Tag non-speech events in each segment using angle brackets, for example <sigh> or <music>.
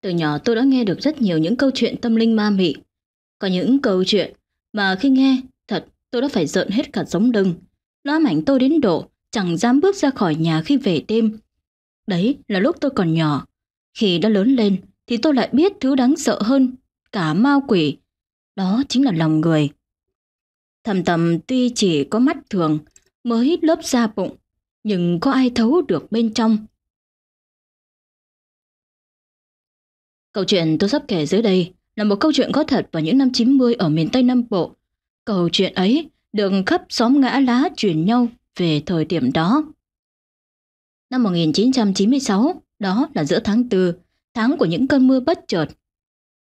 Từ nhỏ tôi đã nghe được rất nhiều những câu chuyện tâm linh ma mị. Có những câu chuyện mà khi nghe, thật tôi đã phải giận hết cả giống đừng. Nó ám ảnh tôi đến độ chẳng dám bước ra khỏi nhà khi về đêm. Đấy là lúc tôi còn nhỏ. Khi đã lớn lên thì tôi lại biết thứ đáng sợ hơn cả ma quỷ. Đó chính là lòng người. Thầm tầm tuy chỉ có mắt thường mới lớp da bụng, nhưng có ai thấu được bên trong Câu chuyện tôi sắp kể dưới đây là một câu chuyện có thật vào những năm 90 ở miền Tây Nam Bộ. Câu chuyện ấy được khắp xóm ngã lá truyền nhau về thời điểm đó. Năm 1996, đó là giữa tháng 4, tháng của những cơn mưa bất chợt.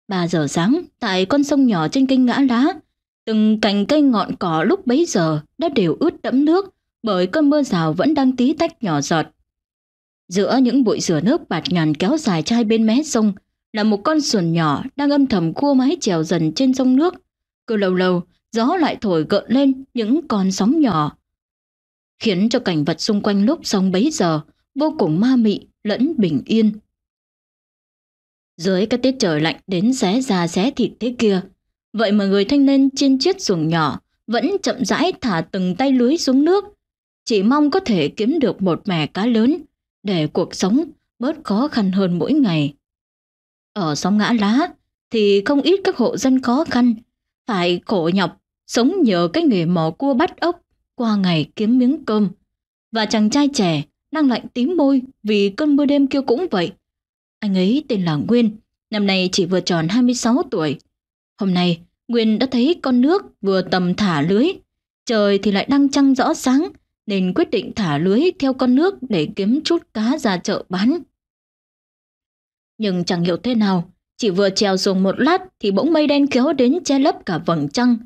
3 giờ sáng, tại con sông nhỏ trên kênh ngã lá, từng cành cây ngọn cỏ lúc bấy giờ đã đều ướt đẫm nước bởi cơn mưa rào vẫn đang tí tách nhỏ giọt. Giữa những bụi rửa nước bạt ngàn kéo dài chai bên mé sông là một con sườn nhỏ đang âm thầm cua mái trèo dần trên sông nước. Cứ lâu lâu, gió lại thổi gợn lên những con sóng nhỏ, khiến cho cảnh vật xung quanh lúc sông bấy giờ vô cùng ma mị lẫn bình yên. Dưới cái tiết trời lạnh đến xé da xé thịt thế kia, vậy mà người thanh niên trên chiếc xuồng nhỏ vẫn chậm rãi thả từng tay lưới xuống nước, chỉ mong có thể kiếm được một mẻ cá lớn để cuộc sống bớt khó khăn hơn mỗi ngày. Ở xóm ngã lá thì không ít các hộ dân khó khăn, phải khổ nhọc, sống nhờ cái nghề mò cua bắt ốc qua ngày kiếm miếng cơm. Và chàng trai trẻ đang lạnh tím môi vì cơn mưa đêm kia cũng vậy. Anh ấy tên là Nguyên, năm nay chỉ vừa tròn 26 tuổi. Hôm nay, Nguyên đã thấy con nước vừa tầm thả lưới. Trời thì lại đang trăng rõ sáng, nên quyết định thả lưới theo con nước để kiếm chút cá ra chợ bán nhưng chẳng hiểu thế nào, chỉ vừa trèo xuống một lát thì bỗng mây đen kéo đến che lấp cả vầng trăng.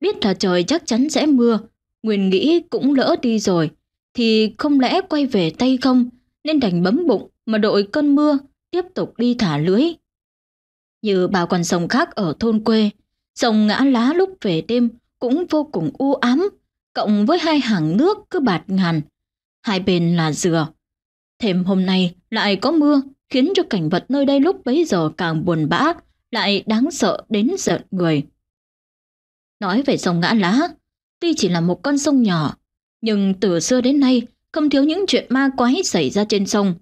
Biết là trời chắc chắn sẽ mưa, Nguyên nghĩ cũng lỡ đi rồi, thì không lẽ quay về tay không, nên đành bấm bụng mà đội cơn mưa, tiếp tục đi thả lưới. Như bao con sông khác ở thôn quê, sông ngã lá lúc về đêm cũng vô cùng u ám, cộng với hai hàng nước cứ bạt ngàn. Hai bên là dừa. Thêm hôm nay lại có mưa, khiến cho cảnh vật nơi đây lúc bấy giờ càng buồn bã, lại đáng sợ đến giận người. Nói về sông Ngã Lá, tuy chỉ là một con sông nhỏ, nhưng từ xưa đến nay không thiếu những chuyện ma quái xảy ra trên sông.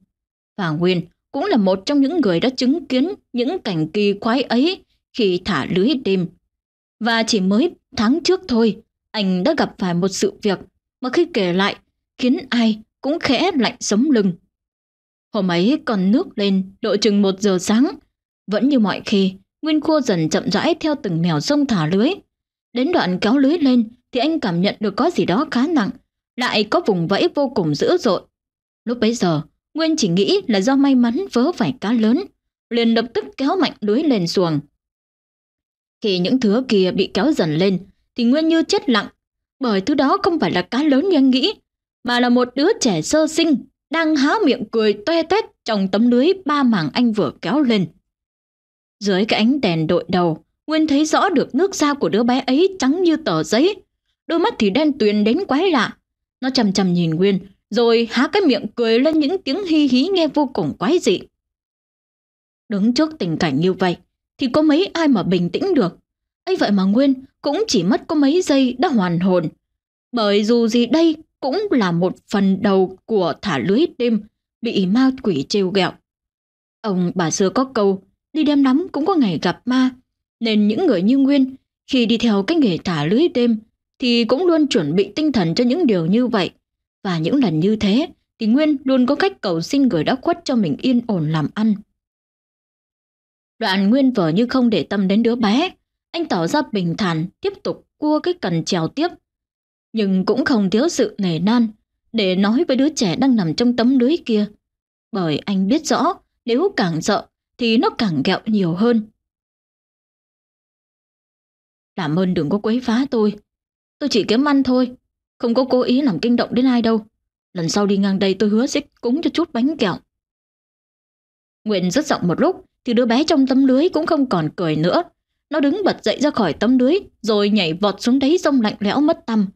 Và Nguyên cũng là một trong những người đã chứng kiến những cảnh kỳ quái ấy khi thả lưới đêm. Và chỉ mới tháng trước thôi, anh đã gặp phải một sự việc mà khi kể lại khiến ai cũng khẽ lạnh sống lưng. Hôm ấy còn nước lên độ chừng một giờ sáng. Vẫn như mọi khi, Nguyên Khua dần chậm rãi theo từng mèo sông thả lưới. Đến đoạn kéo lưới lên thì anh cảm nhận được có gì đó khá nặng, lại có vùng vẫy vô cùng dữ dội. Lúc bấy giờ, Nguyên chỉ nghĩ là do may mắn vớ phải cá lớn, liền lập tức kéo mạnh lưới lên xuồng. Khi những thứ kia bị kéo dần lên, thì Nguyên như chết lặng, bởi thứ đó không phải là cá lớn như anh nghĩ, mà là một đứa trẻ sơ sinh đang há miệng cười toe tét trong tấm lưới ba mảng anh vừa kéo lên. Dưới cái ánh đèn đội đầu, Nguyên thấy rõ được nước da của đứa bé ấy trắng như tờ giấy. Đôi mắt thì đen tuyền đến quái lạ. Nó chầm chầm nhìn Nguyên, rồi há cái miệng cười lên những tiếng hi hí nghe vô cùng quái dị. Đứng trước tình cảnh như vậy, thì có mấy ai mà bình tĩnh được. ấy vậy mà Nguyên cũng chỉ mất có mấy giây đã hoàn hồn. Bởi dù gì đây cũng là một phần đầu của thả lưới đêm bị ma quỷ trêu ghẹo. Ông bà xưa có câu, đi đêm lắm cũng có ngày gặp ma, nên những người như Nguyên khi đi theo cái nghề thả lưới đêm thì cũng luôn chuẩn bị tinh thần cho những điều như vậy. Và những lần như thế thì Nguyên luôn có cách cầu xin người đã khuất cho mình yên ổn làm ăn. Đoạn Nguyên vờ như không để tâm đến đứa bé, anh tỏ ra bình thản tiếp tục cua cái cần trèo tiếp nhưng cũng không thiếu sự nề nan để nói với đứa trẻ đang nằm trong tấm lưới kia. Bởi anh biết rõ nếu càng sợ thì nó càng gẹo nhiều hơn. Làm ơn đừng có quấy phá tôi. Tôi chỉ kiếm ăn thôi, không có cố ý làm kinh động đến ai đâu. Lần sau đi ngang đây tôi hứa sẽ cúng cho chút bánh kẹo. Nguyện rất giọng một lúc thì đứa bé trong tấm lưới cũng không còn cười nữa. Nó đứng bật dậy ra khỏi tấm lưới rồi nhảy vọt xuống đáy sông lạnh lẽo mất tâm.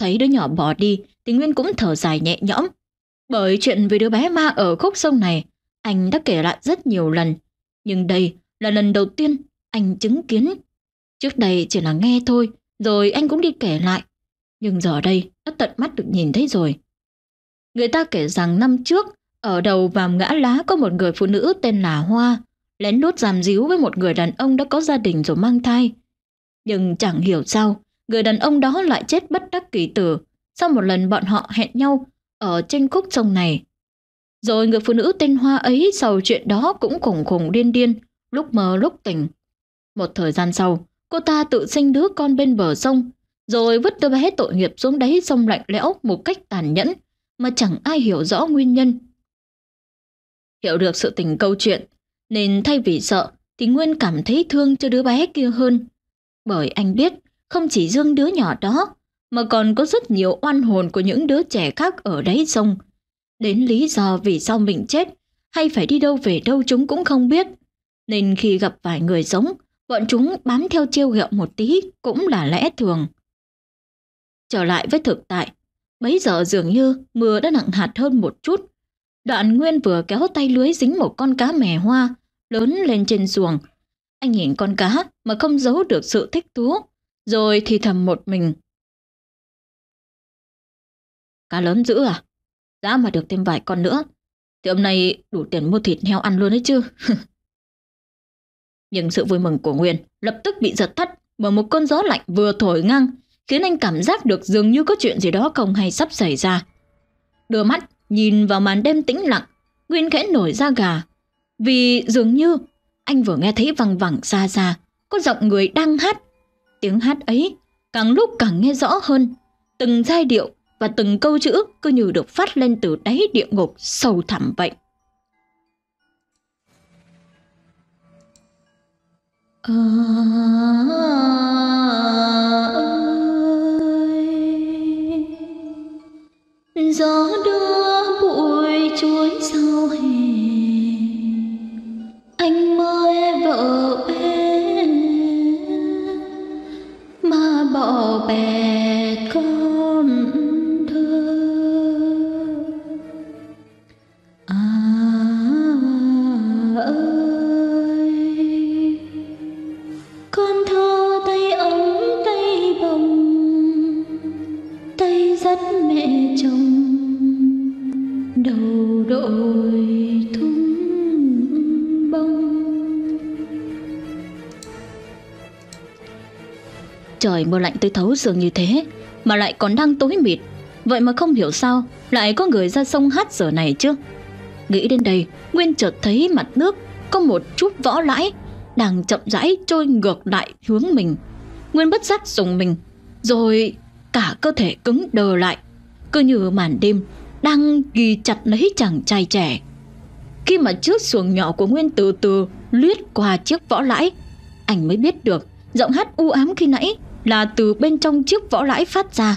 Thấy đứa nhỏ bỏ đi thì Nguyên cũng thở dài nhẹ nhõm. Bởi chuyện với đứa bé ma ở khúc sông này, anh đã kể lại rất nhiều lần. Nhưng đây là lần đầu tiên anh chứng kiến. Trước đây chỉ là nghe thôi, rồi anh cũng đi kể lại. Nhưng giờ đây đã tận mắt được nhìn thấy rồi. Người ta kể rằng năm trước, ở đầu vàm ngã lá có một người phụ nữ tên là Hoa, lén lút giàm díu với một người đàn ông đã có gia đình rồi mang thai. Nhưng chẳng hiểu sao, người đàn ông đó lại chết bất đắc kỳ tử sau một lần bọn họ hẹn nhau ở trên khúc sông này. Rồi người phụ nữ tên Hoa ấy sau chuyện đó cũng khủng khủng điên điên, lúc mơ lúc tỉnh. Một thời gian sau, cô ta tự sinh đứa con bên bờ sông, rồi vứt đứa bé tội nghiệp xuống đáy sông lạnh lẽo một cách tàn nhẫn mà chẳng ai hiểu rõ nguyên nhân. Hiểu được sự tình câu chuyện, nên thay vì sợ thì Nguyên cảm thấy thương cho đứa bé kia hơn. Bởi anh biết không chỉ riêng đứa nhỏ đó, mà còn có rất nhiều oan hồn của những đứa trẻ khác ở đáy sông. Đến lý do vì sao mình chết hay phải đi đâu về đâu chúng cũng không biết. Nên khi gặp vài người giống, bọn chúng bám theo trêu ghẹo một tí cũng là lẽ thường. Trở lại với thực tại, bấy giờ dường như mưa đã nặng hạt hơn một chút. Đoạn Nguyên vừa kéo tay lưới dính một con cá mè hoa lớn lên trên ruồng. Anh nhìn con cá mà không giấu được sự thích thú rồi thì thầm một mình. Cá lớn dữ à? Giá mà được thêm vài con nữa. Tiệm này đủ tiền mua thịt heo ăn luôn đấy chứ. <laughs> Nhưng sự vui mừng của Nguyên lập tức bị giật thắt bởi một cơn gió lạnh vừa thổi ngang, khiến anh cảm giác được dường như có chuyện gì đó không hay sắp xảy ra. Đưa mắt nhìn vào màn đêm tĩnh lặng, Nguyên khẽ nổi da gà. Vì dường như anh vừa nghe thấy văng vẳng xa xa, có giọng người đang hát Tiếng hát ấy càng lúc càng nghe rõ hơn, từng giai điệu và từng câu chữ cứ như được phát lên từ đáy địa ngục sâu thẳm vậy. À... Ơi, gió đưa bụi chuối sau hè anh mơ vợ bộ bè trời mưa lạnh tới thấu xương như thế Mà lại còn đang tối mịt Vậy mà không hiểu sao Lại có người ra sông hát giờ này chứ Nghĩ đến đây Nguyên chợt thấy mặt nước Có một chút võ lãi Đang chậm rãi trôi ngược lại hướng mình Nguyên bất giác dùng mình Rồi cả cơ thể cứng đờ lại Cứ như màn đêm Đang ghi chặt lấy chàng trai trẻ Khi mà chiếc xuồng nhỏ của Nguyên từ từ Lướt qua chiếc võ lãi Anh mới biết được Giọng hát u ám khi nãy là từ bên trong chiếc võ lãi phát ra.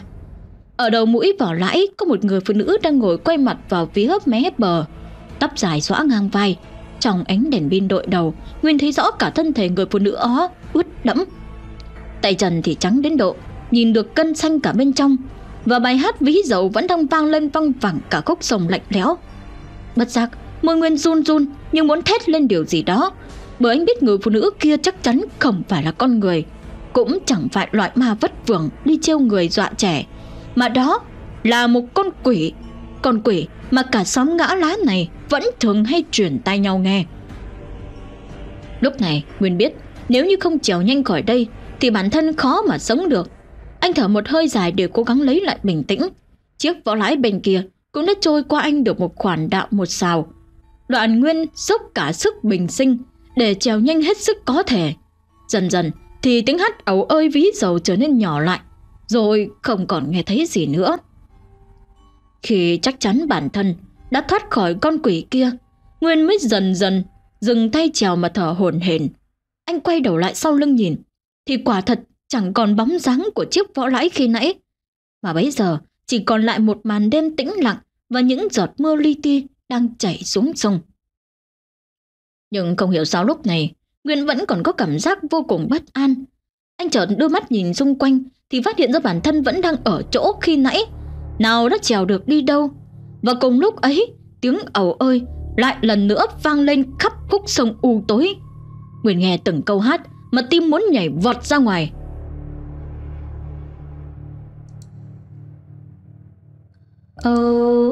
Ở đầu mũi vỏ lãi có một người phụ nữ đang ngồi quay mặt vào phía hớp mé bờ, tóc dài xõa ngang vai. Trong ánh đèn pin đội đầu, Nguyên thấy rõ cả thân thể người phụ nữ ó, ướt đẫm. Tay Trần thì trắng đến độ, nhìn được cân xanh cả bên trong, và bài hát ví dầu vẫn đang vang lên văng vẳng cả khúc sông lạnh lẽo. Bất giác, môi Nguyên run run nhưng muốn thét lên điều gì đó, bởi anh biết người phụ nữ kia chắc chắn không phải là con người, cũng chẳng phải loại ma vất vưởng đi trêu người dọa trẻ, mà đó là một con quỷ. Con quỷ mà cả xóm ngã lá này vẫn thường hay truyền tai nhau nghe. Lúc này, Nguyên biết nếu như không trèo nhanh khỏi đây thì bản thân khó mà sống được. Anh thở một hơi dài để cố gắng lấy lại bình tĩnh. Chiếc võ lái bên kia cũng đã trôi qua anh được một khoản đạo một xào. Đoạn Nguyên dốc cả sức bình sinh để trèo nhanh hết sức có thể. Dần dần, thì tiếng hắt ấu ơi ví dầu trở nên nhỏ lại, rồi không còn nghe thấy gì nữa. Khi chắc chắn bản thân đã thoát khỏi con quỷ kia, Nguyên mới dần dần dừng tay trèo mà thở hổn hển. Anh quay đầu lại sau lưng nhìn, thì quả thật chẳng còn bóng dáng của chiếc võ lãi khi nãy. Mà bây giờ chỉ còn lại một màn đêm tĩnh lặng và những giọt mưa li ti đang chảy xuống sông. Nhưng không hiểu sao lúc này Nguyên vẫn còn có cảm giác vô cùng bất an. Anh chợt đưa mắt nhìn xung quanh thì phát hiện ra bản thân vẫn đang ở chỗ khi nãy. Nào đã trèo được đi đâu. Và cùng lúc ấy, tiếng ầu ơi lại lần nữa vang lên khắp khúc sông u tối. Nguyên nghe từng câu hát mà tim muốn nhảy vọt ra ngoài. Âu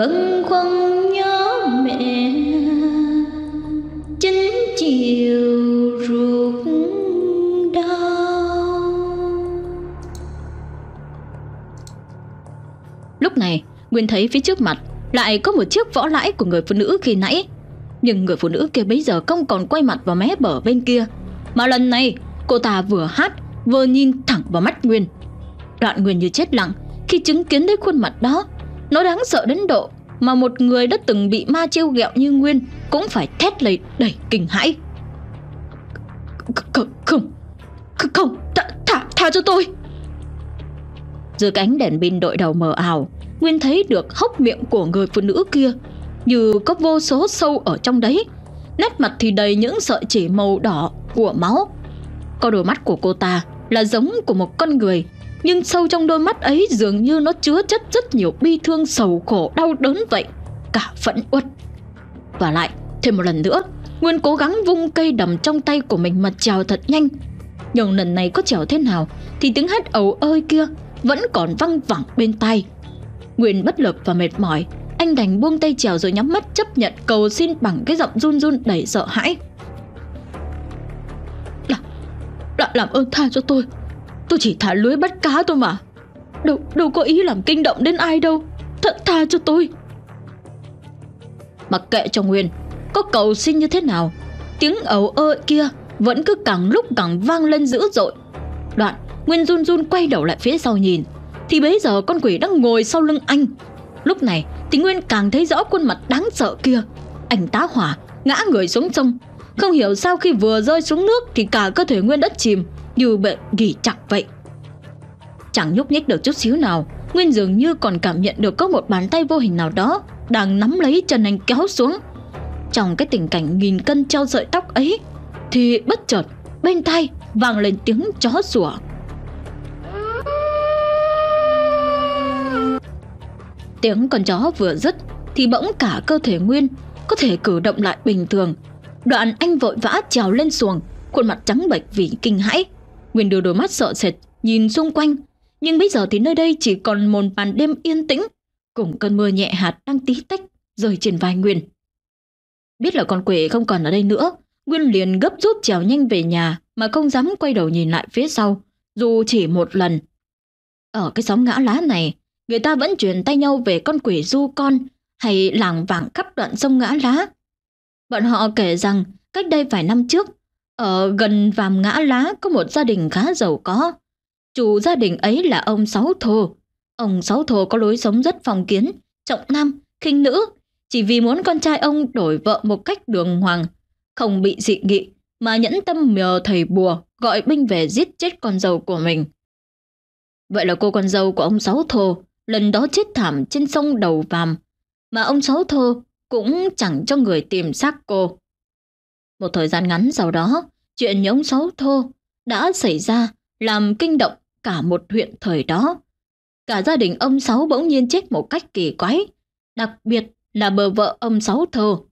bâng khuâng nhớ mẹ chính chiều ruột đau lúc này nguyên thấy phía trước mặt lại có một chiếc võ lãi của người phụ nữ khi nãy nhưng người phụ nữ kia bây giờ không còn quay mặt vào mé bờ bên kia mà lần này cô ta vừa hát vừa nhìn thẳng vào mắt nguyên đoạn nguyên như chết lặng khi chứng kiến thấy khuôn mặt đó nó đáng sợ đến độ mà một người đã từng bị ma trêu ghẹo như Nguyên cũng phải thét lấy đầy kinh hãi. Không, không, không, thả, thả, thả cho tôi. Dưới cánh đèn pin đội đầu mờ ảo, Nguyên thấy được hốc miệng của người phụ nữ kia như có vô số sâu ở trong đấy. Nét mặt thì đầy những sợi chỉ màu đỏ của máu. Có đôi mắt của cô ta là giống của một con người nhưng sâu trong đôi mắt ấy dường như nó chứa chất rất nhiều bi thương sầu khổ đau đớn vậy cả phẫn uất và lại thêm một lần nữa nguyên cố gắng vung cây đầm trong tay của mình mà trèo thật nhanh nhưng lần này có trèo thế nào thì tiếng hát ầu ơi kia vẫn còn văng vẳng bên tai nguyên bất lực và mệt mỏi anh đành buông tay trèo rồi nhắm mắt chấp nhận cầu xin bằng cái giọng run run đầy sợ hãi làm, làm ơn tha cho tôi Tôi chỉ thả lưới bắt cá thôi mà Đâu, đâu có ý làm kinh động đến ai đâu Thật tha cho tôi Mặc kệ cho Nguyên Có cầu xin như thế nào Tiếng ẩu ơ kia Vẫn cứ càng lúc càng vang lên dữ dội Đoạn Nguyên run run quay đầu lại phía sau nhìn Thì bấy giờ con quỷ đang ngồi sau lưng anh Lúc này thì Nguyên càng thấy rõ khuôn mặt đáng sợ kia Anh tá hỏa Ngã người xuống sông Không hiểu sao khi vừa rơi xuống nước Thì cả cơ thể Nguyên đất chìm như bị gỉ chặt vậy. Chẳng nhúc nhích được chút xíu nào, Nguyên dường như còn cảm nhận được có một bàn tay vô hình nào đó đang nắm lấy chân anh kéo xuống. Trong cái tình cảnh nghìn cân treo sợi tóc ấy, thì bất chợt bên tai vang lên tiếng chó sủa. Tiếng con chó vừa dứt thì bỗng cả cơ thể Nguyên có thể cử động lại bình thường. Đoạn anh vội vã trèo lên xuồng, khuôn mặt trắng bệch vì kinh hãi. Nguyên đưa đôi mắt sợ sệt, nhìn xung quanh. Nhưng bây giờ thì nơi đây chỉ còn một bàn đêm yên tĩnh, cùng cơn mưa nhẹ hạt đang tí tách rơi trên vai Nguyên. Biết là con quỷ không còn ở đây nữa, Nguyên liền gấp rút trèo nhanh về nhà mà không dám quay đầu nhìn lại phía sau, dù chỉ một lần. Ở cái xóm ngã lá này, người ta vẫn truyền tay nhau về con quỷ du con hay làng vàng khắp đoạn sông ngã lá. Bọn họ kể rằng cách đây vài năm trước, ở ờ, gần vàm ngã lá có một gia đình khá giàu có. Chủ gia đình ấy là ông Sáu Thô. Ông Sáu Thô có lối sống rất phong kiến, trọng nam, khinh nữ, chỉ vì muốn con trai ông đổi vợ một cách đường hoàng, không bị dị nghị, mà nhẫn tâm nhờ thầy bùa gọi binh về giết chết con dâu của mình. Vậy là cô con dâu của ông Sáu Thô lần đó chết thảm trên sông Đầu Vàm, mà ông Sáu Thô cũng chẳng cho người tìm xác cô. Một thời gian ngắn sau đó, chuyện nhống xấu thô đã xảy ra làm kinh động cả một huyện thời đó. Cả gia đình ông Sáu bỗng nhiên chết một cách kỳ quái, đặc biệt là bờ vợ ông Sáu thô.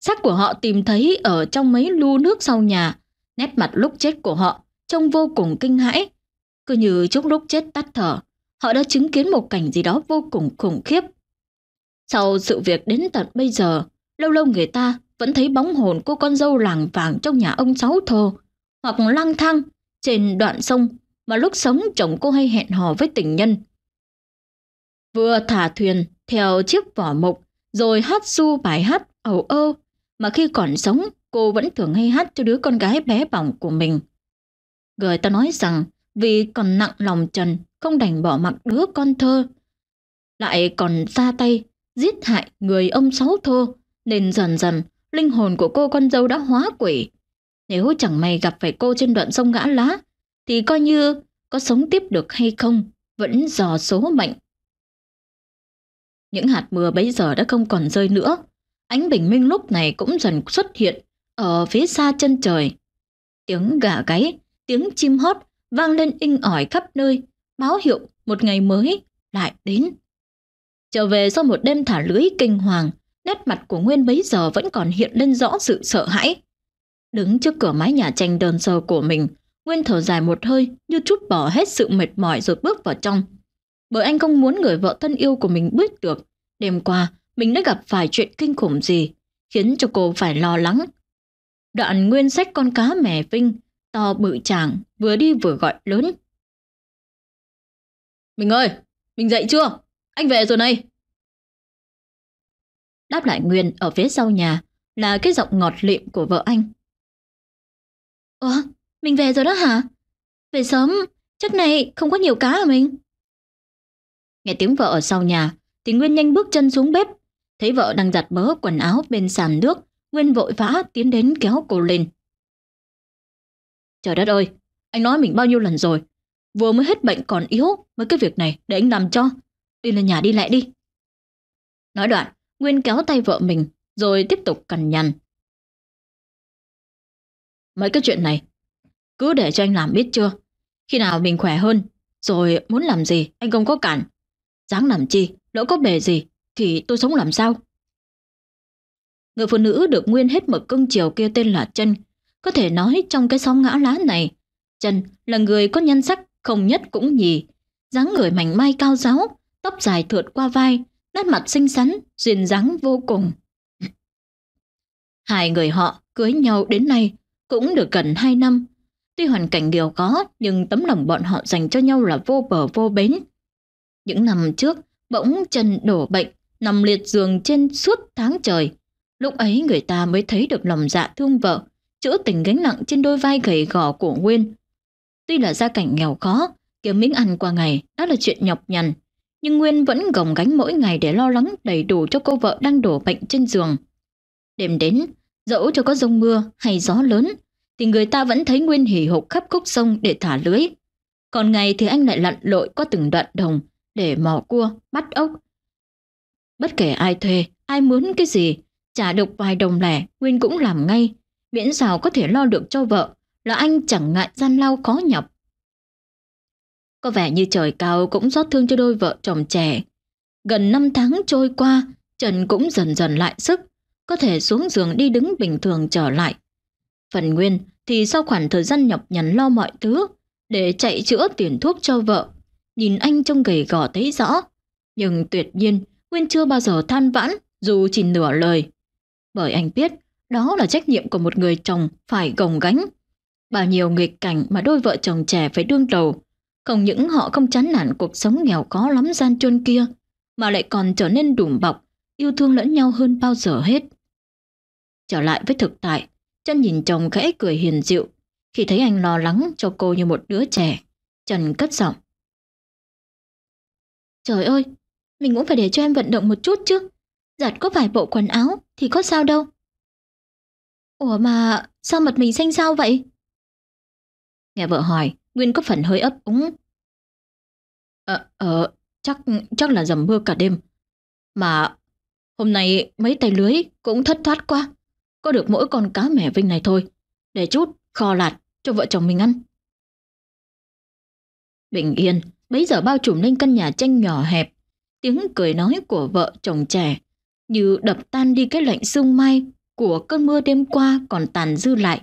Xác của họ tìm thấy ở trong mấy lu nước sau nhà, nét mặt lúc chết của họ trông vô cùng kinh hãi. Cứ như chốc lúc chết tắt thở, họ đã chứng kiến một cảnh gì đó vô cùng khủng khiếp. Sau sự việc đến tận bây giờ, lâu lâu người ta vẫn thấy bóng hồn cô con dâu làng vàng trong nhà ông sáu thô, hoặc lang thang trên đoạn sông mà lúc sống chồng cô hay hẹn hò với tình nhân. Vừa thả thuyền theo chiếc vỏ mộc, rồi hát su bài hát ẩu ơ, mà khi còn sống cô vẫn thường hay hát cho đứa con gái bé bỏng của mình. Người ta nói rằng vì còn nặng lòng trần, không đành bỏ mặc đứa con thơ, lại còn ra tay giết hại người ông sáu thô nên dần dần linh hồn của cô con dâu đã hóa quỷ. Nếu chẳng may gặp phải cô trên đoạn sông ngã lá, thì coi như có sống tiếp được hay không vẫn dò số mệnh. Những hạt mưa bấy giờ đã không còn rơi nữa. Ánh bình minh lúc này cũng dần xuất hiện ở phía xa chân trời. Tiếng gà gáy, tiếng chim hót vang lên inh ỏi khắp nơi, báo hiệu một ngày mới lại đến. Trở về sau một đêm thả lưới kinh hoàng, nét mặt của Nguyên bấy giờ vẫn còn hiện lên rõ sự sợ hãi. Đứng trước cửa mái nhà tranh đơn sơ của mình, Nguyên thở dài một hơi như chút bỏ hết sự mệt mỏi rồi bước vào trong. Bởi anh không muốn người vợ thân yêu của mình biết được đêm qua mình đã gặp phải chuyện kinh khủng gì, khiến cho cô phải lo lắng. Đoạn Nguyên xách con cá mè vinh, to bự chàng, vừa đi vừa gọi lớn. Mình ơi, mình dậy chưa? Anh về rồi này đáp lại Nguyên ở phía sau nhà là cái giọng ngọt lịm của vợ anh. Ủa, mình về rồi đó hả? Về sớm, chắc này không có nhiều cá hả à mình? Nghe tiếng vợ ở sau nhà, thì Nguyên nhanh bước chân xuống bếp. Thấy vợ đang giặt mớ quần áo bên sàn nước, Nguyên vội vã tiến đến kéo cô lên. Trời đất ơi, anh nói mình bao nhiêu lần rồi. Vừa mới hết bệnh còn yếu với cái việc này để anh làm cho. Đi lên nhà đi lại đi. Nói đoạn, Nguyên kéo tay vợ mình, rồi tiếp tục cằn nhằn. Mấy cái chuyện này, cứ để cho anh làm biết chưa? Khi nào mình khỏe hơn, rồi muốn làm gì anh không có cản. Dáng làm chi, lỡ có bề gì, thì tôi sống làm sao? Người phụ nữ được Nguyên hết mực cưng chiều kia tên là Trân, Có thể nói trong cái sóng ngã lá này, Trân là người có nhân sắc không nhất cũng nhì. dáng người mảnh mai cao giáo, tóc dài thượt qua vai, nét mặt xinh xắn, duyên dáng vô cùng. Hai người họ cưới nhau đến nay cũng được gần hai năm. Tuy hoàn cảnh nghèo khó nhưng tấm lòng bọn họ dành cho nhau là vô bờ vô bến. Những năm trước, bỗng chân đổ bệnh, nằm liệt giường trên suốt tháng trời. Lúc ấy người ta mới thấy được lòng dạ thương vợ, chữa tình gánh nặng trên đôi vai gầy gò của Nguyên. Tuy là gia cảnh nghèo khó, kiếm miếng ăn qua ngày đó là chuyện nhọc nhằn, nhưng Nguyên vẫn gồng gánh mỗi ngày để lo lắng đầy đủ cho cô vợ đang đổ bệnh trên giường. Đêm đến, dẫu cho có rông mưa hay gió lớn, thì người ta vẫn thấy Nguyên hỉ hục khắp khúc sông để thả lưới. Còn ngày thì anh lại lặn lội qua từng đoạn đồng để mò cua, bắt ốc. Bất kể ai thuê, ai muốn cái gì, trả được vài đồng lẻ, Nguyên cũng làm ngay. Miễn sao có thể lo được cho vợ, là anh chẳng ngại gian lao khó nhọc. Có vẻ như trời cao cũng xót thương cho đôi vợ chồng trẻ. Gần 5 tháng trôi qua, Trần cũng dần dần lại sức, có thể xuống giường đi đứng bình thường trở lại. Phần Nguyên thì sau khoảng thời gian nhọc nhằn lo mọi thứ, để chạy chữa tiền thuốc cho vợ, nhìn anh trông gầy gò thấy rõ. Nhưng tuyệt nhiên, Nguyên chưa bao giờ than vãn dù chỉ nửa lời. Bởi anh biết, đó là trách nhiệm của một người chồng phải gồng gánh. Bao nhiêu nghịch cảnh mà đôi vợ chồng trẻ phải đương đầu, không những họ không chán nản cuộc sống nghèo có lắm gian trơn kia, mà lại còn trở nên đùm bọc, yêu thương lẫn nhau hơn bao giờ hết. Trở lại với thực tại, chân nhìn chồng khẽ cười hiền dịu, khi thấy anh lo lắng cho cô như một đứa trẻ. Trần cất giọng. Trời ơi, mình cũng phải để cho em vận động một chút chứ. Giặt có vài bộ quần áo thì có sao đâu. Ủa mà sao mặt mình xanh sao vậy? Nghe vợ hỏi, Nguyên có phần hơi ấp úng. Ờ, ờ, chắc, chắc là dầm mưa cả đêm. Mà hôm nay mấy tay lưới cũng thất thoát quá. Có được mỗi con cá mẻ vinh này thôi. Để chút, kho lạt cho vợ chồng mình ăn. Bình yên, bấy giờ bao trùm lên căn nhà tranh nhỏ hẹp. Tiếng cười nói của vợ chồng trẻ như đập tan đi cái lạnh sương mai của cơn mưa đêm qua còn tàn dư lại.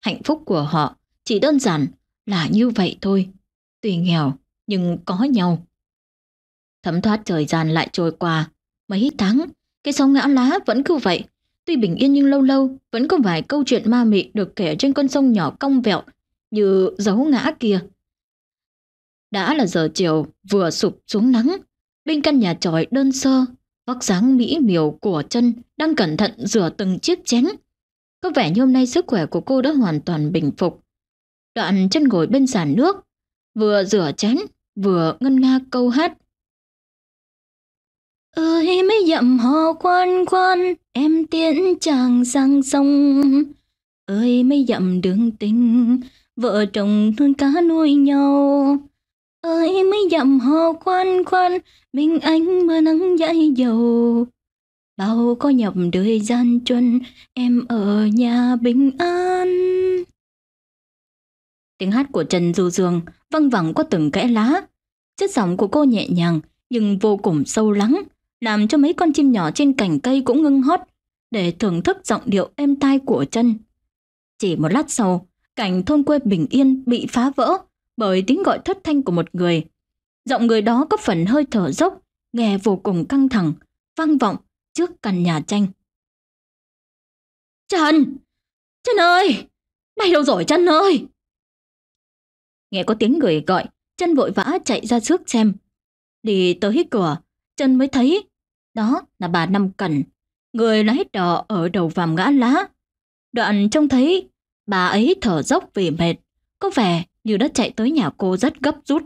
Hạnh phúc của họ chỉ đơn giản là như vậy thôi. Tuy nghèo, nhưng có nhau. Thấm thoát thời gian lại trôi qua. Mấy tháng, cái sông ngã lá vẫn cứ vậy. Tuy bình yên nhưng lâu lâu vẫn có vài câu chuyện ma mị được kể trên con sông nhỏ cong vẹo như dấu ngã kia. Đã là giờ chiều, vừa sụp xuống nắng, bên căn nhà tròi đơn sơ, vóc dáng mỹ miều của chân đang cẩn thận rửa từng chiếc chén. Có vẻ như hôm nay sức khỏe của cô đã hoàn toàn bình phục, đoạn chân ngồi bên giàn nước, vừa rửa chén, vừa ngân nga câu hát. Ơi mấy dặm hò quan quan, em tiễn chàng sang sông. Ơi mấy dặm đường tình, vợ chồng thương cá nuôi nhau. Ơi mấy dặm hò quan quan, mình anh mưa nắng dãi dầu. Bao có nhọc đời gian truân, em ở nhà bình an. Tiếng hát của Trần Du Dương văng vẳng qua từng kẽ lá. Chất giọng của cô nhẹ nhàng nhưng vô cùng sâu lắng, làm cho mấy con chim nhỏ trên cành cây cũng ngưng hót để thưởng thức giọng điệu êm tai của trần Chỉ một lát sau, cảnh thôn quê bình yên bị phá vỡ bởi tiếng gọi thất thanh của một người. Giọng người đó có phần hơi thở dốc, nghe vô cùng căng thẳng, vang vọng trước căn nhà tranh. Trần! Trần ơi! Mày đâu rồi Trần ơi! nghe có tiếng người gọi, chân vội vã chạy ra trước xem. Đi tới cửa, chân mới thấy, đó là bà Năm Cẩn, người lái đò ở đầu vàm ngã lá. Đoạn trông thấy bà ấy thở dốc vì mệt, có vẻ như đã chạy tới nhà cô rất gấp rút.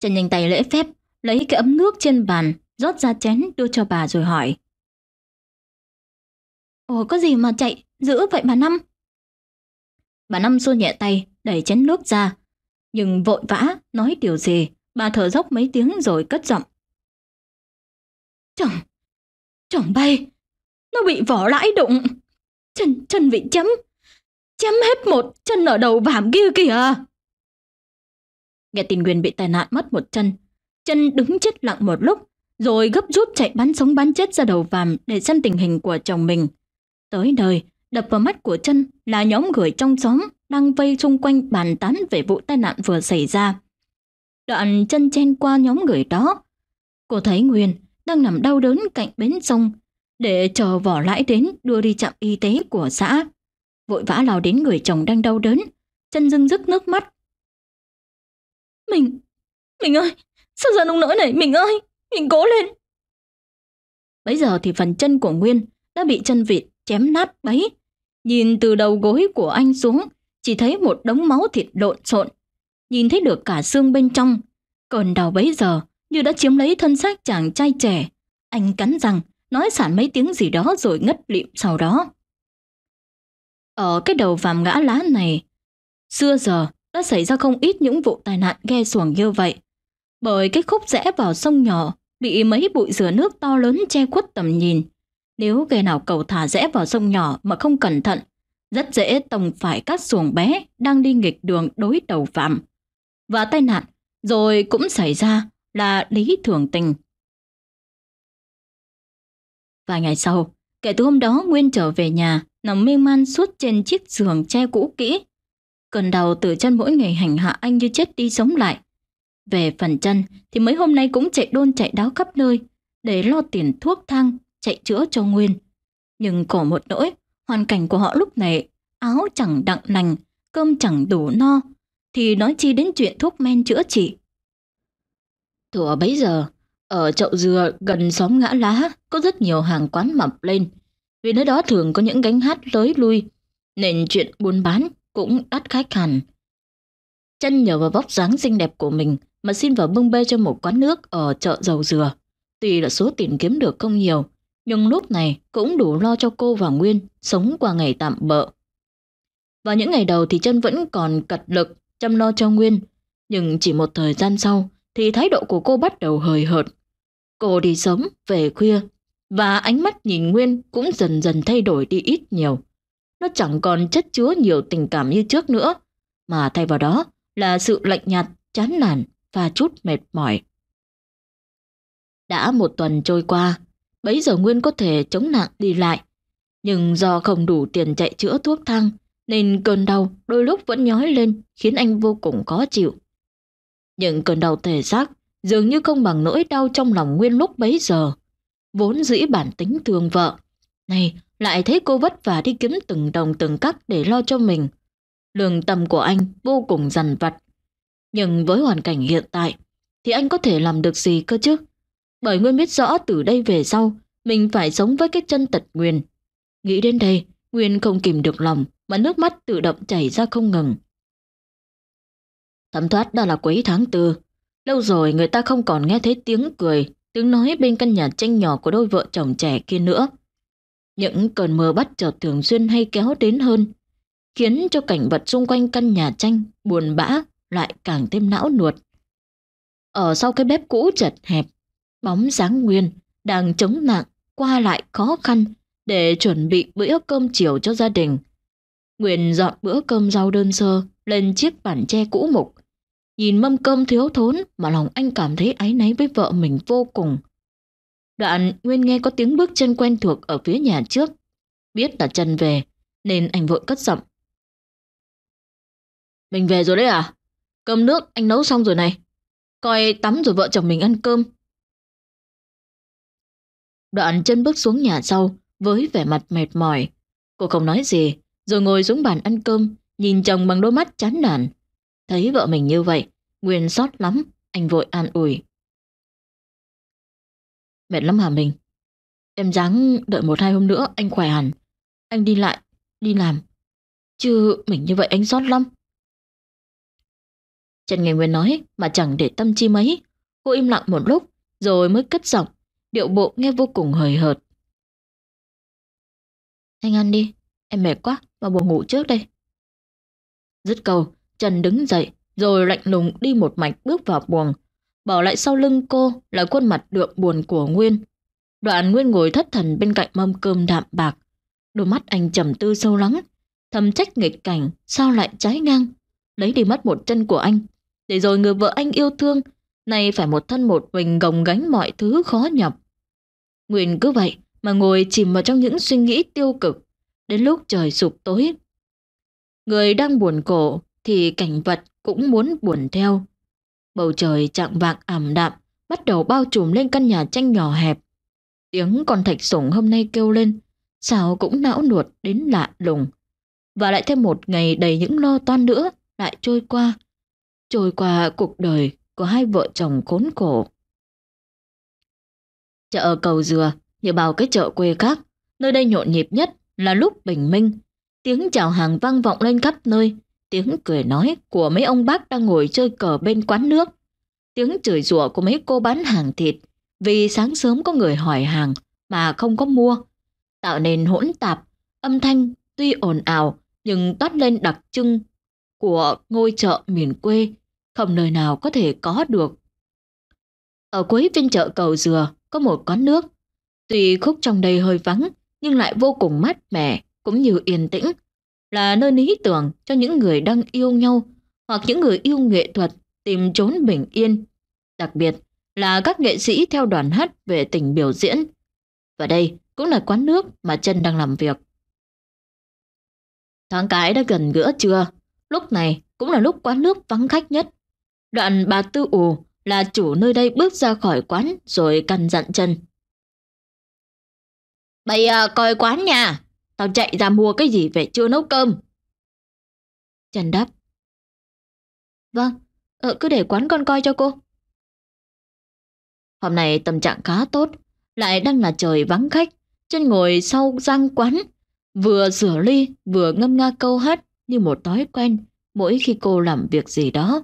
chân nhanh tay lễ phép, lấy cái ấm nước trên bàn, rót ra chén đưa cho bà rồi hỏi. Ồ, có gì mà chạy, dữ vậy bà Năm? Bà Năm xô nhẹ tay, đẩy chén nước ra, nhưng vội vã nói điều gì, bà thở dốc mấy tiếng rồi cất giọng. chồng chồng bay, nó bị vỏ lãi đụng, chân, chân bị chấm, chấm hết một chân ở đầu vàm kia kìa. Nghe tình Nguyên bị tai nạn mất một chân, chân đứng chết lặng một lúc, rồi gấp rút chạy bắn sống bắn chết ra đầu vàm để xem tình hình của chồng mình. Tới đời, đập vào mắt của chân là nhóm gửi trong xóm đang vây chung quanh bàn tán về vụ tai nạn vừa xảy ra. Đoạn chân chen qua nhóm người đó, cô thấy Nguyên đang nằm đau đớn cạnh bến sông để chờ vỏ lãi đến đưa đi trạm y tế của xã. Vội vã lao đến người chồng đang đau đớn, chân dưng dứt nước mắt. Mình, mình ơi, sao ra nông nỗi này, mình ơi, mình cố lên. Bây giờ thì phần chân của Nguyên đã bị chân vịt chém nát bấy. Nhìn từ đầu gối của anh xuống chỉ thấy một đống máu thịt lộn xộn. Nhìn thấy được cả xương bên trong. Cơn đau bấy giờ như đã chiếm lấy thân xác chàng trai trẻ. Anh cắn răng, nói sản mấy tiếng gì đó rồi ngất lịm sau đó. Ở cái đầu vàm ngã lá này, xưa giờ đã xảy ra không ít những vụ tai nạn ghe xuồng như vậy. Bởi cái khúc rẽ vào sông nhỏ bị mấy bụi rửa nước to lớn che khuất tầm nhìn. Nếu ghe nào cầu thả rẽ vào sông nhỏ mà không cẩn thận rất dễ tông phải các xuồng bé đang đi nghịch đường đối đầu phạm. Và tai nạn rồi cũng xảy ra là lý thường tình. Vài ngày sau, kể từ hôm đó Nguyên trở về nhà, nằm mê man suốt trên chiếc giường che cũ kỹ. Cơn đầu từ chân mỗi ngày hành hạ anh như chết đi sống lại. Về phần chân thì mấy hôm nay cũng chạy đôn chạy đáo khắp nơi để lo tiền thuốc thang, chạy chữa cho Nguyên. Nhưng có một nỗi Hoàn cảnh của họ lúc này, áo chẳng đặng nành cơm chẳng đủ no, thì nói chi đến chuyện thuốc men chữa trị. Thủa bấy giờ, ở chậu dừa gần xóm ngã lá có rất nhiều hàng quán mập lên. Vì nơi đó thường có những gánh hát lối lui, nên chuyện buôn bán cũng đắt khách hẳn. Chân nhờ vào vóc dáng xinh đẹp của mình mà xin vào bưng bê cho một quán nước ở chợ dầu dừa. Tuy là số tiền kiếm được không nhiều, nhưng lúc này cũng đủ lo cho cô và Nguyên sống qua ngày tạm bợ. Và những ngày đầu thì chân vẫn còn cật lực chăm lo cho Nguyên, nhưng chỉ một thời gian sau thì thái độ của cô bắt đầu hời hợt. Cô đi sớm, về khuya, và ánh mắt nhìn Nguyên cũng dần dần thay đổi đi ít nhiều. Nó chẳng còn chất chứa nhiều tình cảm như trước nữa, mà thay vào đó là sự lạnh nhạt, chán nản và chút mệt mỏi. Đã một tuần trôi qua, bấy giờ Nguyên có thể chống nặng đi lại. Nhưng do không đủ tiền chạy chữa thuốc thang, nên cơn đau đôi lúc vẫn nhói lên khiến anh vô cùng khó chịu. Những cơn đau thể xác dường như không bằng nỗi đau trong lòng Nguyên lúc bấy giờ. Vốn dĩ bản tính thương vợ, này lại thấy cô vất vả đi kiếm từng đồng từng cắc để lo cho mình. Lương tâm của anh vô cùng dằn vặt. Nhưng với hoàn cảnh hiện tại, thì anh có thể làm được gì cơ chứ? bởi Nguyên biết rõ từ đây về sau, mình phải sống với cái chân tật Nguyên. Nghĩ đến đây, Nguyên không kìm được lòng mà nước mắt tự động chảy ra không ngừng. Thẩm thoát đã là cuối tháng tư. Lâu rồi người ta không còn nghe thấy tiếng cười, tiếng nói bên căn nhà tranh nhỏ của đôi vợ chồng trẻ kia nữa. Những cơn mưa bắt chợt thường xuyên hay kéo đến hơn, khiến cho cảnh vật xung quanh căn nhà tranh buồn bã lại càng thêm não nuột. Ở sau cái bếp cũ chật hẹp, bóng dáng Nguyên đang chống nạn qua lại khó khăn để chuẩn bị bữa cơm chiều cho gia đình. Nguyên dọn bữa cơm rau đơn sơ lên chiếc bản tre cũ mục. Nhìn mâm cơm thiếu thốn mà lòng anh cảm thấy áy náy với vợ mình vô cùng. Đoạn Nguyên nghe có tiếng bước chân quen thuộc ở phía nhà trước. Biết là chân về nên anh vội cất giọng. Mình về rồi đấy à? Cơm nước anh nấu xong rồi này. Coi tắm rồi vợ chồng mình ăn cơm Đoạn chân bước xuống nhà sau với vẻ mặt mệt mỏi. Cô không nói gì, rồi ngồi xuống bàn ăn cơm, nhìn chồng bằng đôi mắt chán nản. Thấy vợ mình như vậy, Nguyên sót lắm, anh vội an ủi. Mệt lắm hả mình? Em ráng đợi một hai hôm nữa anh khỏe hẳn. Anh đi lại, đi làm. Chứ mình như vậy anh sót lắm. Trần nghe Nguyên nói mà chẳng để tâm chi mấy. Cô im lặng một lúc rồi mới cất giọng điệu bộ nghe vô cùng hời hợt. Anh ăn đi, em mệt quá, vào buồn ngủ trước đây. Dứt câu, Trần đứng dậy, rồi lạnh lùng đi một mạch bước vào buồng, bỏ lại sau lưng cô là khuôn mặt đượm buồn của Nguyên. Đoạn Nguyên ngồi thất thần bên cạnh mâm cơm đạm bạc, đôi mắt anh trầm tư sâu lắng, thầm trách nghịch cảnh sao lại trái ngang, lấy đi mất một chân của anh, để rồi người vợ anh yêu thương, nay phải một thân một mình gồng gánh mọi thứ khó nhọc, Nguyên cứ vậy mà ngồi chìm vào trong những suy nghĩ tiêu cực, đến lúc trời sụp tối. Người đang buồn cổ thì cảnh vật cũng muốn buồn theo. Bầu trời chạng vạng ảm đạm, bắt đầu bao trùm lên căn nhà tranh nhỏ hẹp. Tiếng con thạch sủng hôm nay kêu lên, sao cũng não nuột đến lạ lùng. Và lại thêm một ngày đầy những lo toan nữa lại trôi qua. Trôi qua cuộc đời của hai vợ chồng khốn khổ. Chợ ở Cầu Dừa như bao cái chợ quê khác, nơi đây nhộn nhịp nhất là lúc bình minh. Tiếng chào hàng vang vọng lên khắp nơi, tiếng cười nói của mấy ông bác đang ngồi chơi cờ bên quán nước, tiếng chửi rủa của mấy cô bán hàng thịt vì sáng sớm có người hỏi hàng mà không có mua, tạo nên hỗn tạp, âm thanh tuy ồn ào nhưng toát lên đặc trưng của ngôi chợ miền quê, không nơi nào có thể có được. Ở cuối phiên chợ cầu dừa có một quán nước. Tuy khúc trong đây hơi vắng, nhưng lại vô cùng mát mẻ, cũng như yên tĩnh. Là nơi lý tưởng cho những người đang yêu nhau hoặc những người yêu nghệ thuật tìm trốn bình yên. Đặc biệt là các nghệ sĩ theo đoàn hát về tỉnh biểu diễn. Và đây cũng là quán nước mà chân đang làm việc. Tháng cái đã gần gỡ trưa, lúc này cũng là lúc quán nước vắng khách nhất. Đoạn bà Tư ù là chủ nơi đây bước ra khỏi quán rồi căn dặn chân. Bây giờ coi quán nhà, tao chạy ra mua cái gì về chưa nấu cơm. Trần đáp. Vâng, ờ, cứ để quán con coi cho cô. Hôm nay tâm trạng khá tốt, lại đang là trời vắng khách, chân ngồi sau răng quán, vừa rửa ly vừa ngâm nga câu hát như một thói quen mỗi khi cô làm việc gì đó.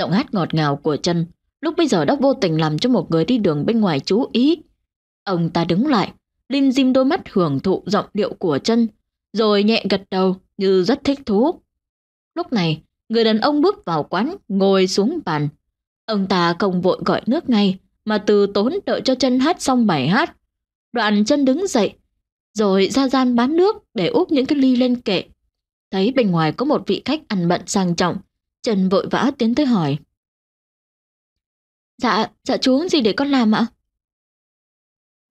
Giọng hát ngọt ngào của chân lúc bây giờ đã vô tình làm cho một người đi đường bên ngoài chú ý. Ông ta đứng lại, lim dim đôi mắt hưởng thụ giọng điệu của chân rồi nhẹ gật đầu như rất thích thú. Lúc này, người đàn ông bước vào quán, ngồi xuống bàn. Ông ta không vội gọi nước ngay, mà từ tốn đợi cho chân hát xong bài hát. Đoạn chân đứng dậy, rồi ra gian bán nước để úp những cái ly lên kệ. Thấy bên ngoài có một vị khách ăn bận sang trọng, Trần vội vã tiến tới hỏi. Dạ, dạ chú gì để con làm ạ?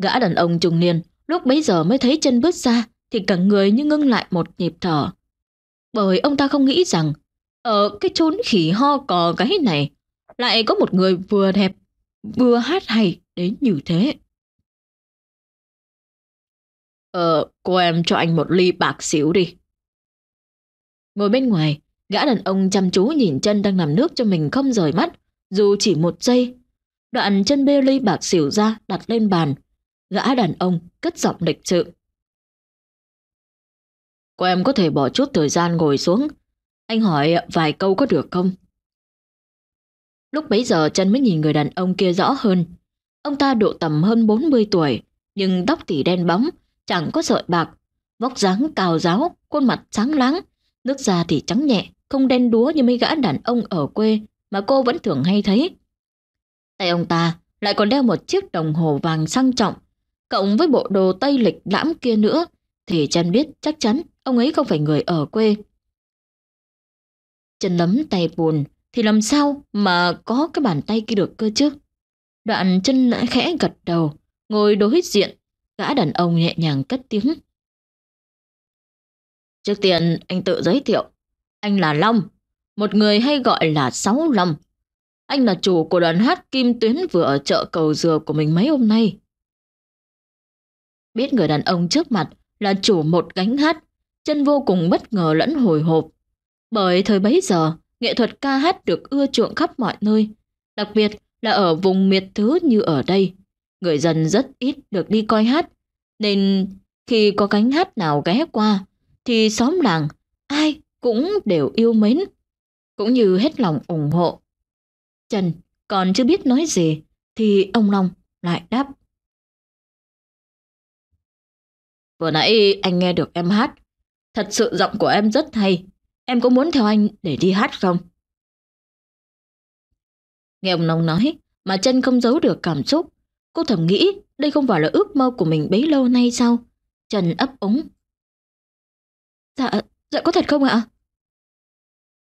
Gã đàn ông trung niên lúc bấy giờ mới thấy chân bước ra thì cả người như ngưng lại một nhịp thở. Bởi ông ta không nghĩ rằng ở ờ, cái chốn khỉ ho cò cái này lại có một người vừa đẹp vừa hát hay đến như thế. Ờ, cô em cho anh một ly bạc xỉu đi. Ngồi bên ngoài, Gã đàn ông chăm chú nhìn chân đang làm nước cho mình không rời mắt, dù chỉ một giây. Đoạn chân bê ly bạc xỉu ra đặt lên bàn. Gã đàn ông cất giọng lịch sự. Cô em có thể bỏ chút thời gian ngồi xuống. Anh hỏi vài câu có được không? Lúc bấy giờ chân mới nhìn người đàn ông kia rõ hơn. Ông ta độ tầm hơn 40 tuổi, nhưng tóc tỉ đen bóng, chẳng có sợi bạc, vóc dáng cao ráo, khuôn mặt sáng láng, nước da thì trắng nhẹ, không đen đúa như mấy gã đàn ông ở quê mà cô vẫn thường hay thấy. Tay ông ta lại còn đeo một chiếc đồng hồ vàng sang trọng, cộng với bộ đồ tây lịch lãm kia nữa, thì Trần biết chắc chắn ông ấy không phải người ở quê. Trần lấm tay buồn, thì làm sao mà có cái bàn tay kia được cơ chứ? Đoạn chân lại khẽ gật đầu, ngồi đối diện, gã đàn ông nhẹ nhàng cất tiếng. Trước tiên anh tự giới thiệu, anh là Long, một người hay gọi là Sáu Long. Anh là chủ của đoàn hát Kim Tuyến vừa ở chợ cầu dừa của mình mấy hôm nay. Biết người đàn ông trước mặt là chủ một gánh hát, chân vô cùng bất ngờ lẫn hồi hộp. Bởi thời bấy giờ, nghệ thuật ca hát được ưa chuộng khắp mọi nơi, đặc biệt là ở vùng miệt thứ như ở đây. Người dân rất ít được đi coi hát, nên khi có gánh hát nào ghé qua, thì xóm làng ai cũng đều yêu mến, cũng như hết lòng ủng hộ. Trần còn chưa biết nói gì thì ông Long lại đáp. Vừa nãy anh nghe được em hát, thật sự giọng của em rất hay. Em có muốn theo anh để đi hát không? Nghe ông Long nói, mà Trần không giấu được cảm xúc. Cô thầm nghĩ đây không phải là ước mơ của mình bấy lâu nay sao? Trần ấp úng. Dạ, Dạ có thật không ạ?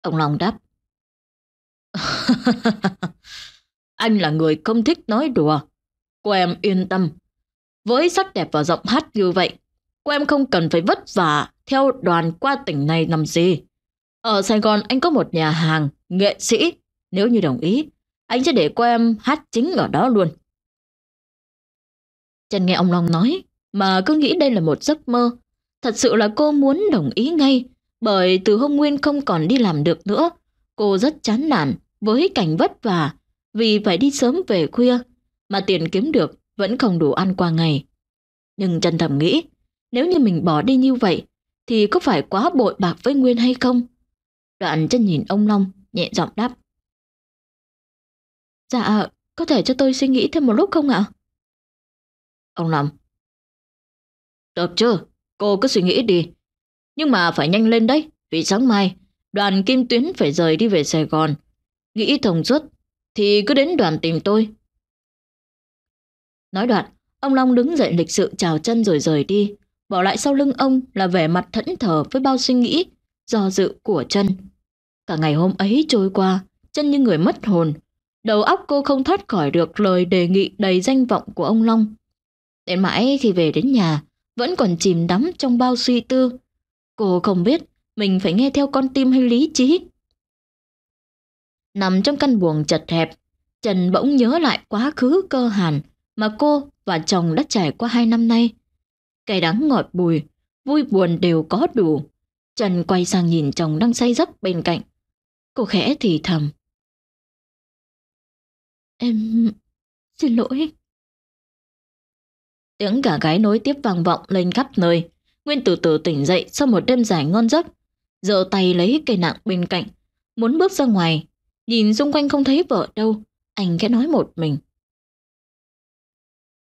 Ông Long đáp. <laughs> anh là người không thích nói đùa. Cô em yên tâm. Với sắc đẹp và giọng hát như vậy, cô em không cần phải vất vả theo đoàn qua tỉnh này làm gì. Ở Sài Gòn anh có một nhà hàng, nghệ sĩ. Nếu như đồng ý, anh sẽ để cô em hát chính ở đó luôn. Trần nghe ông Long nói, mà cứ nghĩ đây là một giấc mơ. Thật sự là cô muốn đồng ý ngay, bởi từ hôm Nguyên không còn đi làm được nữa, cô rất chán nản với cảnh vất vả vì phải đi sớm về khuya mà tiền kiếm được vẫn không đủ ăn qua ngày. Nhưng Trần Thầm nghĩ, nếu như mình bỏ đi như vậy thì có phải quá bội bạc với Nguyên hay không? Đoạn chân nhìn ông Long, nhẹ giọng đáp. Dạ, có thể cho tôi suy nghĩ thêm một lúc không ạ? Ông Long. Được chưa cô cứ suy nghĩ đi. Nhưng mà phải nhanh lên đấy, vì sáng mai, đoàn Kim Tuyến phải rời đi về Sài Gòn. Nghĩ thông suốt, thì cứ đến đoàn tìm tôi. Nói đoạn, ông Long đứng dậy lịch sự chào chân rồi rời đi, bỏ lại sau lưng ông là vẻ mặt thẫn thờ với bao suy nghĩ, do dự của chân. Cả ngày hôm ấy trôi qua, chân như người mất hồn, đầu óc cô không thoát khỏi được lời đề nghị đầy danh vọng của ông Long. Đến mãi khi về đến nhà, vẫn còn chìm đắm trong bao suy tư, Cô không biết mình phải nghe theo con tim hay lý trí. Nằm trong căn buồng chật hẹp, Trần bỗng nhớ lại quá khứ cơ hàn mà cô và chồng đã trải qua hai năm nay. Cái đắng ngọt bùi, vui buồn đều có đủ. Trần quay sang nhìn chồng đang say giấc bên cạnh. Cô khẽ thì thầm. Em... xin lỗi. Tiếng cả gái nối tiếp vang vọng lên khắp nơi. Nguyên từ từ tỉnh dậy sau một đêm dài ngon giấc, giơ tay lấy cây nặng bên cạnh, muốn bước ra ngoài, nhìn xung quanh không thấy vợ đâu, anh khẽ nói một mình.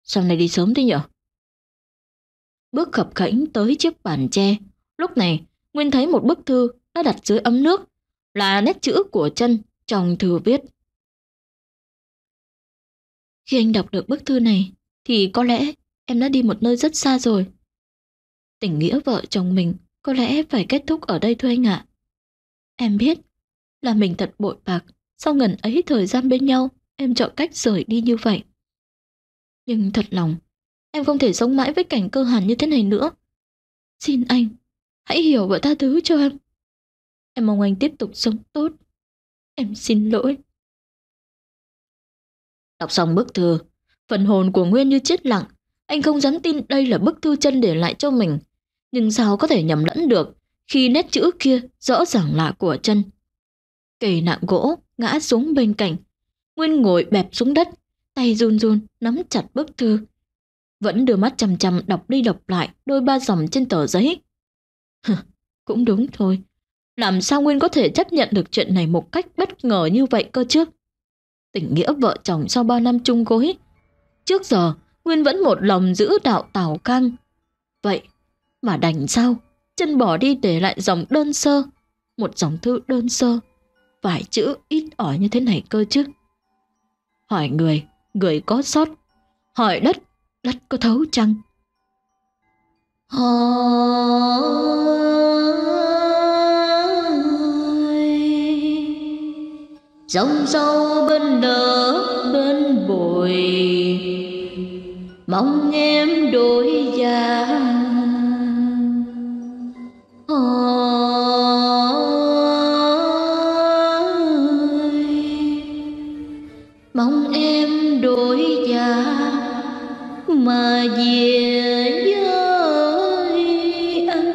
Sao này đi sớm thế nhở? Bước khập khảnh tới chiếc bàn tre, lúc này Nguyên thấy một bức thư đã đặt dưới ấm nước, là nét chữ của chân trong thư viết. Khi anh đọc được bức thư này, thì có lẽ em đã đi một nơi rất xa rồi. Tình nghĩa vợ chồng mình có lẽ phải kết thúc ở đây thôi anh ạ. Em biết là mình thật bội bạc, sau ngần ấy thời gian bên nhau, em chọn cách rời đi như vậy. Nhưng thật lòng, em không thể sống mãi với cảnh cơ hàn như thế này nữa. Xin anh, hãy hiểu và tha thứ cho em. Em mong anh tiếp tục sống tốt. Em xin lỗi. Đọc xong bức thư, phần hồn của Nguyên như chết lặng, anh không dám tin đây là bức thư chân để lại cho mình. Nhưng sao có thể nhầm lẫn được khi nét chữ kia rõ ràng là của chân. Cây nạng gỗ ngã xuống bên cạnh. Nguyên ngồi bẹp xuống đất, tay run run nắm chặt bức thư. Vẫn đưa mắt chằm chằm đọc đi đọc lại đôi ba dòng trên tờ giấy. Cũng đúng thôi. Làm sao Nguyên có thể chấp nhận được chuyện này một cách bất ngờ như vậy cơ chứ? Tình nghĩa vợ chồng sau bao năm chung gối. Trước giờ Nguyên vẫn một lòng giữ đạo Tào Căng. Vậy mà đành sao? Chân bỏ đi để lại dòng đơn sơ, một dòng thư đơn sơ, vài chữ ít ỏi như thế này cơ chứ. Hỏi người, người có sót, hỏi đất, đất có thấu chăng? Hỏi Dòng sâu bên đỡ bên bồi mong em đổi vàng ôi mong em đổi vàng mà về với anh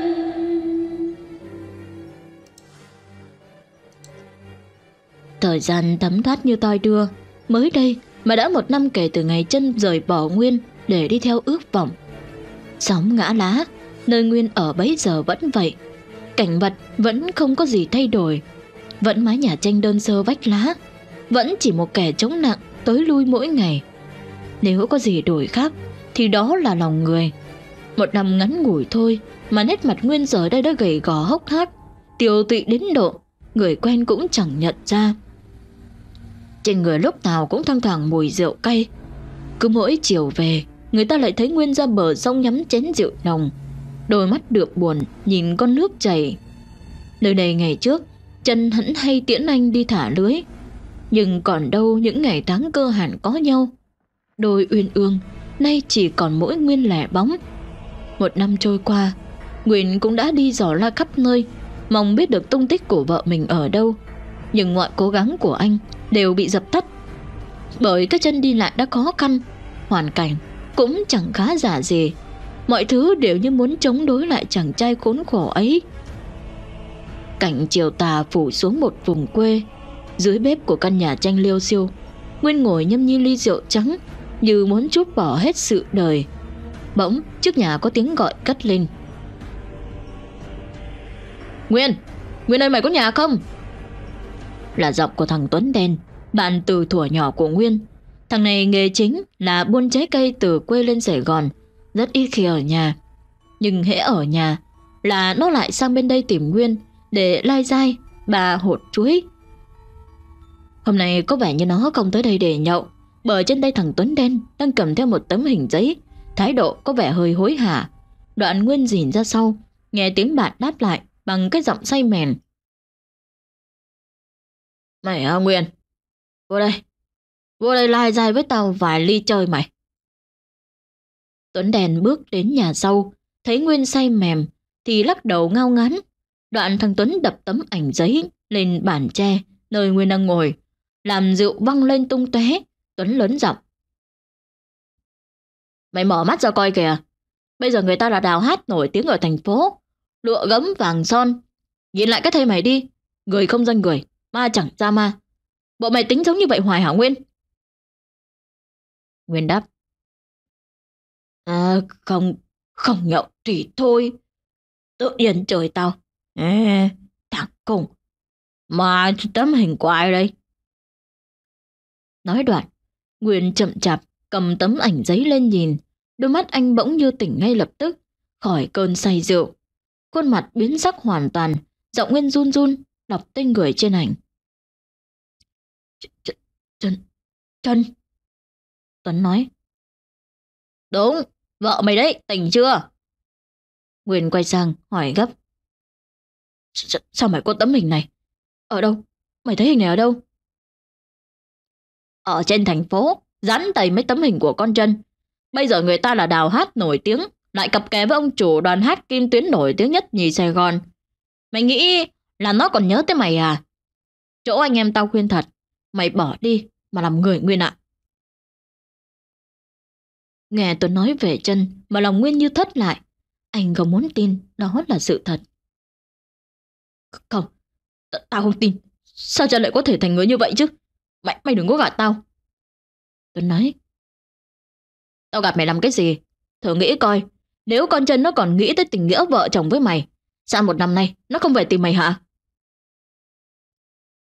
thời gian thấm thoát như toi đưa mới đây mà đã một năm kể từ ngày chân rời bỏ nguyên để đi theo ước vọng. Sóng ngã lá, nơi nguyên ở bấy giờ vẫn vậy. Cảnh vật vẫn không có gì thay đổi. Vẫn mái nhà tranh đơn sơ vách lá, vẫn chỉ một kẻ chống nặng tới lui mỗi ngày. Nếu có gì đổi khác thì đó là lòng người. Một năm ngắn ngủi thôi mà nét mặt Nguyên giờ đây đã gầy gò hốc hác, tiêu tụy đến độ người quen cũng chẳng nhận ra. Trên người lúc nào cũng thăng thẳng mùi rượu cay. Cứ mỗi chiều về, người ta lại thấy Nguyên ra bờ sông nhắm chén rượu nồng, đôi mắt đượm buồn nhìn con nước chảy. Nơi đây ngày trước, Trần hẳn hay tiễn anh đi thả lưới, nhưng còn đâu những ngày tháng cơ hẳn có nhau. Đôi uyên ương, nay chỉ còn mỗi Nguyên lẻ bóng. Một năm trôi qua, Nguyên cũng đã đi dò la khắp nơi, mong biết được tung tích của vợ mình ở đâu. Nhưng mọi cố gắng của anh đều bị dập tắt bởi cái chân đi lại đã khó khăn, hoàn cảnh cũng chẳng khá giả gì. Mọi thứ đều như muốn chống đối lại chàng trai khốn khổ ấy. Cảnh chiều tà phủ xuống một vùng quê, dưới bếp của căn nhà tranh liêu siêu, Nguyên ngồi nhâm nhi ly rượu trắng, như muốn chút bỏ hết sự đời. Bỗng, trước nhà có tiếng gọi cắt lên. Nguyên, Nguyên ơi mày có nhà không? Là giọng của thằng Tuấn Đen, bạn từ thuở nhỏ của Nguyên Thằng này nghề chính là buôn trái cây từ quê lên Sài Gòn, rất ít khi ở nhà. Nhưng hễ ở nhà là nó lại sang bên đây tìm Nguyên để lai dai bà hột chuối. Hôm nay có vẻ như nó không tới đây để nhậu, bởi trên tay thằng Tuấn Đen đang cầm theo một tấm hình giấy, thái độ có vẻ hơi hối hả. Đoạn Nguyên dìn ra sau, nghe tiếng bạn đáp lại bằng cái giọng say mèn. Mày à Nguyên, vô đây, Vô đây lai dài với tao vài ly chơi mày. Tuấn Đèn bước đến nhà sau, thấy Nguyên say mềm, thì lắc đầu ngao ngán. Đoạn thằng Tuấn đập tấm ảnh giấy lên bản tre, nơi Nguyên đang ngồi, làm rượu văng lên tung tóe. Tuấn lớn giọng. Mày mở mắt ra coi kìa, bây giờ người ta là đào hát nổi tiếng ở thành phố, lụa gấm vàng son. Nhìn lại cái thầy mày đi, người không danh người, ma chẳng ra ma. Bộ mày tính giống như vậy hoài hả Nguyên? Nguyên đáp. À, không, không nhậu thì thôi. Tự nhiên trời tao. À, thằng cùng. Mà tấm hình của ai đây? Nói đoạn, Nguyên chậm chạp cầm tấm ảnh giấy lên nhìn. Đôi mắt anh bỗng như tỉnh ngay lập tức, khỏi cơn say rượu. Khuôn mặt biến sắc hoàn toàn, giọng Nguyên run run, đọc tên người trên ảnh. Chân, chân, chân, Tuấn nói. Đúng, vợ mày đấy, tỉnh chưa? Nguyên quay sang, hỏi gấp. S sao mày có tấm hình này? Ở đâu? Mày thấy hình này ở đâu? Ở trên thành phố, dán đầy mấy tấm hình của con chân. Bây giờ người ta là đào hát nổi tiếng, lại cặp kè với ông chủ đoàn hát kim tuyến nổi tiếng nhất nhì Sài Gòn. Mày nghĩ là nó còn nhớ tới mày à? Chỗ anh em tao khuyên thật, mày bỏ đi mà làm người Nguyên ạ. À. Nghe Tuấn nói về chân mà lòng Nguyên như thất lại. Anh không muốn tin đó là sự thật. Không, tao không tin. Sao cha lại có thể thành người như vậy chứ? Mày, mày đừng có gạt tao. Tuấn nói. Tao gặp mày làm cái gì? Thử nghĩ coi, nếu con chân nó còn nghĩ tới tình nghĩa vợ chồng với mày, sao một năm nay nó không về tìm mày hả?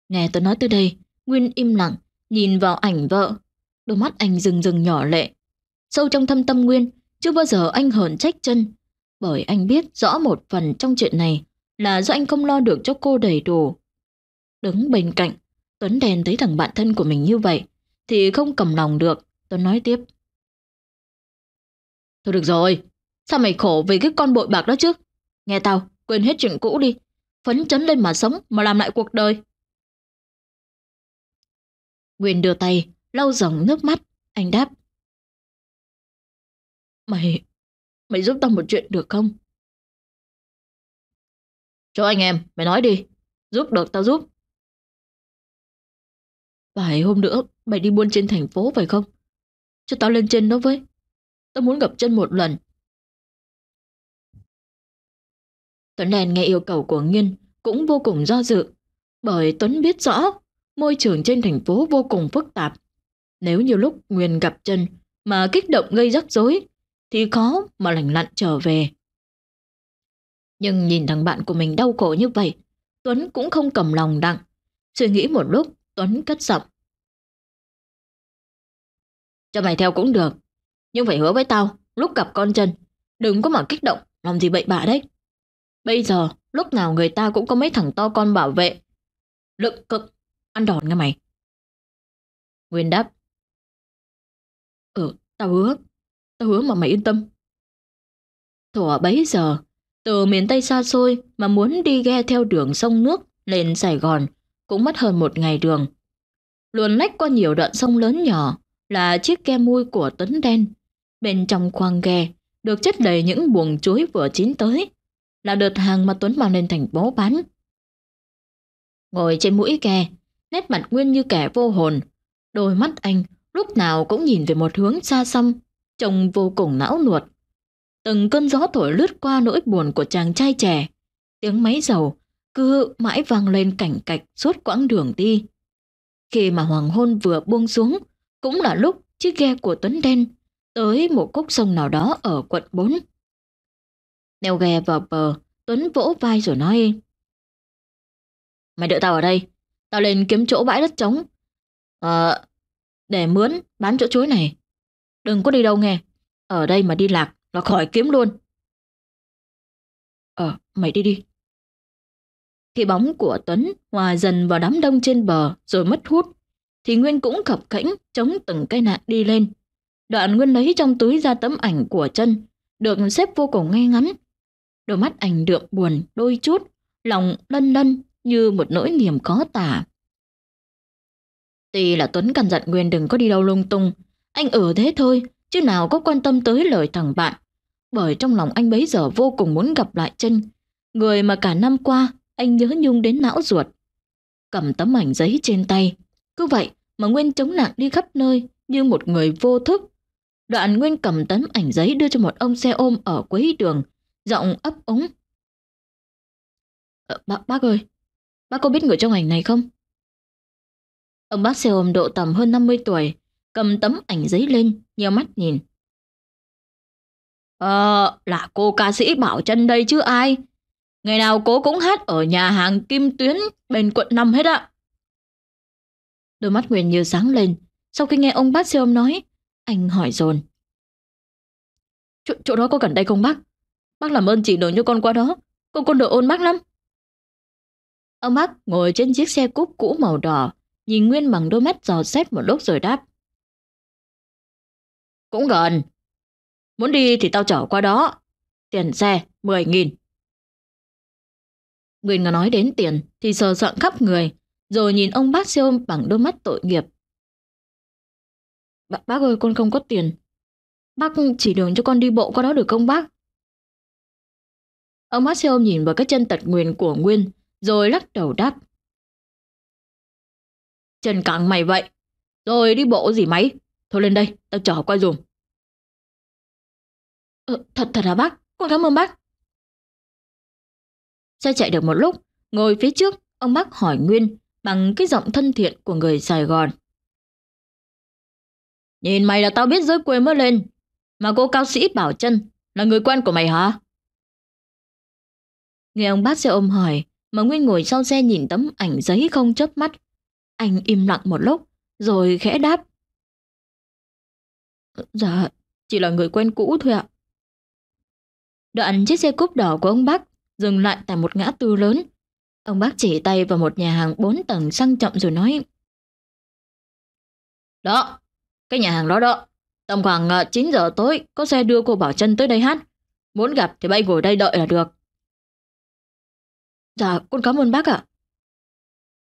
Nghe Tuấn nói tới đây, Nguyên im lặng, nhìn vào ảnh vợ. Đôi mắt anh rừng rừng nhỏ lệ, Sâu trong thâm tâm nguyên, chưa bao giờ anh hờn trách chân. Bởi anh biết rõ một phần trong chuyện này là do anh không lo được cho cô đầy đủ. Đứng bên cạnh, Tuấn Đèn thấy thằng bạn thân của mình như vậy thì không cầm lòng được. Tuấn nói tiếp. Thôi được rồi, sao mày khổ vì cái con bội bạc đó chứ? Nghe tao, quên hết chuyện cũ đi. Phấn chấn lên mà sống, mà làm lại cuộc đời. Nguyên đưa tay, lau dòng nước mắt. Anh đáp. Mày, mày giúp tao một chuyện được không? Cho anh em, mày nói đi. Giúp được tao giúp. Phải hôm nữa mày đi buôn trên thành phố phải không? Cho tao lên trên đó với. Tao muốn gặp chân một lần. Tuấn Đèn nghe yêu cầu của Nghiên cũng vô cùng do dự. Bởi Tuấn biết rõ môi trường trên thành phố vô cùng phức tạp. Nếu nhiều lúc Nguyên gặp chân mà kích động gây rắc rối thì khó mà lành lặn trở về. Nhưng nhìn thằng bạn của mình đau khổ như vậy, Tuấn cũng không cầm lòng đặng. Suy nghĩ một lúc, Tuấn cất giọng. Cho mày theo cũng được, nhưng phải hứa với tao, lúc gặp con chân, đừng có mà kích động, làm gì bậy bạ đấy. Bây giờ, lúc nào người ta cũng có mấy thằng to con bảo vệ. Lực cực, ăn đòn nghe mày. Nguyên đáp. Ừ, tao hứa, Tao hứa mà mày yên tâm. Thủa bấy giờ, từ miền Tây xa xôi mà muốn đi ghe theo đường sông nước lên Sài Gòn cũng mất hơn một ngày đường. Luồn lách qua nhiều đoạn sông lớn nhỏ là chiếc ghe mui của Tuấn Đen. Bên trong khoang ghe được chất đầy những buồng chuối vừa chín tới là đợt hàng mà Tuấn mang lên thành phố bán. Ngồi trên mũi ghe, nét mặt nguyên như kẻ vô hồn. Đôi mắt anh lúc nào cũng nhìn về một hướng xa xăm trông vô cùng não nuột. Từng cơn gió thổi lướt qua nỗi buồn của chàng trai trẻ. Tiếng máy dầu cứ mãi vang lên cảnh cạch suốt quãng đường đi. Khi mà hoàng hôn vừa buông xuống, cũng là lúc chiếc ghe của Tuấn Đen tới một cốc sông nào đó ở quận 4. Neo ghe vào bờ, Tuấn vỗ vai rồi nói Mày đợi tao ở đây, tao lên kiếm chỗ bãi đất trống. Ờ, à, để mướn, bán chỗ chuối này, Đừng có đi đâu nghe. Ở đây mà đi lạc là khỏi kiếm luôn. Ờ, mày đi đi. Khi bóng của Tuấn hòa dần vào đám đông trên bờ rồi mất hút, thì Nguyên cũng khập khẽnh chống từng cây nạn đi lên. Đoạn Nguyên lấy trong túi ra tấm ảnh của chân, được xếp vô cùng ngay ngắn. Đôi mắt ảnh đượm buồn đôi chút, lòng lân lân như một nỗi niềm khó tả. Tuy là Tuấn cần dặn Nguyên đừng có đi đâu lung tung, anh ở thế thôi, chứ nào có quan tâm tới lời thằng bạn. Bởi trong lòng anh bấy giờ vô cùng muốn gặp lại chân, người mà cả năm qua anh nhớ nhung đến não ruột. Cầm tấm ảnh giấy trên tay, cứ vậy mà Nguyên chống nặng đi khắp nơi như một người vô thức. Đoạn Nguyên cầm tấm ảnh giấy đưa cho một ông xe ôm ở cuối đường, giọng ấp ống. Ờ, bác, bác ơi, bác có biết người trong ảnh này không? Ông bác xe ôm độ tầm hơn 50 tuổi, cầm tấm ảnh giấy lên, nhíu mắt nhìn. Ờ, là cô ca sĩ Bảo Trân đây chứ ai. Ngày nào cô cũng hát ở nhà hàng Kim Tuyến bên quận 5 hết ạ. Đôi mắt Nguyên Như sáng lên, sau khi nghe ông bác xe ôm nói, anh hỏi dồn. Chỗ, chỗ đó có gần đây không bác? Bác làm ơn chỉ đường cho con qua đó, con con đỡ ôn bác lắm. Ông bác ngồi trên chiếc xe cúp cũ màu đỏ, nhìn Nguyên bằng đôi mắt dò xét một lúc rồi đáp. Cũng gần. Muốn đi thì tao chở qua đó. Tiền xe 10.000. Nguyên có nói đến tiền thì sờ soạn khắp người, rồi nhìn ông bác siêu bằng đôi mắt tội nghiệp. bác ơi con không có tiền. Bác chỉ đường cho con đi bộ qua đó được không bác? Ông bác siêu nhìn vào cái chân tật nguyền của Nguyên rồi lắc đầu đáp. Chân cẳng mày vậy, rồi đi bộ gì mấy? Thôi lên đây, tao chở qua dùm. Ờ, thật thật hả bác? Con cảm ơn bác. Xe chạy được một lúc, ngồi phía trước, ông bác hỏi Nguyên bằng cái giọng thân thiện của người Sài Gòn. Nhìn mày là tao biết dưới quê mới lên, mà cô cao sĩ Bảo chân là người quen của mày hả? Nghe ông bác xe ôm hỏi, mà Nguyên ngồi sau xe nhìn tấm ảnh giấy không chớp mắt. Anh im lặng một lúc, rồi khẽ đáp. Dạ, chỉ là người quen cũ thôi ạ. Đoạn chiếc xe cúp đỏ của ông Bắc dừng lại tại một ngã tư lớn. Ông Bắc chỉ tay vào một nhà hàng 4 tầng sang trọng rồi nói. Đó, cái nhà hàng đó đó, tầm khoảng 9 ờ, giờ tối có xe đưa cô Bảo chân tới đây hát. Muốn gặp thì bay ngồi đây đợi là được. Dạ, con cảm ơn bác ạ.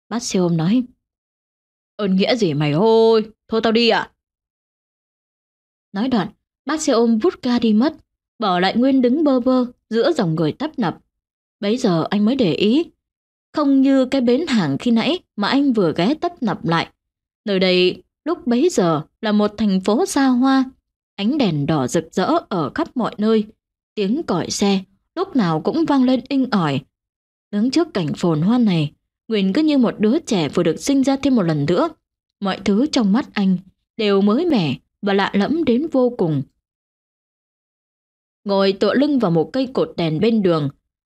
Bác siêu ôm nói. Ơn nghĩa gì mày ôi, thôi tao đi ạ. Nói đoạn, bác xe ôm vút ca đi mất, bỏ lại Nguyên đứng bơ vơ giữa dòng người tấp nập. Bấy giờ anh mới để ý. Không như cái bến hàng khi nãy mà anh vừa ghé tấp nập lại. Nơi đây lúc bấy giờ là một thành phố xa hoa, ánh đèn đỏ rực rỡ ở khắp mọi nơi, tiếng còi xe lúc nào cũng vang lên inh ỏi. Đứng trước cảnh phồn hoa này, Nguyên cứ như một đứa trẻ vừa được sinh ra thêm một lần nữa. Mọi thứ trong mắt anh đều mới mẻ, và lạ lẫm đến vô cùng. Ngồi tựa lưng vào một cây cột đèn bên đường,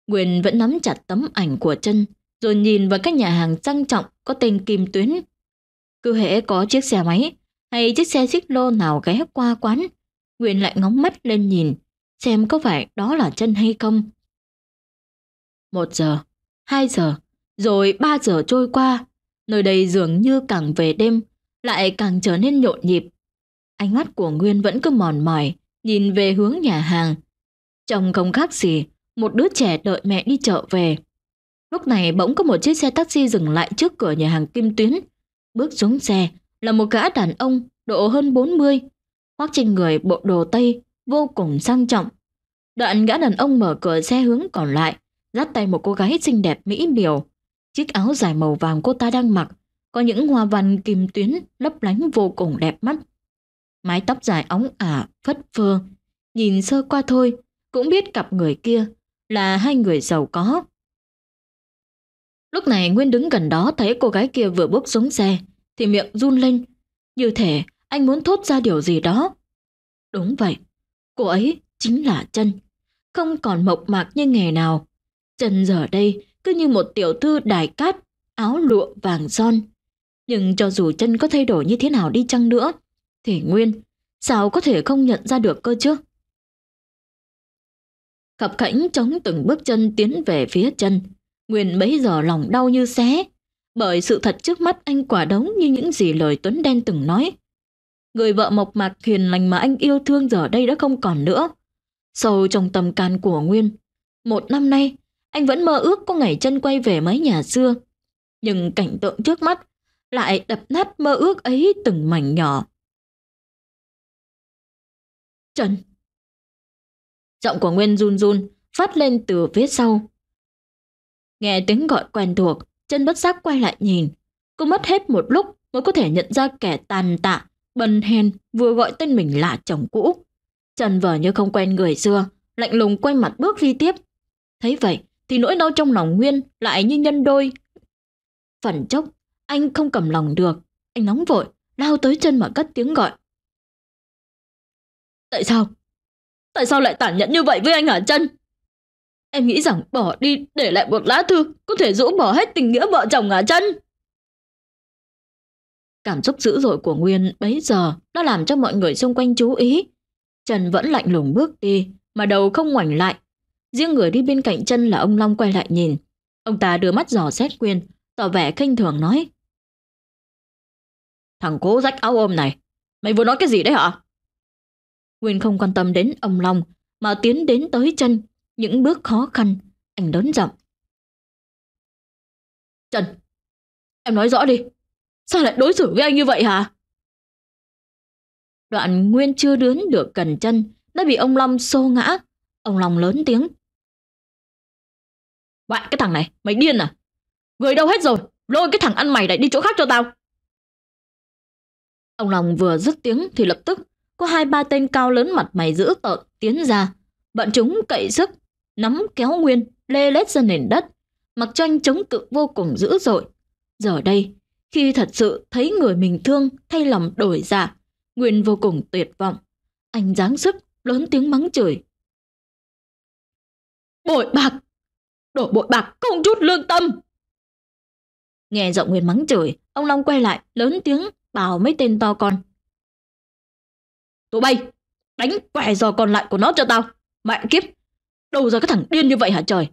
Nguyên vẫn nắm chặt tấm ảnh của chân, rồi nhìn vào các nhà hàng sang trọng có tên Kim Tuyến. Cứ hễ có chiếc xe máy hay chiếc xe xích lô nào ghé qua quán, Nguyên lại ngóng mắt lên nhìn, xem có phải đó là chân hay không. Một giờ, hai giờ, rồi ba giờ trôi qua, nơi đây dường như càng về đêm, lại càng trở nên nhộn nhịp. Ánh mắt của Nguyên vẫn cứ mòn mỏi, nhìn về hướng nhà hàng. Trong không khác gì, một đứa trẻ đợi mẹ đi chợ về. Lúc này bỗng có một chiếc xe taxi dừng lại trước cửa nhà hàng Kim Tuyến. Bước xuống xe là một gã đàn ông độ hơn 40, khoác trên người bộ đồ Tây vô cùng sang trọng. Đoạn gã đàn ông mở cửa xe hướng còn lại, dắt tay một cô gái xinh đẹp mỹ miều. Chiếc áo dài màu vàng cô ta đang mặc có những hoa văn kim tuyến lấp lánh vô cùng đẹp mắt mái tóc dài óng ả, phất phơ. Nhìn sơ qua thôi, cũng biết cặp người kia là hai người giàu có. Lúc này Nguyên đứng gần đó thấy cô gái kia vừa bước xuống xe, thì miệng run lên. Như thể anh muốn thốt ra điều gì đó. Đúng vậy, cô ấy chính là chân không còn mộc mạc như nghề nào. Trần giờ đây cứ như một tiểu thư đài cát, áo lụa vàng son. Nhưng cho dù chân có thay đổi như thế nào đi chăng nữa, thể Nguyên, sao có thể không nhận ra được cơ chứ? Khập khảnh chống từng bước chân tiến về phía chân, Nguyên bấy giờ lòng đau như xé, bởi sự thật trước mắt anh quả đống như những gì lời Tuấn Đen từng nói. Người vợ mộc mạc hiền lành mà anh yêu thương giờ đây đã không còn nữa. Sâu trong tâm can của Nguyên, một năm nay, anh vẫn mơ ước có ngày chân quay về mái nhà xưa. Nhưng cảnh tượng trước mắt lại đập nát mơ ước ấy từng mảnh nhỏ. Trần! Giọng của Nguyên run run, phát lên từ phía sau. Nghe tiếng gọi quen thuộc, chân bất giác quay lại nhìn. Cô mất hết một lúc mới có thể nhận ra kẻ tàn tạ, bần hèn vừa gọi tên mình là chồng cũ. Trần vờ như không quen người xưa, lạnh lùng quay mặt bước đi tiếp. Thấy vậy thì nỗi đau trong lòng Nguyên lại như nhân đôi. Phần chốc, anh không cầm lòng được, anh nóng vội, lao tới chân mà cất tiếng gọi. Tại sao? Tại sao lại tản nhẫn như vậy với anh hả chân? Em nghĩ rằng bỏ đi để lại một lá thư có thể rũ bỏ hết tình nghĩa vợ chồng hả chân? Cảm xúc dữ dội của Nguyên bấy giờ nó làm cho mọi người xung quanh chú ý. Trần vẫn lạnh lùng bước đi mà đầu không ngoảnh lại. Riêng người đi bên cạnh chân là ông Long quay lại nhìn. Ông ta đưa mắt dò xét Nguyên, tỏ vẻ khinh thường nói. Thằng cố rách áo ôm này, mày vừa nói cái gì đấy hả? Nguyên không quan tâm đến ông Long, mà tiến đến tới chân, những bước khó khăn, anh lớn giọng. Trần, em nói rõ đi, sao lại đối xử với anh như vậy hả? Đoạn Nguyên chưa đướn được cần chân, đã bị ông Long xô ngã. Ông Long lớn tiếng. Bạn cái thằng này, mày điên à? Người đâu hết rồi, lôi cái thằng ăn mày lại đi chỗ khác cho tao. Ông Long vừa dứt tiếng thì lập tức có hai ba tên cao lớn mặt mày dữ tợn tiến ra. Bọn chúng cậy sức, nắm kéo Nguyên, lê lết ra nền đất, mặc cho anh chống cự vô cùng dữ dội. Giờ đây, khi thật sự thấy người mình thương thay lòng đổi dạ, Nguyên vô cùng tuyệt vọng. Anh giáng sức, lớn tiếng mắng chửi. Bội bạc! Đổ bội bạc không chút lương tâm! Nghe giọng Nguyên mắng chửi, ông Long quay lại, lớn tiếng bảo mấy tên to con Tụi bay, đánh quẻ giò còn lại của nó cho tao. Mẹ kiếp, đâu ra cái thằng điên như vậy hả trời?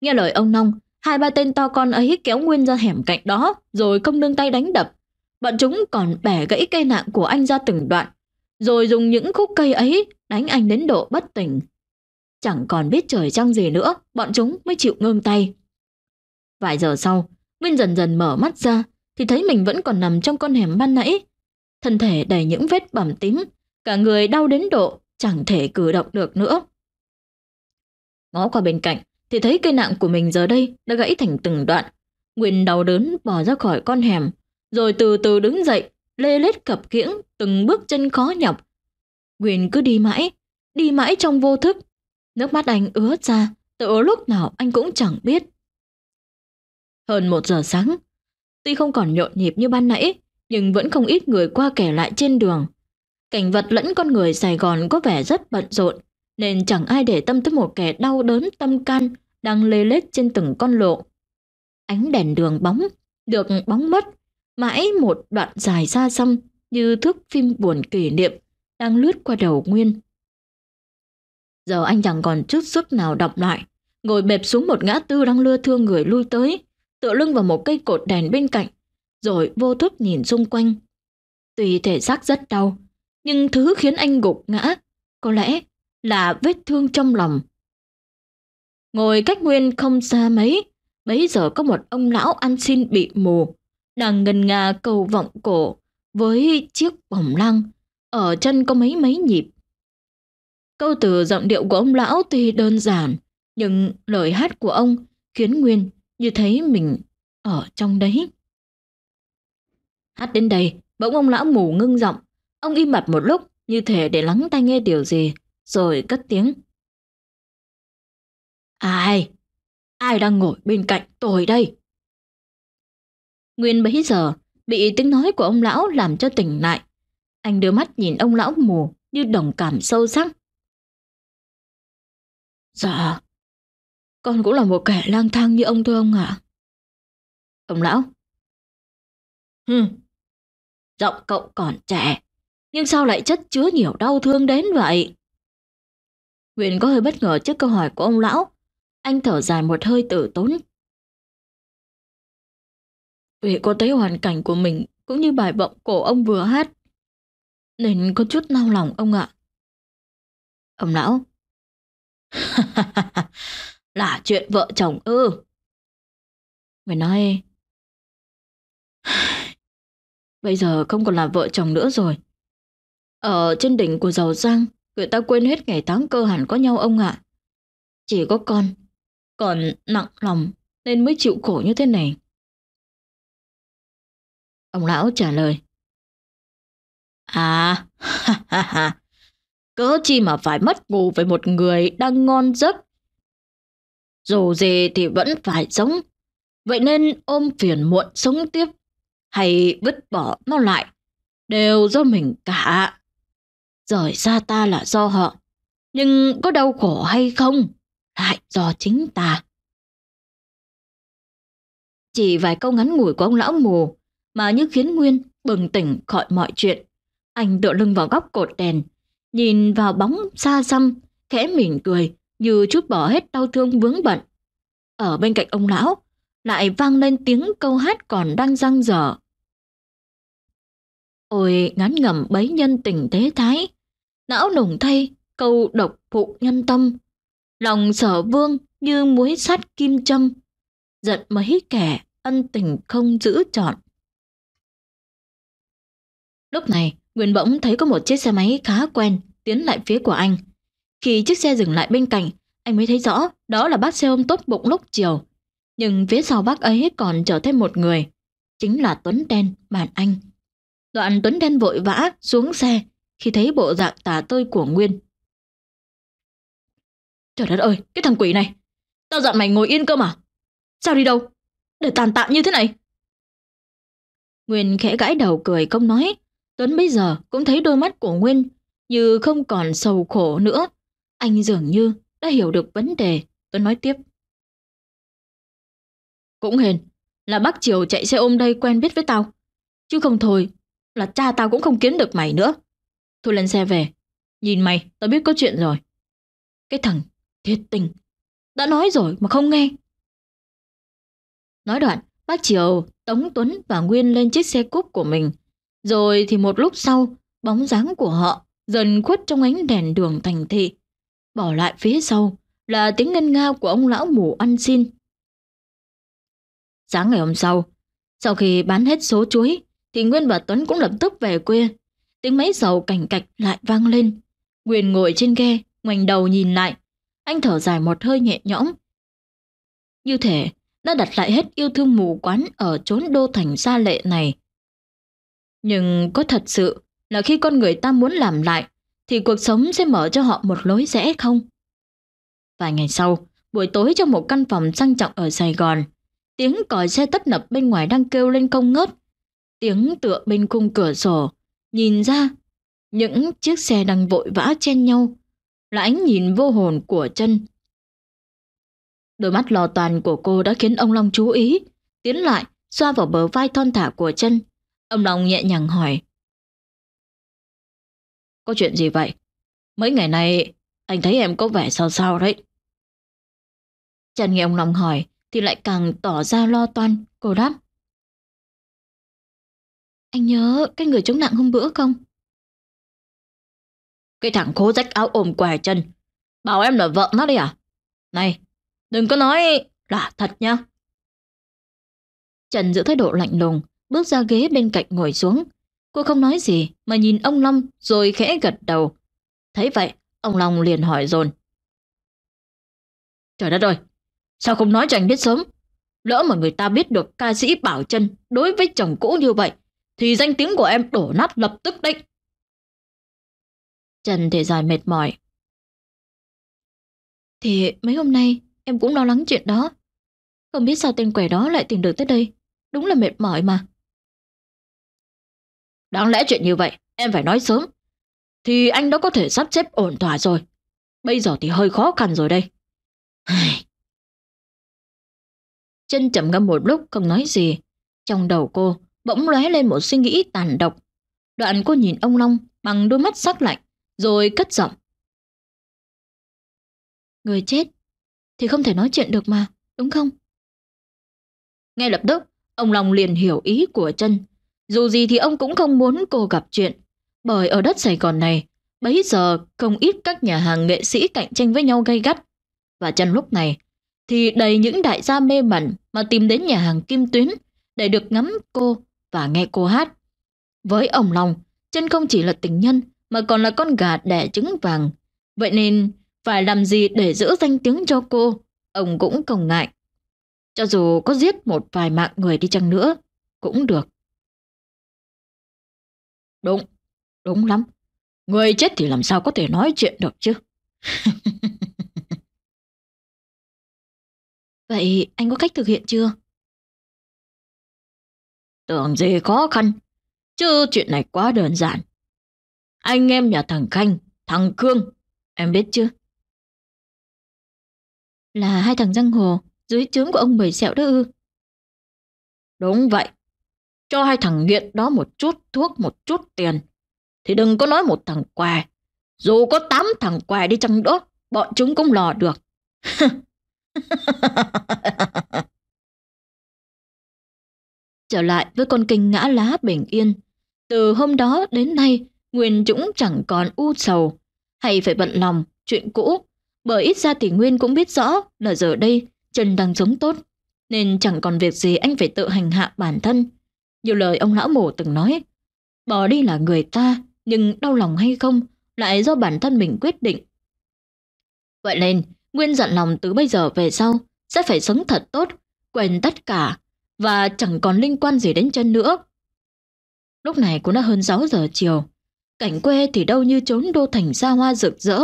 Nghe lời ông Nông, hai ba tên to con ấy kéo Nguyên ra hẻm cạnh đó rồi không nương tay đánh đập. Bọn chúng còn bẻ gãy cây nạng của anh ra từng đoạn, rồi dùng những khúc cây ấy đánh anh đến độ bất tỉnh. Chẳng còn biết trời trăng gì nữa, bọn chúng mới chịu ngưng tay. Vài giờ sau, Nguyên dần dần mở mắt ra thì thấy mình vẫn còn nằm trong con hẻm ban nãy thân thể đầy những vết bầm tím, cả người đau đến độ chẳng thể cử động được nữa. Ngó qua bên cạnh thì thấy cây nặng của mình giờ đây đã gãy thành từng đoạn. Nguyên đau đớn bỏ ra khỏi con hẻm, rồi từ từ đứng dậy, lê lết cập kiễng từng bước chân khó nhọc. Nguyên cứ đi mãi, đi mãi trong vô thức. Nước mắt anh ứa ra, tự lúc nào anh cũng chẳng biết. Hơn một giờ sáng, tuy không còn nhộn nhịp như ban nãy, nhưng vẫn không ít người qua kẻ lại trên đường. Cảnh vật lẫn con người Sài Gòn có vẻ rất bận rộn, nên chẳng ai để tâm tới một kẻ đau đớn tâm can đang lê lết trên từng con lộ. Ánh đèn đường bóng, được bóng mất, mãi một đoạn dài xa xăm như thước phim buồn kỷ niệm đang lướt qua đầu Nguyên. Giờ anh chẳng còn chút sức nào đọc lại, ngồi bẹp xuống một ngã tư đang lưa thương người lui tới, tựa lưng vào một cây cột đèn bên cạnh, rồi vô thức nhìn xung quanh. tùy thể xác rất đau, nhưng thứ khiến anh gục ngã có lẽ là vết thương trong lòng. Ngồi cách nguyên không xa mấy, bấy giờ có một ông lão ăn xin bị mù, đang ngần ngà cầu vọng cổ với chiếc vòng lăng, ở chân có mấy mấy nhịp. Câu từ giọng điệu của ông lão tuy đơn giản, nhưng lời hát của ông khiến Nguyên như thấy mình ở trong đấy. Hát đến đây, bỗng ông lão mù ngưng giọng. Ông im mặt một lúc, như thể để lắng tai nghe điều gì, rồi cất tiếng. Ai? Ai đang ngồi bên cạnh tôi đây? Nguyên bấy giờ, bị tiếng nói của ông lão làm cho tỉnh lại. Anh đưa mắt nhìn ông lão mù như đồng cảm sâu sắc. Dạ, con cũng là một kẻ lang thang như ông thôi ông ạ. Ông lão. Hừm, giọng cậu còn trẻ, nhưng sao lại chất chứa nhiều đau thương đến vậy? Huyền có hơi bất ngờ trước câu hỏi của ông lão. Anh thở dài một hơi tử tốn. Vì có thấy hoàn cảnh của mình cũng như bài vọng cổ ông vừa hát, nên có chút nao lòng ông ạ. Ông lão. <laughs> là chuyện vợ chồng ư. Mày nói bây giờ không còn là vợ chồng nữa rồi. Ở trên đỉnh của giàu sang, người ta quên hết ngày tháng cơ hẳn có nhau ông ạ. Chỉ có con, còn nặng lòng nên mới chịu khổ như thế này. Ông lão trả lời. À, ha ha ha, cớ chi mà phải mất ngủ với một người đang ngon giấc. Dù gì thì vẫn phải sống, vậy nên ôm phiền muộn sống tiếp hay vứt bỏ nó lại đều do mình cả. Rời xa ta là do họ, nhưng có đau khổ hay không lại do chính ta. Chỉ vài câu ngắn ngủi của ông lão mù mà như khiến Nguyên bừng tỉnh khỏi mọi chuyện. Anh tựa lưng vào góc cột đèn, nhìn vào bóng xa xăm, khẽ mỉm cười như chút bỏ hết đau thương vướng bận. Ở bên cạnh ông lão lại vang lên tiếng câu hát còn đang răng dở. Ôi ngán ngẩm bấy nhân tình thế thái, não nùng thay câu độc phụ nhân tâm, lòng sở vương như muối sắt kim châm, giận mấy kẻ ân tình không giữ trọn. Lúc này, Nguyên bỗng thấy có một chiếc xe máy khá quen tiến lại phía của anh. Khi chiếc xe dừng lại bên cạnh, anh mới thấy rõ đó là bác xe ôm tốt bụng lúc chiều nhưng phía sau bác ấy còn chở thêm một người, chính là Tuấn Đen, bạn anh. Đoạn Tuấn Đen vội vã xuống xe khi thấy bộ dạng tà tơi của Nguyên. Trời đất ơi, cái thằng quỷ này, tao dặn mày ngồi yên cơ mà. Sao đi đâu? Để tàn tạ như thế này. Nguyên khẽ gãi đầu cười không nói. Tuấn bây giờ cũng thấy đôi mắt của Nguyên như không còn sầu khổ nữa. Anh dường như đã hiểu được vấn đề. Tuấn nói tiếp. Cũng hên là bác Triều chạy xe ôm đây quen biết với tao. Chứ không thôi, là cha tao cũng không kiếm được mày nữa. Thôi lên xe về, nhìn mày, tao biết có chuyện rồi. Cái thằng thiệt tình, đã nói rồi mà không nghe. Nói đoạn, bác Triều, Tống Tuấn và Nguyên lên chiếc xe cúp của mình. Rồi thì một lúc sau, bóng dáng của họ dần khuất trong ánh đèn đường thành thị. Bỏ lại phía sau là tiếng ngân nga của ông lão mù ăn xin Sáng ngày hôm sau, sau khi bán hết số chuối, thì Nguyên và Tuấn cũng lập tức về quê. Tiếng máy dầu cảnh cạch lại vang lên. Nguyên ngồi trên ghe, ngoảnh đầu nhìn lại. Anh thở dài một hơi nhẹ nhõm. Như thể đã đặt lại hết yêu thương mù quán ở chốn đô thành xa lệ này. Nhưng có thật sự là khi con người ta muốn làm lại, thì cuộc sống sẽ mở cho họ một lối rẽ không? Vài ngày sau, buổi tối trong một căn phòng sang trọng ở Sài Gòn, Tiếng còi xe tấp nập bên ngoài đang kêu lên công ngớt. Tiếng tựa bên khung cửa sổ. Nhìn ra, những chiếc xe đang vội vã chen nhau. Là ánh nhìn vô hồn của chân. Đôi mắt lò toàn của cô đã khiến ông Long chú ý. Tiến lại, xoa vào bờ vai thon thả của chân. Ông Long nhẹ nhàng hỏi. Có chuyện gì vậy? Mấy ngày nay anh thấy em có vẻ sao sao đấy. Trần nghe ông Long hỏi, thì lại càng tỏ ra lo toan, cô đáp. Anh nhớ cái người chống nặng hôm bữa không? Cái thằng khố rách áo ôm què chân, bảo em là vợ nó đấy à? Này, đừng có nói là thật nha. Trần giữ thái độ lạnh lùng, bước ra ghế bên cạnh ngồi xuống. Cô không nói gì mà nhìn ông Long rồi khẽ gật đầu. Thấy vậy, ông Long liền hỏi dồn. Trời đất ơi, Sao không nói cho anh biết sớm? Lỡ mà người ta biết được ca sĩ Bảo chân đối với chồng cũ như vậy, thì danh tiếng của em đổ nát lập tức đấy. Trần Thể dài mệt mỏi. Thì mấy hôm nay em cũng lo lắng chuyện đó. Không biết sao tên quẻ đó lại tìm được tới đây. Đúng là mệt mỏi mà. Đáng lẽ chuyện như vậy em phải nói sớm. Thì anh đã có thể sắp xếp ổn thỏa rồi. Bây giờ thì hơi khó khăn rồi đây. Chân chậm ra một lúc không nói gì. Trong đầu cô bỗng lóe lên một suy nghĩ tàn độc. Đoạn cô nhìn ông Long bằng đôi mắt sắc lạnh, rồi cất giọng. Người chết thì không thể nói chuyện được mà, đúng không? Ngay lập tức, ông Long liền hiểu ý của chân. Dù gì thì ông cũng không muốn cô gặp chuyện, bởi ở đất Sài Gòn này, bấy giờ không ít các nhà hàng nghệ sĩ cạnh tranh với nhau gay gắt. Và chân lúc này thì đầy những đại gia mê mẩn mà tìm đến nhà hàng Kim Tuyến để được ngắm cô và nghe cô hát. Với ông Long, chân không chỉ là tình nhân mà còn là con gà đẻ trứng vàng. Vậy nên phải làm gì để giữ danh tiếng cho cô, ông cũng không ngại. Cho dù có giết một vài mạng người đi chăng nữa, cũng được. Đúng, đúng lắm. Người chết thì làm sao có thể nói chuyện được chứ? <laughs> Vậy anh có cách thực hiện chưa? Tưởng gì khó khăn, chứ chuyện này quá đơn giản. Anh em nhà thằng Khanh, thằng Cương, em biết chưa? Là hai thằng giang hồ dưới trướng của ông Bảy Sẹo đó ư? Đúng vậy. Cho hai thằng nghiện đó một chút thuốc, một chút tiền. Thì đừng có nói một thằng què. Dù có tám thằng què đi chăng nữa, bọn chúng cũng lò được. <laughs> Trở lại với con kênh ngã lá bình yên, từ hôm đó đến nay, Nguyên Dũng chẳng còn u sầu, hay phải bận lòng, chuyện cũ, bởi ít ra thì Nguyên cũng biết rõ là giờ đây Trần đang sống tốt, nên chẳng còn việc gì anh phải tự hành hạ bản thân. Nhiều lời ông lão mổ từng nói, bỏ đi là người ta, nhưng đau lòng hay không lại do bản thân mình quyết định. Vậy nên, Nguyên dặn lòng từ bây giờ về sau sẽ phải sống thật tốt, quên tất cả và chẳng còn liên quan gì đến chân nữa. Lúc này cũng đã hơn 6 giờ chiều. Cảnh quê thì đâu như trốn đô thành xa hoa rực rỡ.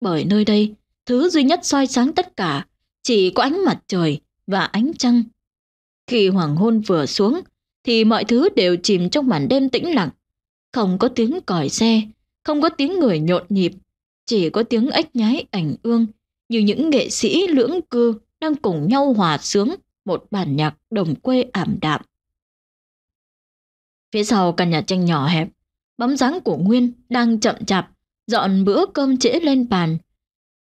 Bởi nơi đây, thứ duy nhất soi sáng tất cả chỉ có ánh mặt trời và ánh trăng. Khi hoàng hôn vừa xuống, thì mọi thứ đều chìm trong màn đêm tĩnh lặng. Không có tiếng còi xe, không có tiếng người nhộn nhịp, chỉ có tiếng ếch nhái ảnh ương như những nghệ sĩ lưỡng cư đang cùng nhau hòa sướng một bản nhạc đồng quê ảm đạm. Phía sau căn nhà tranh nhỏ hẹp, bấm dáng của Nguyên đang chậm chạp dọn bữa cơm trễ lên bàn.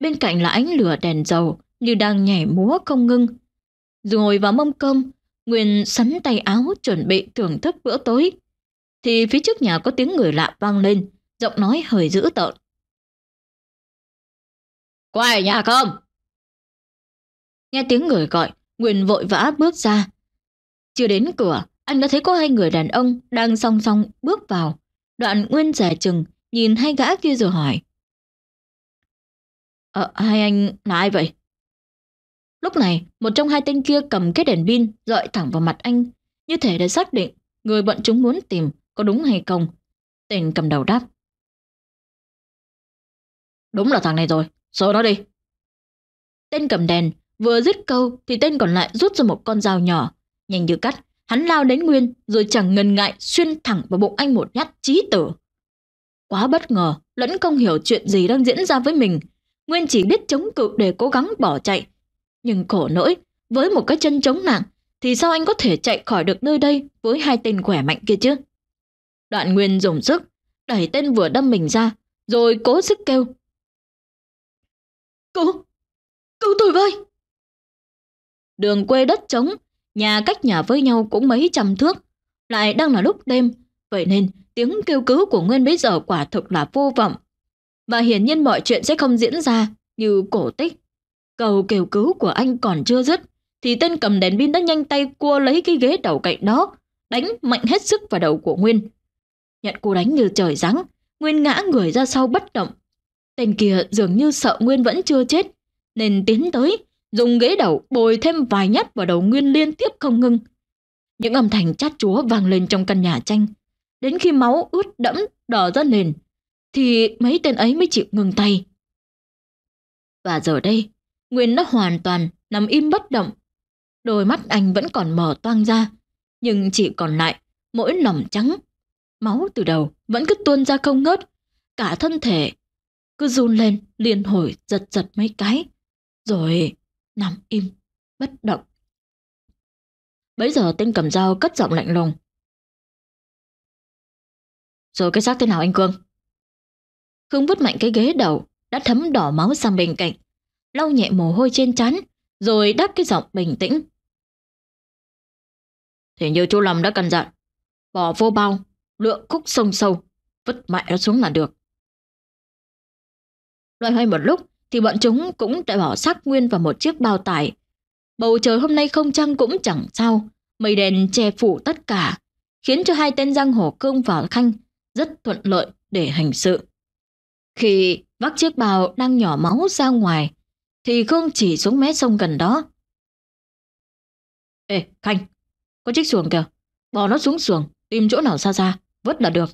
Bên cạnh là ánh lửa đèn dầu như đang nhảy múa không ngưng. Rồi vào mâm cơm, Nguyên sắn tay áo chuẩn bị thưởng thức bữa tối. Thì phía trước nhà có tiếng người lạ vang lên, giọng nói hơi dữ tợn. Có ở nhà không? Nghe tiếng người gọi, Nguyên vội vã bước ra. Chưa đến cửa, anh đã thấy có hai người đàn ông đang song song bước vào. Đoạn Nguyên giả chừng, nhìn hai gã kia rồi hỏi. Ờ, hai anh là ai vậy? Lúc này, một trong hai tên kia cầm cái đèn pin dọi thẳng vào mặt anh, như thể để xác định người bọn chúng muốn tìm có đúng hay không. Tên cầm đầu đáp. Đúng là thằng này rồi, Sợ nó đi. Tên cầm đèn vừa dứt câu thì tên còn lại rút ra một con dao nhỏ. Nhanh như cắt, hắn lao đến Nguyên rồi chẳng ngần ngại xuyên thẳng vào bụng anh một nhát chí tử. Quá bất ngờ, lẫn không hiểu chuyện gì đang diễn ra với mình. Nguyên chỉ biết chống cự để cố gắng bỏ chạy. Nhưng khổ nỗi, với một cái chân chống nặng thì sao anh có thể chạy khỏi được nơi đây với hai tên khỏe mạnh kia chứ? Đoạn Nguyên dùng sức, đẩy tên vừa đâm mình ra, rồi cố sức kêu Cứu, cứu tôi với! Đường quê đất trống, nhà cách nhà với nhau cũng mấy trăm thước, lại đang là lúc đêm, vậy nên tiếng kêu cứu của Nguyên bây giờ quả thực là vô vọng. Và hiển nhiên mọi chuyện sẽ không diễn ra như cổ tích. Cầu kêu cứu của anh còn chưa dứt, thì tên cầm đèn pin đã nhanh tay cua lấy cái ghế đầu cạnh đó, đánh mạnh hết sức vào đầu của Nguyên. Nhận cú đánh như trời giáng, Nguyên ngã người ra sau bất động, Tên kia dường như sợ Nguyên vẫn chưa chết, nên tiến tới, dùng ghế đầu bồi thêm vài nhát vào đầu Nguyên liên tiếp không ngưng. Những âm thanh chát chúa vang lên trong căn nhà tranh. Đến khi máu ướt đẫm đỏ ra nền, thì mấy tên ấy mới chịu ngừng tay. Và giờ đây, Nguyên đã hoàn toàn nằm im bất động. Đôi mắt anh vẫn còn mở toang ra, nhưng chỉ còn lại mỗi lòng trắng. Máu từ đầu vẫn cứ tuôn ra không ngớt, cả thân thể cứ run lên liên hồi giật giật mấy cái, rồi nằm im, bất động. Bấy giờ tên cầm dao cất giọng lạnh lùng. Rồi cái xác thế nào anh Cương? Khương vứt mạnh cái ghế đầu đã thấm đỏ máu sang bên cạnh, lau nhẹ mồ hôi trên trán, rồi đáp cái giọng bình tĩnh. Thì như chú lầm đã căn dặn, bỏ vô bao, lượng khúc sông sâu, vứt mẹ nó xuống là được. Loay hoay một lúc thì bọn chúng cũng đã bỏ xác nguyên vào một chiếc bao tải. Bầu trời hôm nay không trăng cũng chẳng sao, mây đèn che phủ tất cả, khiến cho hai tên giang hồ cương vào khanh rất thuận lợi để hành sự. Khi vác chiếc bao đang nhỏ máu ra ngoài, thì Khương chỉ xuống mé sông gần đó. Ê, Khanh, có chiếc xuồng kìa, bò nó xuống xuồng, tìm chỗ nào xa xa, vớt là được.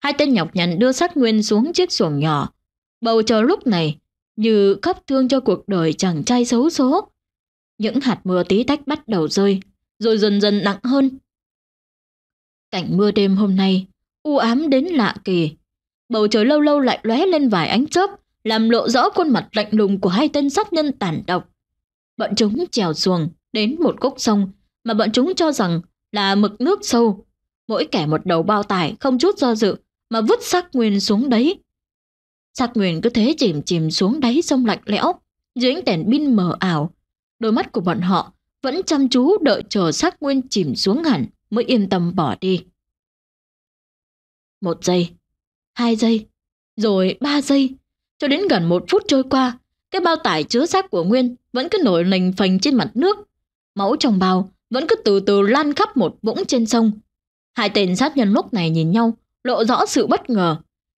Hai tên nhọc nhằn đưa sát nguyên xuống chiếc xuồng nhỏ, Bầu trời lúc này như khắp thương cho cuộc đời chàng trai xấu số. Những hạt mưa tí tách bắt đầu rơi, rồi dần dần nặng hơn. Cảnh mưa đêm hôm nay u ám đến lạ kỳ. Bầu trời lâu lâu lại lóe lên vài ánh chớp, làm lộ rõ khuôn mặt lạnh lùng của hai tên sát nhân tàn độc. Bọn chúng trèo xuồng đến một cốc sông mà bọn chúng cho rằng là mực nước sâu. Mỗi kẻ một đầu bao tải không chút do dự mà vứt xác nguyên xuống đấy Sát Nguyên cứ thế chìm chìm xuống đáy sông lạnh lẽo, dưới ánh đèn pin mờ ảo. Đôi mắt của bọn họ vẫn chăm chú đợi chờ Sát Nguyên chìm xuống hẳn mới yên tâm bỏ đi. Một giây, hai giây, rồi ba giây, cho đến gần một phút trôi qua, cái bao tải chứa xác của Nguyên vẫn cứ nổi lềnh phành trên mặt nước. Máu trong bao vẫn cứ từ từ lan khắp một vũng trên sông. Hai tên sát nhân lúc này nhìn nhau, lộ rõ sự bất ngờ.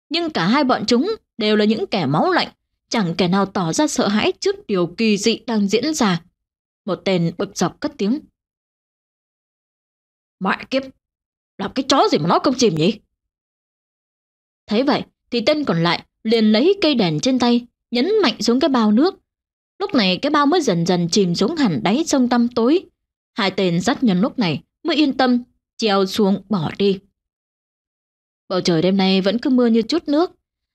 Nhưng cả hai bọn chúng đều là những kẻ máu lạnh, chẳng kẻ nào tỏ ra sợ hãi trước điều kỳ dị đang diễn ra. Một tên bực dọc cất tiếng. Mẹ kiếp, làm cái chó gì mà nó không chìm nhỉ? Thấy vậy thì tên còn lại liền lấy cây đèn trên tay, nhấn mạnh xuống cái bao nước. Lúc này cái bao mới dần dần chìm xuống hẳn đáy sông tăm tối. Hai tên dắt nhân lúc này mới yên tâm, treo xuống bỏ đi. Bầu trời đêm nay vẫn cứ mưa như chút nước,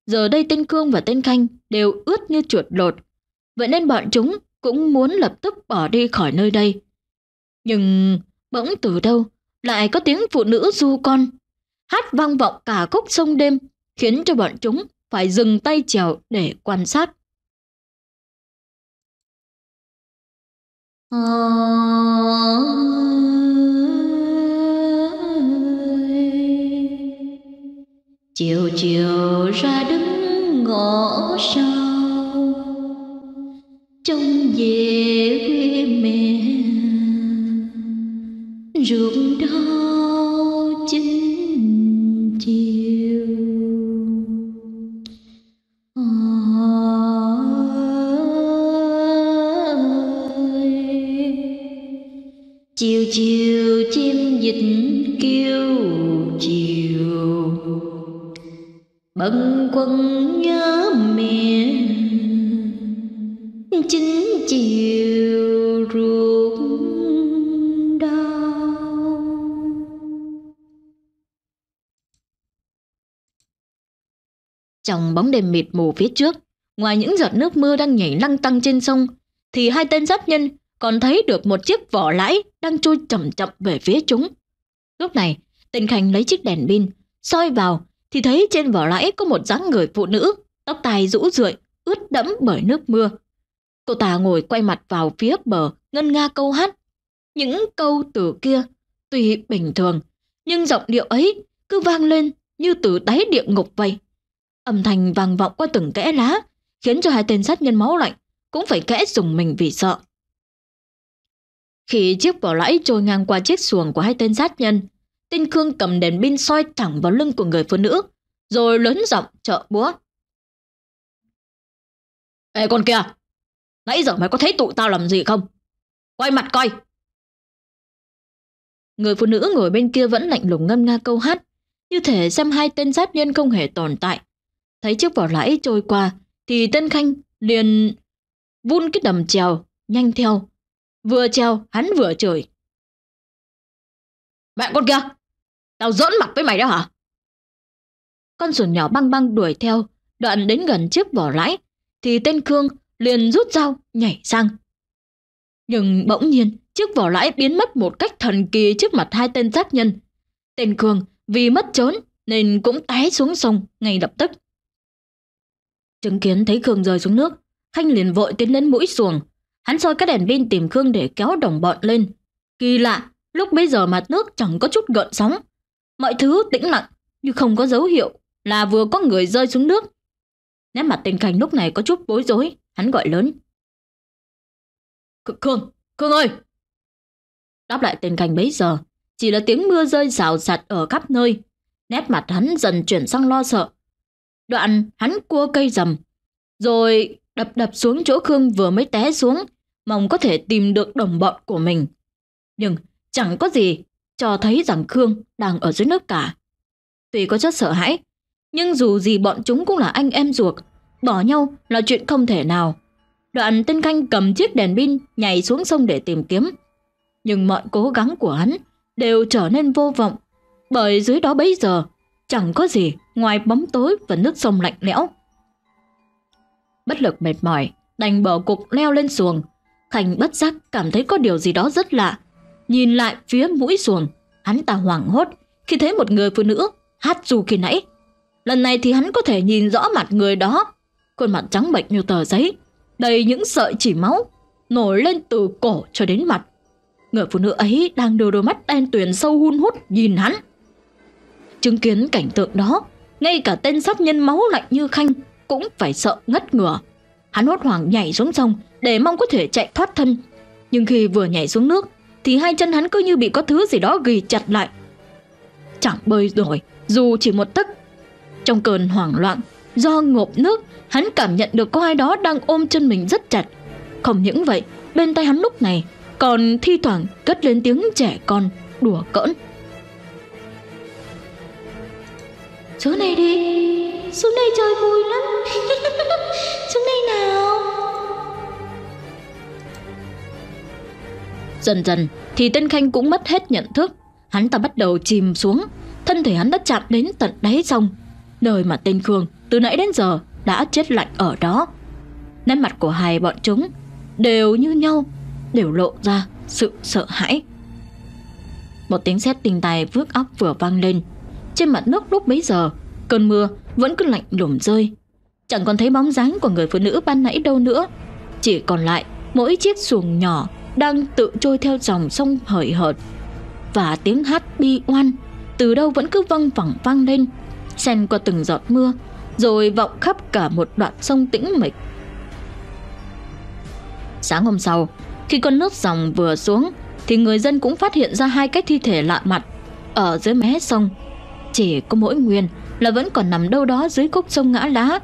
giờ đây tên Cương và tên Khanh đều ướt như chuột lột. Vậy nên bọn chúng cũng muốn lập tức bỏ đi khỏi nơi đây. Nhưng bỗng từ đâu lại có tiếng phụ nữ du con. Hát vang vọng cả khúc sông đêm khiến cho bọn chúng phải dừng tay trèo để quan sát. À... chiều chiều ra đứng ngõ sau trông về quê mẹ ruộng đau chính chiều à, chiều chiều chim dịch kêu chiều bận quân nhớ mẹ chính chiều ruột đau trong bóng đêm mịt mù phía trước ngoài những giọt nước mưa đang nhảy lăng tăng trên sông thì hai tên giáp nhân còn thấy được một chiếc vỏ lãi đang trôi chậm chậm về phía chúng lúc này tình khánh lấy chiếc đèn pin soi vào thì thấy trên vỏ lãi có một dáng người phụ nữ, tóc tai rũ rượi, ướt đẫm bởi nước mưa. Cô ta ngồi quay mặt vào phía bờ, ngân nga câu hát. Những câu từ kia, tuy bình thường, nhưng giọng điệu ấy cứ vang lên như từ đáy địa ngục vậy. Âm thanh vang vọng qua từng kẽ lá, khiến cho hai tên sát nhân máu lạnh cũng phải kẽ dùng mình vì sợ. Khi chiếc vỏ lãi trôi ngang qua chiếc xuồng của hai tên sát nhân, Tên Khương cầm đèn pin soi thẳng vào lưng của người phụ nữ, rồi lớn giọng trợ búa. Ê con kia, nãy giờ mày có thấy tụi tao làm gì không? Quay mặt coi! Người phụ nữ ngồi bên kia vẫn lạnh lùng ngâm nga câu hát, như thể xem hai tên giáp nhân không hề tồn tại. Thấy chiếc vỏ lãi trôi qua, thì tên Khanh liền vun cái đầm trèo, nhanh theo. Vừa treo hắn vừa chửi. Bạn con kia, Tao giỡn mặt với mày đó hả? Con sùn nhỏ băng băng đuổi theo, đoạn đến gần chiếc vỏ lãi, thì tên Khương liền rút dao nhảy sang. Nhưng bỗng nhiên, chiếc vỏ lãi biến mất một cách thần kỳ trước mặt hai tên sát nhân. Tên Khương vì mất trốn nên cũng té xuống sông ngay lập tức. Chứng kiến thấy Khương rơi xuống nước, Khanh liền vội tiến đến mũi xuồng. Hắn soi các đèn pin tìm Khương để kéo đồng bọn lên. Kỳ lạ, lúc bấy giờ mặt nước chẳng có chút gợn sóng. Mọi thứ tĩnh lặng, như không có dấu hiệu là vừa có người rơi xuống nước. Nét mặt tên cảnh lúc này có chút bối rối, hắn gọi lớn. Khương, Khương ơi! Đáp lại tên cảnh bấy giờ, chỉ là tiếng mưa rơi rào rạt ở khắp nơi. Nét mặt hắn dần chuyển sang lo sợ. Đoạn hắn cua cây rầm, rồi đập đập xuống chỗ Khương vừa mới té xuống, mong có thể tìm được đồng bọn của mình. Nhưng chẳng có gì cho thấy rằng Khương đang ở dưới nước cả. Tuy có chút sợ hãi, nhưng dù gì bọn chúng cũng là anh em ruột, bỏ nhau là chuyện không thể nào. Đoạn tên Khanh cầm chiếc đèn pin nhảy xuống sông để tìm kiếm. Nhưng mọi cố gắng của hắn đều trở nên vô vọng, bởi dưới đó bây giờ chẳng có gì ngoài bóng tối và nước sông lạnh lẽo. Bất lực mệt mỏi, đành bỏ cục leo lên xuồng, Khanh bất giác cảm thấy có điều gì đó rất lạ nhìn lại phía mũi xuồng. Hắn ta hoảng hốt khi thấy một người phụ nữ hát dù khi nãy. Lần này thì hắn có thể nhìn rõ mặt người đó. Khuôn mặt trắng bệch như tờ giấy, đầy những sợi chỉ máu, nổi lên từ cổ cho đến mặt. Người phụ nữ ấy đang đưa đôi mắt đen tuyền sâu hun hút nhìn hắn. Chứng kiến cảnh tượng đó, ngay cả tên sát nhân máu lạnh như khanh cũng phải sợ ngất ngửa. Hắn hốt hoảng nhảy xuống sông để mong có thể chạy thoát thân. Nhưng khi vừa nhảy xuống nước thì hai chân hắn cứ như bị có thứ gì đó ghi chặt lại. Chẳng bơi nổi, dù chỉ một tấc. Trong cơn hoảng loạn, do ngộp nước, hắn cảm nhận được có ai đó đang ôm chân mình rất chặt. Không những vậy, bên tay hắn lúc này còn thi thoảng cất lên tiếng trẻ con đùa cỡn. Xuống đây đi, xuống đây chơi vui lắm. <laughs> xuống đây nào. Dần dần thì tên Khanh cũng mất hết nhận thức. Hắn ta bắt đầu chìm xuống, thân thể hắn đã chạm đến tận đáy sông, nơi mà tên Khương từ nãy đến giờ đã chết lạnh ở đó. Nét mặt của hai bọn chúng đều như nhau, đều lộ ra sự sợ hãi. Một tiếng sét tinh tài vước óc vừa vang lên. Trên mặt nước lúc bấy giờ, cơn mưa vẫn cứ lạnh lùng rơi. Chẳng còn thấy bóng dáng của người phụ nữ ban nãy đâu nữa. Chỉ còn lại mỗi chiếc xuồng nhỏ đang tự trôi theo dòng sông hời hợt và tiếng hát bi oan từ đâu vẫn cứ văng vẳng vang lên xen qua từng giọt mưa rồi vọng khắp cả một đoạn sông tĩnh mịch sáng hôm sau khi con nước dòng vừa xuống thì người dân cũng phát hiện ra hai cái thi thể lạ mặt ở dưới mé sông chỉ có mỗi nguyên là vẫn còn nằm đâu đó dưới khúc sông ngã lá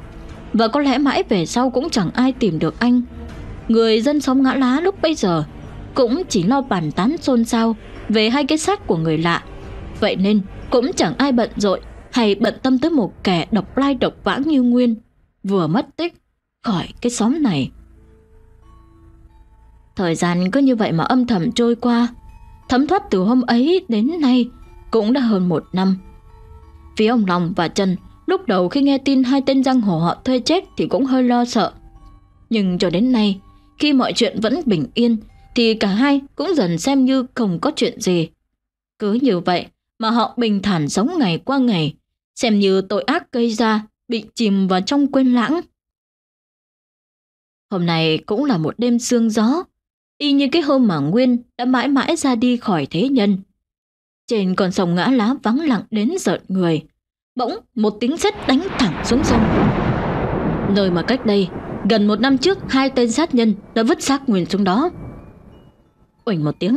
và có lẽ mãi về sau cũng chẳng ai tìm được anh người dân xóm ngã lá lúc bây giờ cũng chỉ lo bàn tán xôn xao về hai cái xác của người lạ. Vậy nên cũng chẳng ai bận rộn hay bận tâm tới một kẻ độc lai độc vãng như Nguyên vừa mất tích khỏi cái xóm này. Thời gian cứ như vậy mà âm thầm trôi qua, thấm thoát từ hôm ấy đến nay cũng đã hơn một năm. Phía ông Long và Trần lúc đầu khi nghe tin hai tên giang hồ họ thuê chết thì cũng hơi lo sợ. Nhưng cho đến nay, khi mọi chuyện vẫn bình yên thì cả hai cũng dần xem như không có chuyện gì. Cứ như vậy mà họ bình thản sống ngày qua ngày, xem như tội ác gây ra bị chìm vào trong quên lãng. Hôm nay cũng là một đêm sương gió, y như cái hôm mà Nguyên đã mãi mãi ra đi khỏi thế nhân. Trên con sông ngã lá vắng lặng đến giợn người, bỗng một tiếng sét đánh thẳng xuống sông. Nơi mà cách đây, gần một năm trước hai tên sát nhân đã vứt xác Nguyên xuống đó oảnh một tiếng.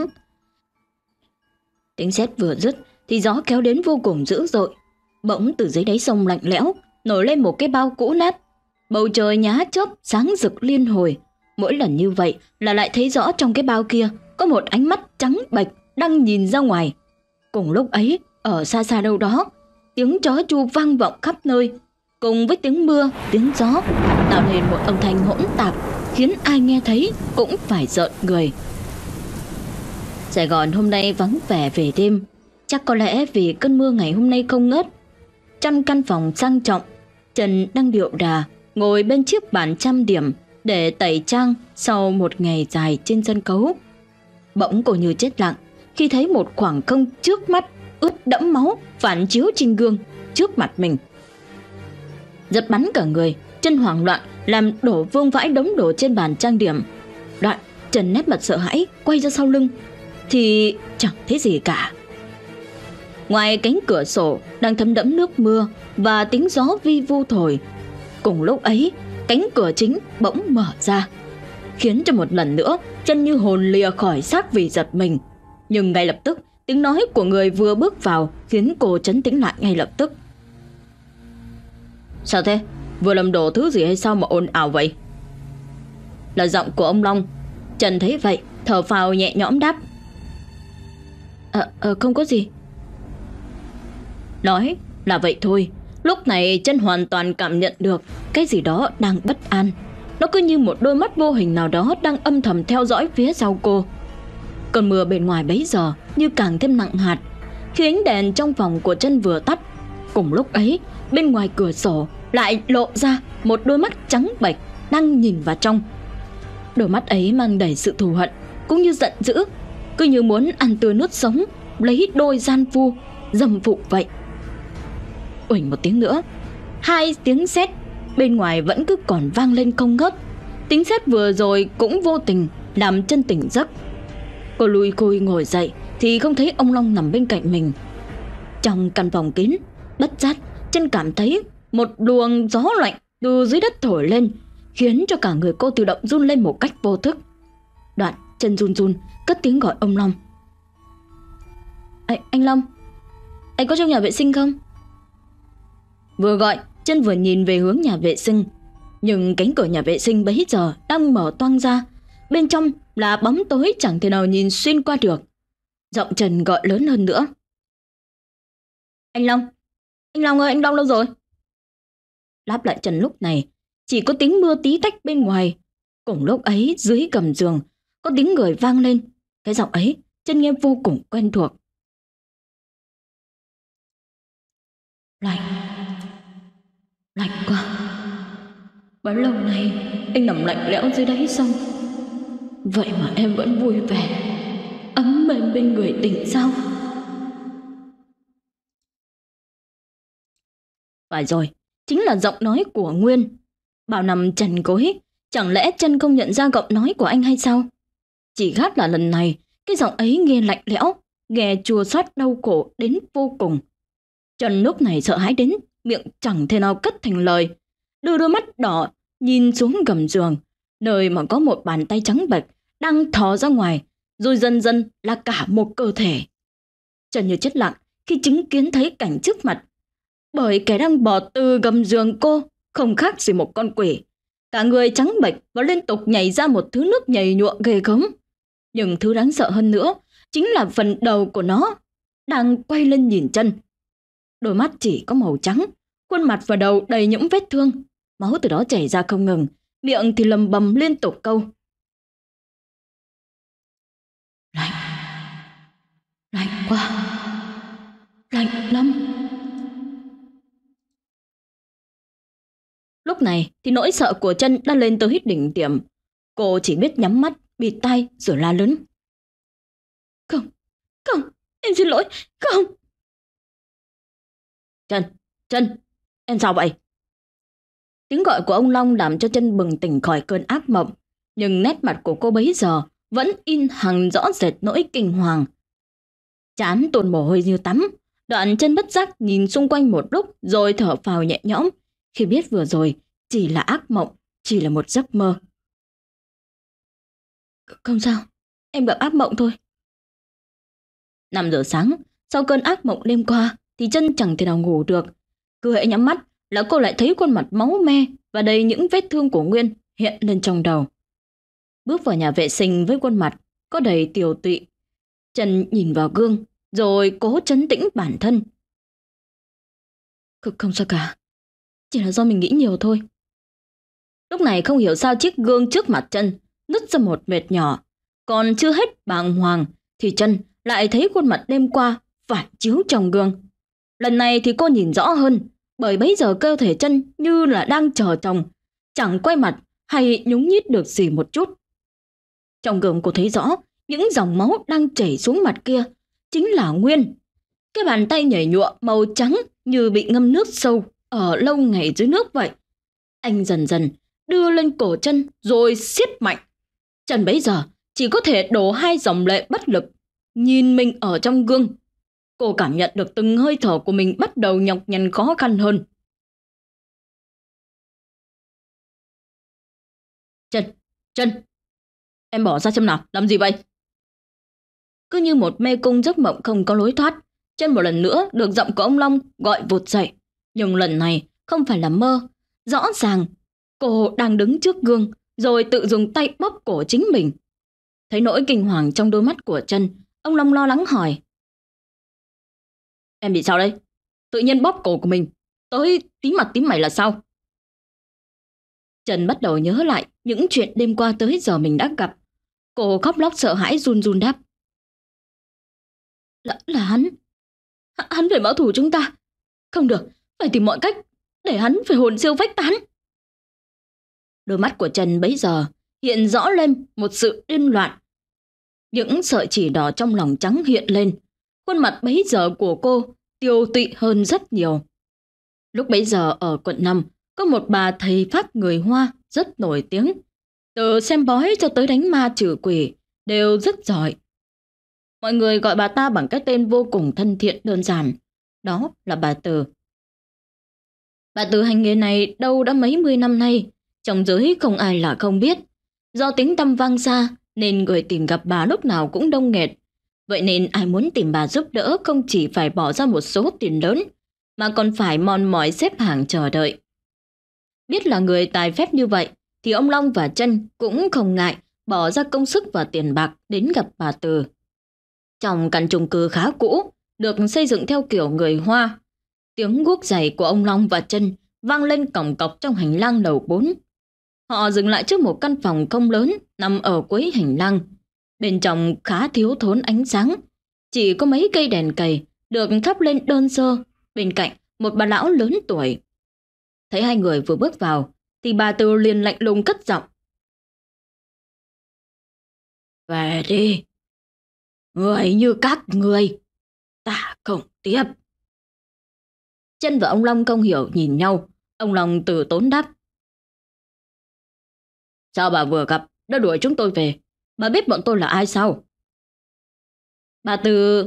Tiếng sét vừa dứt thì gió kéo đến vô cùng dữ dội. Bỗng từ dưới đáy sông lạnh lẽo nổi lên một cái bao cũ nát. Bầu trời nhá chớp sáng rực liên hồi. Mỗi lần như vậy là lại thấy rõ trong cái bao kia có một ánh mắt trắng bạch đang nhìn ra ngoài. Cùng lúc ấy, ở xa xa đâu đó, tiếng chó chu vang vọng khắp nơi, cùng với tiếng mưa, tiếng gió, tạo nên một âm thanh hỗn tạp khiến ai nghe thấy cũng phải giận người. Sài Gòn hôm nay vắng vẻ về đêm, chắc có lẽ vì cơn mưa ngày hôm nay không ngớt. Trong căn phòng sang trọng, Trần đang điệu đà, ngồi bên chiếc bàn trăm điểm để tẩy trang sau một ngày dài trên sân khấu, Bỗng cô như chết lặng khi thấy một khoảng không trước mắt ướt đẫm máu phản chiếu trên gương trước mặt mình. Giật bắn cả người, chân hoảng loạn làm đổ vương vãi đống đổ trên bàn trang điểm. Đoạn Trần nét mặt sợ hãi quay ra sau lưng thì chẳng thấy gì cả. Ngoài cánh cửa sổ đang thấm đẫm nước mưa và tiếng gió vi vu thổi, cùng lúc ấy cánh cửa chính bỗng mở ra, khiến cho một lần nữa chân như hồn lìa khỏi xác vì giật mình. Nhưng ngay lập tức tiếng nói của người vừa bước vào khiến cô chấn tĩnh lại ngay lập tức. Sao thế? Vừa làm đổ thứ gì hay sao mà ồn ào vậy? Là giọng của ông Long. Trần thấy vậy, thở phào nhẹ nhõm đáp à, à, Không có gì Nói là vậy thôi Lúc này chân hoàn toàn cảm nhận được Cái gì đó đang bất an Nó cứ như một đôi mắt vô hình nào đó Đang âm thầm theo dõi phía sau cô Cơn mưa bên ngoài bấy giờ Như càng thêm nặng hạt Khi ánh đèn trong phòng của chân vừa tắt Cùng lúc ấy bên ngoài cửa sổ Lại lộ ra một đôi mắt trắng bệch Đang nhìn vào trong Đôi mắt ấy mang đầy sự thù hận Cũng như giận dữ cứ như muốn ăn tươi nuốt sống lấy đôi gian phu dầm phụ vậy uỳnh một tiếng nữa hai tiếng sét bên ngoài vẫn cứ còn vang lên không ngớt tính sét vừa rồi cũng vô tình làm chân tỉnh giấc cô lùi côi ngồi dậy thì không thấy ông long nằm bên cạnh mình trong căn phòng kín bất giác chân cảm thấy một luồng gió lạnh từ dưới đất thổi lên khiến cho cả người cô tự động run lên một cách vô thức đoạn chân run run cất tiếng gọi ông Long. À, anh Long, anh có trong nhà vệ sinh không? Vừa gọi, chân vừa nhìn về hướng nhà vệ sinh. Nhưng cánh cửa nhà vệ sinh bấy giờ đang mở toang ra. Bên trong là bóng tối chẳng thể nào nhìn xuyên qua được. Giọng Trần gọi lớn hơn nữa. Anh Long, anh Long ơi, anh Long đâu rồi? Đáp lại Trần lúc này, chỉ có tiếng mưa tí tách bên ngoài. Cùng lúc ấy dưới gầm giường, có tiếng người vang lên cái giọng ấy, chân nghe vô cùng quen thuộc. Lạnh, lạnh quá. Bấy lâu nay, anh nằm lạnh lẽo dưới đáy sông. Vậy mà em vẫn vui vẻ, ấm mềm bên người tỉnh sao? Phải rồi, chính là giọng nói của Nguyên. Bảo nằm trần cối, chẳng lẽ chân không nhận ra giọng nói của anh hay sao? Chỉ khác là lần này, cái giọng ấy nghe lạnh lẽo, nghe chua xót đau khổ đến vô cùng. Trần lúc này sợ hãi đến, miệng chẳng thể nào cất thành lời. Đưa đôi mắt đỏ, nhìn xuống gầm giường, nơi mà có một bàn tay trắng bệch đang thò ra ngoài, rồi dần dần là cả một cơ thể. Trần như chết lặng khi chứng kiến thấy cảnh trước mặt. Bởi kẻ đang bò từ gầm giường cô, không khác gì một con quỷ. Cả người trắng bệch và liên tục nhảy ra một thứ nước nhầy nhụa ghê gớm. Nhưng thứ đáng sợ hơn nữa chính là phần đầu của nó đang quay lên nhìn chân. Đôi mắt chỉ có màu trắng, khuôn mặt và đầu đầy những vết thương, máu từ đó chảy ra không ngừng, miệng thì lầm bầm liên tục câu. Lạnh, lạnh quá, lạnh lắm. Lúc này thì nỗi sợ của chân đã lên tới đỉnh điểm. Cô chỉ biết nhắm mắt bịt tay rồi la lớn. Không, không, em xin lỗi, không. Trần, Trần, em sao vậy? Tiếng gọi của ông Long làm cho chân bừng tỉnh khỏi cơn ác mộng, nhưng nét mặt của cô bấy giờ vẫn in hằng rõ rệt nỗi kinh hoàng. Chán tuôn mồ hôi như tắm, đoạn chân bất giác nhìn xung quanh một lúc rồi thở phào nhẹ nhõm khi biết vừa rồi chỉ là ác mộng, chỉ là một giấc mơ. Không sao, em gặp ác mộng thôi. 5 giờ sáng, sau cơn ác mộng đêm qua thì chân chẳng thể nào ngủ được. Cứ hệ nhắm mắt là cô lại thấy khuôn mặt máu me và đầy những vết thương của Nguyên hiện lên trong đầu. Bước vào nhà vệ sinh với khuôn mặt có đầy tiểu tụy. Trần nhìn vào gương rồi cố chấn tĩnh bản thân. cực không sao cả, chỉ là do mình nghĩ nhiều thôi. Lúc này không hiểu sao chiếc gương trước mặt chân nứt ra một mệt nhỏ. Còn chưa hết bàng hoàng, thì chân lại thấy khuôn mặt đêm qua phản chiếu trong gương. Lần này thì cô nhìn rõ hơn, bởi bấy giờ cơ thể chân như là đang chờ chồng, chẳng quay mặt hay nhúng nhít được gì một chút. Trong gương cô thấy rõ những dòng máu đang chảy xuống mặt kia, chính là Nguyên. Cái bàn tay nhảy nhụa màu trắng như bị ngâm nước sâu ở lâu ngày dưới nước vậy. Anh dần dần đưa lên cổ chân rồi siết mạnh. Trần bấy giờ chỉ có thể đổ hai dòng lệ bất lực, nhìn mình ở trong gương. Cô cảm nhận được từng hơi thở của mình bắt đầu nhọc nhằn khó khăn hơn. Trần, Trần, em bỏ ra xem nào, làm gì vậy? Cứ như một mê cung giấc mộng không có lối thoát, Trần một lần nữa được giọng của ông Long gọi vụt dậy. Nhưng lần này không phải là mơ, rõ ràng cô đang đứng trước gương, rồi tự dùng tay bóp cổ chính mình. Thấy nỗi kinh hoàng trong đôi mắt của chân, ông Long lo lắng hỏi. Em bị sao đây? Tự nhiên bóp cổ của mình, tới tím mặt tím mày là sao? Trần bắt đầu nhớ lại những chuyện đêm qua tới giờ mình đã gặp. Cô khóc lóc sợ hãi run run đáp. Là, là hắn. H hắn phải báo thù chúng ta. Không được, phải tìm mọi cách để hắn phải hồn siêu vách tán. Đôi mắt của Trần bấy giờ hiện rõ lên một sự điên loạn. Những sợi chỉ đỏ trong lòng trắng hiện lên. Khuôn mặt bấy giờ của cô tiêu tụy hơn rất nhiều. Lúc bấy giờ ở quận 5 có một bà thầy Pháp người Hoa rất nổi tiếng. Từ xem bói cho tới đánh ma trừ quỷ đều rất giỏi. Mọi người gọi bà ta bằng cái tên vô cùng thân thiện đơn giản. Đó là bà Từ. Bà Từ hành nghề này đâu đã mấy mươi năm nay trong giới không ai là không biết. Do tính tâm vang xa, nên người tìm gặp bà lúc nào cũng đông nghẹt. Vậy nên ai muốn tìm bà giúp đỡ không chỉ phải bỏ ra một số tiền lớn, mà còn phải mòn mỏi xếp hàng chờ đợi. Biết là người tài phép như vậy, thì ông Long và Trân cũng không ngại bỏ ra công sức và tiền bạc đến gặp bà Từ. Trong căn chung cư khá cũ, được xây dựng theo kiểu người Hoa, tiếng guốc giày của ông Long và Trân vang lên cổng cọc trong hành lang lầu 4. Họ dừng lại trước một căn phòng không lớn nằm ở cuối hành lang. Bên trong khá thiếu thốn ánh sáng. Chỉ có mấy cây đèn cầy được thắp lên đơn sơ. Bên cạnh một bà lão lớn tuổi. Thấy hai người vừa bước vào thì bà Tư liền lạnh lùng cất giọng. Về đi. Người như các người. Ta không tiếp. Chân và ông Long không hiểu nhìn nhau. Ông Long từ tốn đáp. Sao bà vừa gặp đã đuổi chúng tôi về? Bà biết bọn tôi là ai sao? Bà Tư,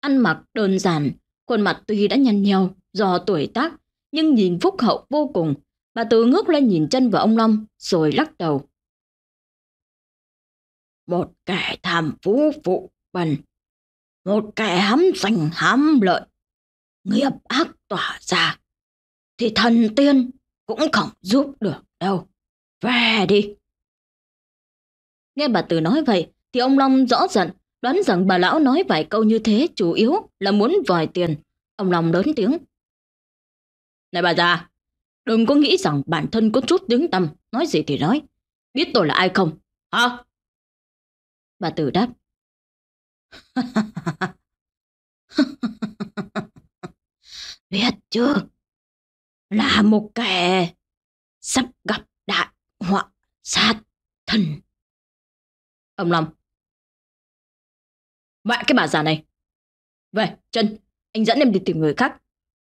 ăn mặc đơn giản, khuôn mặt tuy đã nhăn nheo do tuổi tác, nhưng nhìn phúc hậu vô cùng. Bà Tư ngước lên nhìn chân vào ông Long rồi lắc đầu. Một kẻ tham phú phụ bần, một kẻ hám danh hám lợi, nghiệp ác tỏa ra, thì thần tiên cũng không giúp được đâu. Về đi! Nghe bà Từ nói vậy thì ông Long rõ giận, đoán rằng bà lão nói vài câu như thế chủ yếu là muốn vòi tiền. Ông Long lớn tiếng. Này bà già, đừng có nghĩ rằng bản thân có chút tiếng tâm, nói gì thì nói. Biết tôi là ai không? Hả? Bà Từ đáp. <laughs> Biết chưa? Là một kẻ sắp gặp Sát thần. Ông Long. Mẹ cái bà già này. Về, chân, anh dẫn em đi tìm người khác.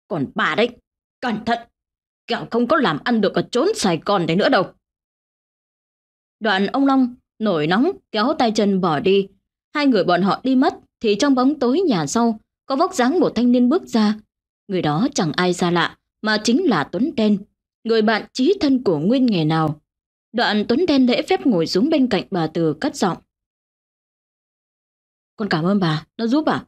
Còn bà đấy, cẩn thận. kẻo không có làm ăn được ở trốn Sài Gòn đấy nữa đâu. Đoạn ông Long nổi nóng kéo tay chân bỏ đi. Hai người bọn họ đi mất thì trong bóng tối nhà sau có vóc dáng một thanh niên bước ra. Người đó chẳng ai xa lạ mà chính là Tuấn Đen, người bạn chí thân của Nguyên nghề nào. Đoạn Tuấn đen lễ phép ngồi xuống bên cạnh bà Từ cất giọng. Con cảm ơn bà, nó giúp à?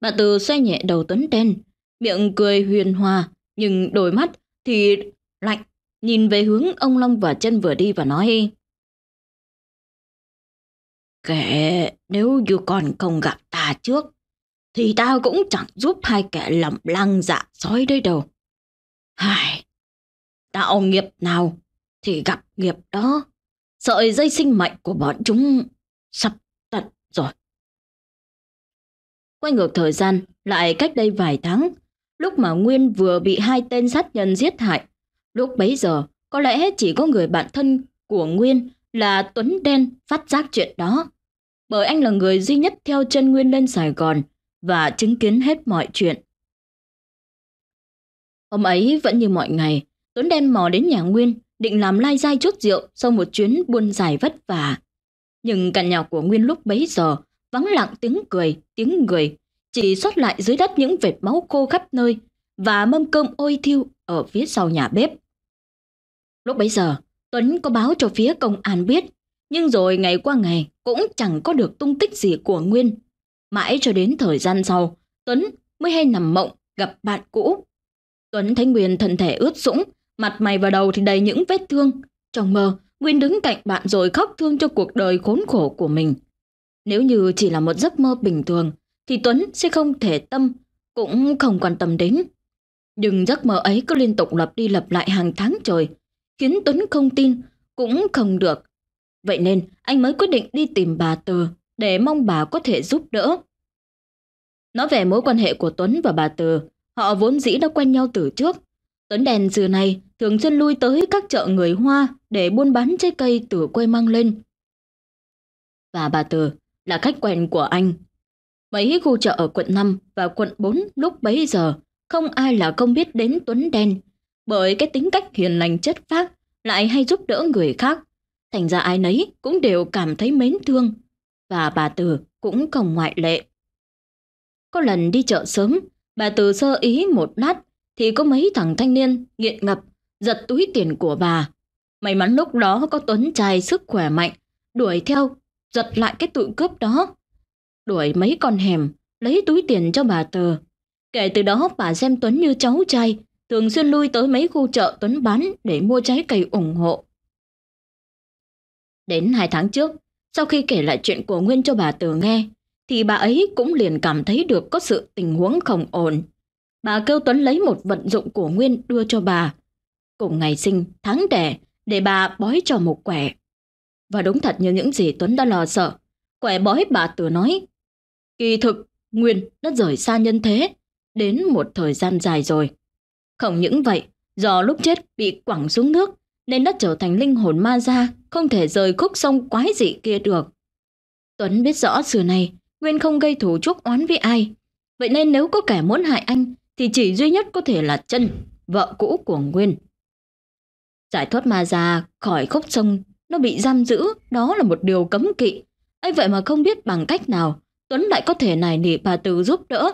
Bà Từ xoay nhẹ đầu Tuấn đen, miệng cười huyền hòa, nhưng đôi mắt thì lạnh, nhìn về hướng ông Long và chân vừa đi và nói. Kệ, nếu như còn không gặp ta trước, thì tao cũng chẳng giúp hai kẻ lầm lăng dạ sói đây đâu. Hài, ta nghiệp nào thì gặp nghiệp đó. Sợi dây sinh mệnh của bọn chúng sắp tận rồi. Quay ngược thời gian, lại cách đây vài tháng, lúc mà Nguyên vừa bị hai tên sát nhân giết hại. Lúc bấy giờ, có lẽ chỉ có người bạn thân của Nguyên là Tuấn Đen phát giác chuyện đó. Bởi anh là người duy nhất theo chân Nguyên lên Sài Gòn và chứng kiến hết mọi chuyện. Hôm ấy vẫn như mọi ngày, Tuấn Đen mò đến nhà Nguyên định làm lai dai chút rượu sau một chuyến buôn dài vất vả. Nhưng căn nhà của Nguyên lúc bấy giờ vắng lặng tiếng cười, tiếng người, chỉ sót lại dưới đất những vệt máu khô khắp nơi và mâm cơm ôi thiêu ở phía sau nhà bếp. Lúc bấy giờ, Tuấn có báo cho phía công an biết, nhưng rồi ngày qua ngày cũng chẳng có được tung tích gì của Nguyên. Mãi cho đến thời gian sau, Tuấn mới hay nằm mộng gặp bạn cũ. Tuấn thấy Nguyên thân thể ướt sũng Mặt mày và đầu thì đầy những vết thương. Trong mơ, Nguyên đứng cạnh bạn rồi khóc thương cho cuộc đời khốn khổ của mình. Nếu như chỉ là một giấc mơ bình thường, thì Tuấn sẽ không thể tâm, cũng không quan tâm đến. Nhưng giấc mơ ấy cứ liên tục lặp đi lặp lại hàng tháng trời, khiến Tuấn không tin, cũng không được. Vậy nên anh mới quyết định đi tìm bà Từ để mong bà có thể giúp đỡ. Nói về mối quan hệ của Tuấn và bà Từ, họ vốn dĩ đã quen nhau từ trước. Tấn đèn giờ này thường xuyên lui tới các chợ người Hoa để buôn bán trái cây từ quê mang lên. Và bà Từ là khách quen của anh. Mấy khu chợ ở quận 5 và quận 4 lúc bấy giờ không ai là không biết đến Tuấn Đen bởi cái tính cách hiền lành chất phác lại hay giúp đỡ người khác. Thành ra ai nấy cũng đều cảm thấy mến thương và bà Từ cũng không ngoại lệ. Có lần đi chợ sớm, bà Từ sơ ý một lát thì có mấy thằng thanh niên nghiện ngập, giật túi tiền của bà. May mắn lúc đó có Tuấn trai sức khỏe mạnh, đuổi theo, giật lại cái tụi cướp đó. Đuổi mấy con hẻm, lấy túi tiền cho bà tờ. Kể từ đó bà xem Tuấn như cháu trai, thường xuyên lui tới mấy khu chợ Tuấn bán để mua trái cây ủng hộ. Đến hai tháng trước, sau khi kể lại chuyện của Nguyên cho bà Tờ nghe, thì bà ấy cũng liền cảm thấy được có sự tình huống không ổn bà kêu Tuấn lấy một vận dụng của Nguyên đưa cho bà. Cùng ngày sinh, tháng đẻ, để bà bói cho một quẻ. Và đúng thật như những gì Tuấn đã lo sợ, quẻ bói bà tự nói. Kỳ thực, Nguyên đã rời xa nhân thế, đến một thời gian dài rồi. Không những vậy, do lúc chết bị quẳng xuống nước, nên đã trở thành linh hồn ma ra, không thể rời khúc sông quái dị kia được. Tuấn biết rõ xưa này, Nguyên không gây thủ chuốc oán với ai. Vậy nên nếu có kẻ muốn hại anh, thì chỉ duy nhất có thể là chân, vợ cũ của Nguyên. Giải thoát ma ra khỏi khúc sông, nó bị giam giữ, đó là một điều cấm kỵ. ấy vậy mà không biết bằng cách nào, Tuấn lại có thể nài nỉ bà Từ giúp đỡ.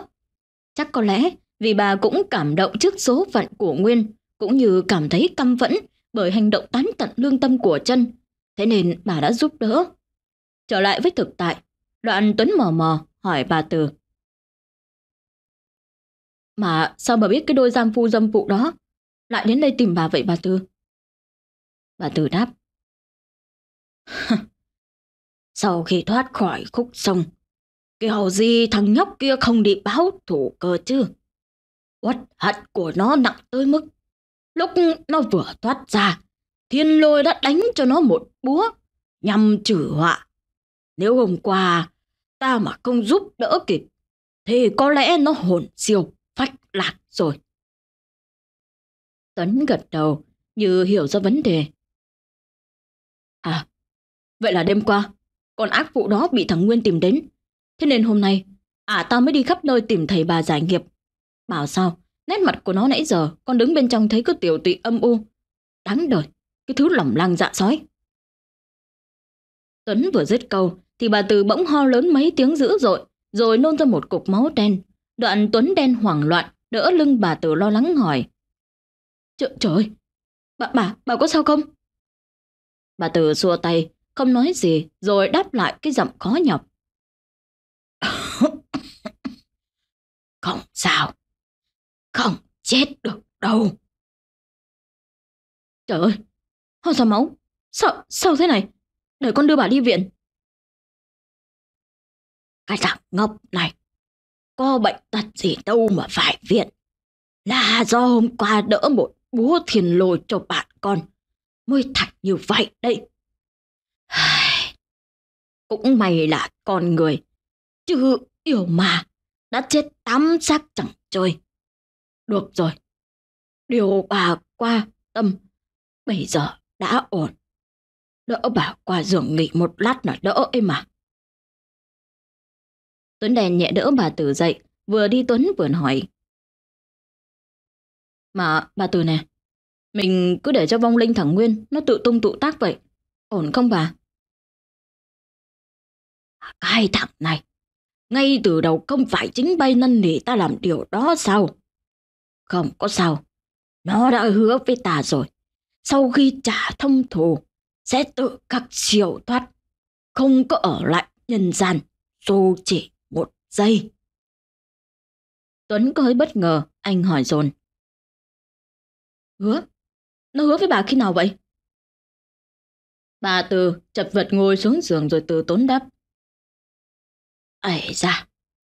Chắc có lẽ vì bà cũng cảm động trước số phận của Nguyên, cũng như cảm thấy căm phẫn bởi hành động tán tận lương tâm của chân. Thế nên bà đã giúp đỡ. Trở lại với thực tại, đoạn Tuấn mò mò hỏi bà Từ. Mà sao bà biết cái đôi giam phu dâm phụ đó lại đến đây tìm bà vậy bà Tư? Bà Tư đáp. <laughs> Sau khi thoát khỏi khúc sông, kiểu gì thằng nhóc kia không đi báo thủ cơ chứ? Uất hận của nó nặng tới mức lúc nó vừa thoát ra, thiên lôi đã đánh cho nó một búa nhằm trừ họa. Nếu hôm qua ta mà không giúp đỡ kịp, thì có lẽ nó hồn siêu phách lạc rồi. Tuấn gật đầu như hiểu ra vấn đề. À, vậy là đêm qua, con ác phụ đó bị thằng Nguyên tìm đến. Thế nên hôm nay, à ta mới đi khắp nơi tìm thầy bà giải nghiệp. Bảo sao, nét mặt của nó nãy giờ con đứng bên trong thấy cứ tiểu tụy âm u. Đáng đời, cái thứ lỏng lăng dạ sói. Tuấn vừa dứt câu thì bà Từ bỗng ho lớn mấy tiếng dữ dội rồi nôn ra một cục máu đen Đoạn Tuấn đen hoảng loạn, đỡ lưng bà tử lo lắng hỏi. Trời, trời ơi, bà, bà, bà có sao không? Bà tử xua tay, không nói gì, rồi đáp lại cái giọng khó nhọc. <laughs> không sao, không chết được đâu. Trời ơi, ho sao máu, sao, sao thế này? Để con đưa bà đi viện. Cái thằng ngốc này có bệnh tật gì đâu mà phải viện. Là do hôm qua đỡ một búa thiền lôi cho bạn con, mới thạch như vậy đây <sighs> Cũng may là con người, chứ yêu mà, đã chết tám xác chẳng chơi. Được rồi, điều bà qua tâm, bây giờ đã ổn. Đỡ bà qua giường nghỉ một lát là đỡ ấy mà. Tuấn đèn nhẹ đỡ bà Tử dậy, vừa đi Tuấn vừa hỏi. Mà bà Tử nè, mình cứ để cho vong linh thẳng nguyên nó tự tung tụ tác vậy, ổn không bà? Cái thằng này, ngay từ đầu không phải chính bay năn nỉ ta làm điều đó sao? Không có sao, nó đã hứa với ta rồi. Sau khi trả thông thù, sẽ tự khắc siêu thoát, không có ở lại nhân gian, dù chỉ Giày! Tuấn có hơi bất ngờ, anh hỏi dồn. Hứa? Nó hứa với bà khi nào vậy? Bà Từ chật vật ngồi xuống giường rồi từ tốn đáp. Ây da,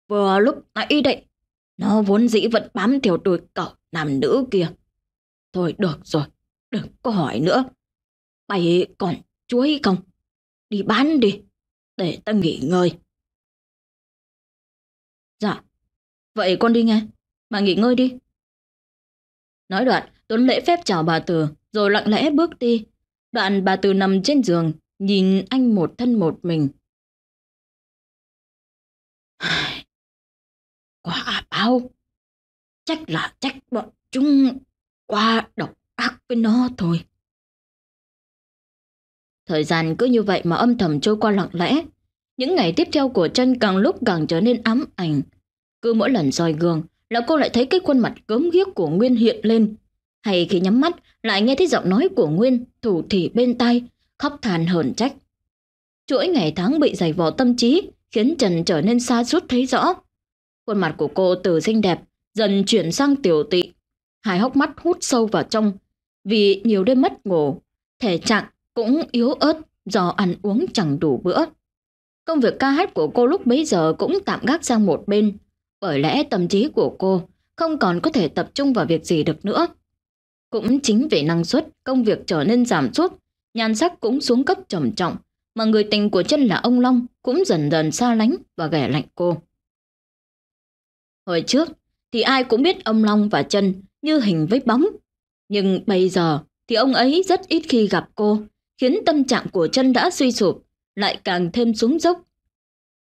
vừa lúc nãy đấy, nó vốn dĩ vẫn bám theo đuôi cậu nam nữ kia. Thôi được rồi, đừng có hỏi nữa. Mày còn chuối không? Đi bán đi, để ta nghỉ ngơi. Dạ. Vậy con đi nghe. Bà nghỉ ngơi đi. Nói đoạn, Tuấn lễ phép chào bà Từ, rồi lặng lẽ bước đi. Đoạn bà Từ nằm trên giường, nhìn anh một thân một mình. <sighs> Quả bao Chắc là trách bọn chúng qua độc ác với nó thôi. Thời gian cứ như vậy mà âm thầm trôi qua lặng lẽ, những ngày tiếp theo của chân càng lúc càng trở nên ám ảnh. Cứ mỗi lần dòi gương lão cô lại thấy cái khuôn mặt gớm ghiếc của Nguyên hiện lên. Hay khi nhắm mắt lại nghe thấy giọng nói của Nguyên thủ thỉ bên tai, khóc than hờn trách. Chuỗi ngày tháng bị dày vò tâm trí khiến Trần trở nên xa sút thấy rõ. Khuôn mặt của cô từ xinh đẹp dần chuyển sang tiểu tị. Hai hốc mắt hút sâu vào trong vì nhiều đêm mất ngủ. Thể trạng cũng yếu ớt do ăn uống chẳng đủ bữa. Công việc ca hát của cô lúc bấy giờ cũng tạm gác sang một bên, bởi lẽ tâm trí của cô không còn có thể tập trung vào việc gì được nữa. Cũng chính vì năng suất, công việc trở nên giảm sút, nhan sắc cũng xuống cấp trầm trọng, mà người tình của chân là ông Long cũng dần dần xa lánh và ghẻ lạnh cô. Hồi trước thì ai cũng biết ông Long và chân như hình với bóng, nhưng bây giờ thì ông ấy rất ít khi gặp cô, khiến tâm trạng của chân đã suy sụp lại càng thêm xuống dốc.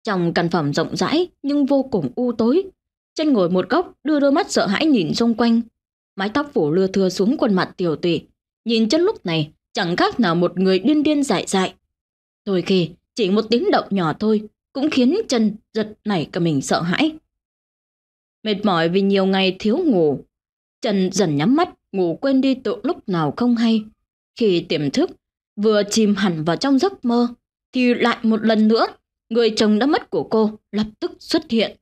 Trong căn phòng rộng rãi nhưng vô cùng u tối, chân ngồi một góc đưa đôi mắt sợ hãi nhìn xung quanh. Mái tóc phủ lưa thưa xuống quần mặt tiểu tụy, nhìn chân lúc này chẳng khác nào một người điên điên dại dại. thôi khi chỉ một tiếng động nhỏ thôi cũng khiến chân giật nảy cả mình sợ hãi. Mệt mỏi vì nhiều ngày thiếu ngủ, chân dần nhắm mắt ngủ quên đi tự lúc nào không hay. Khi tiềm thức vừa chìm hẳn vào trong giấc mơ, thì lại một lần nữa, người chồng đã mất của cô lập tức xuất hiện.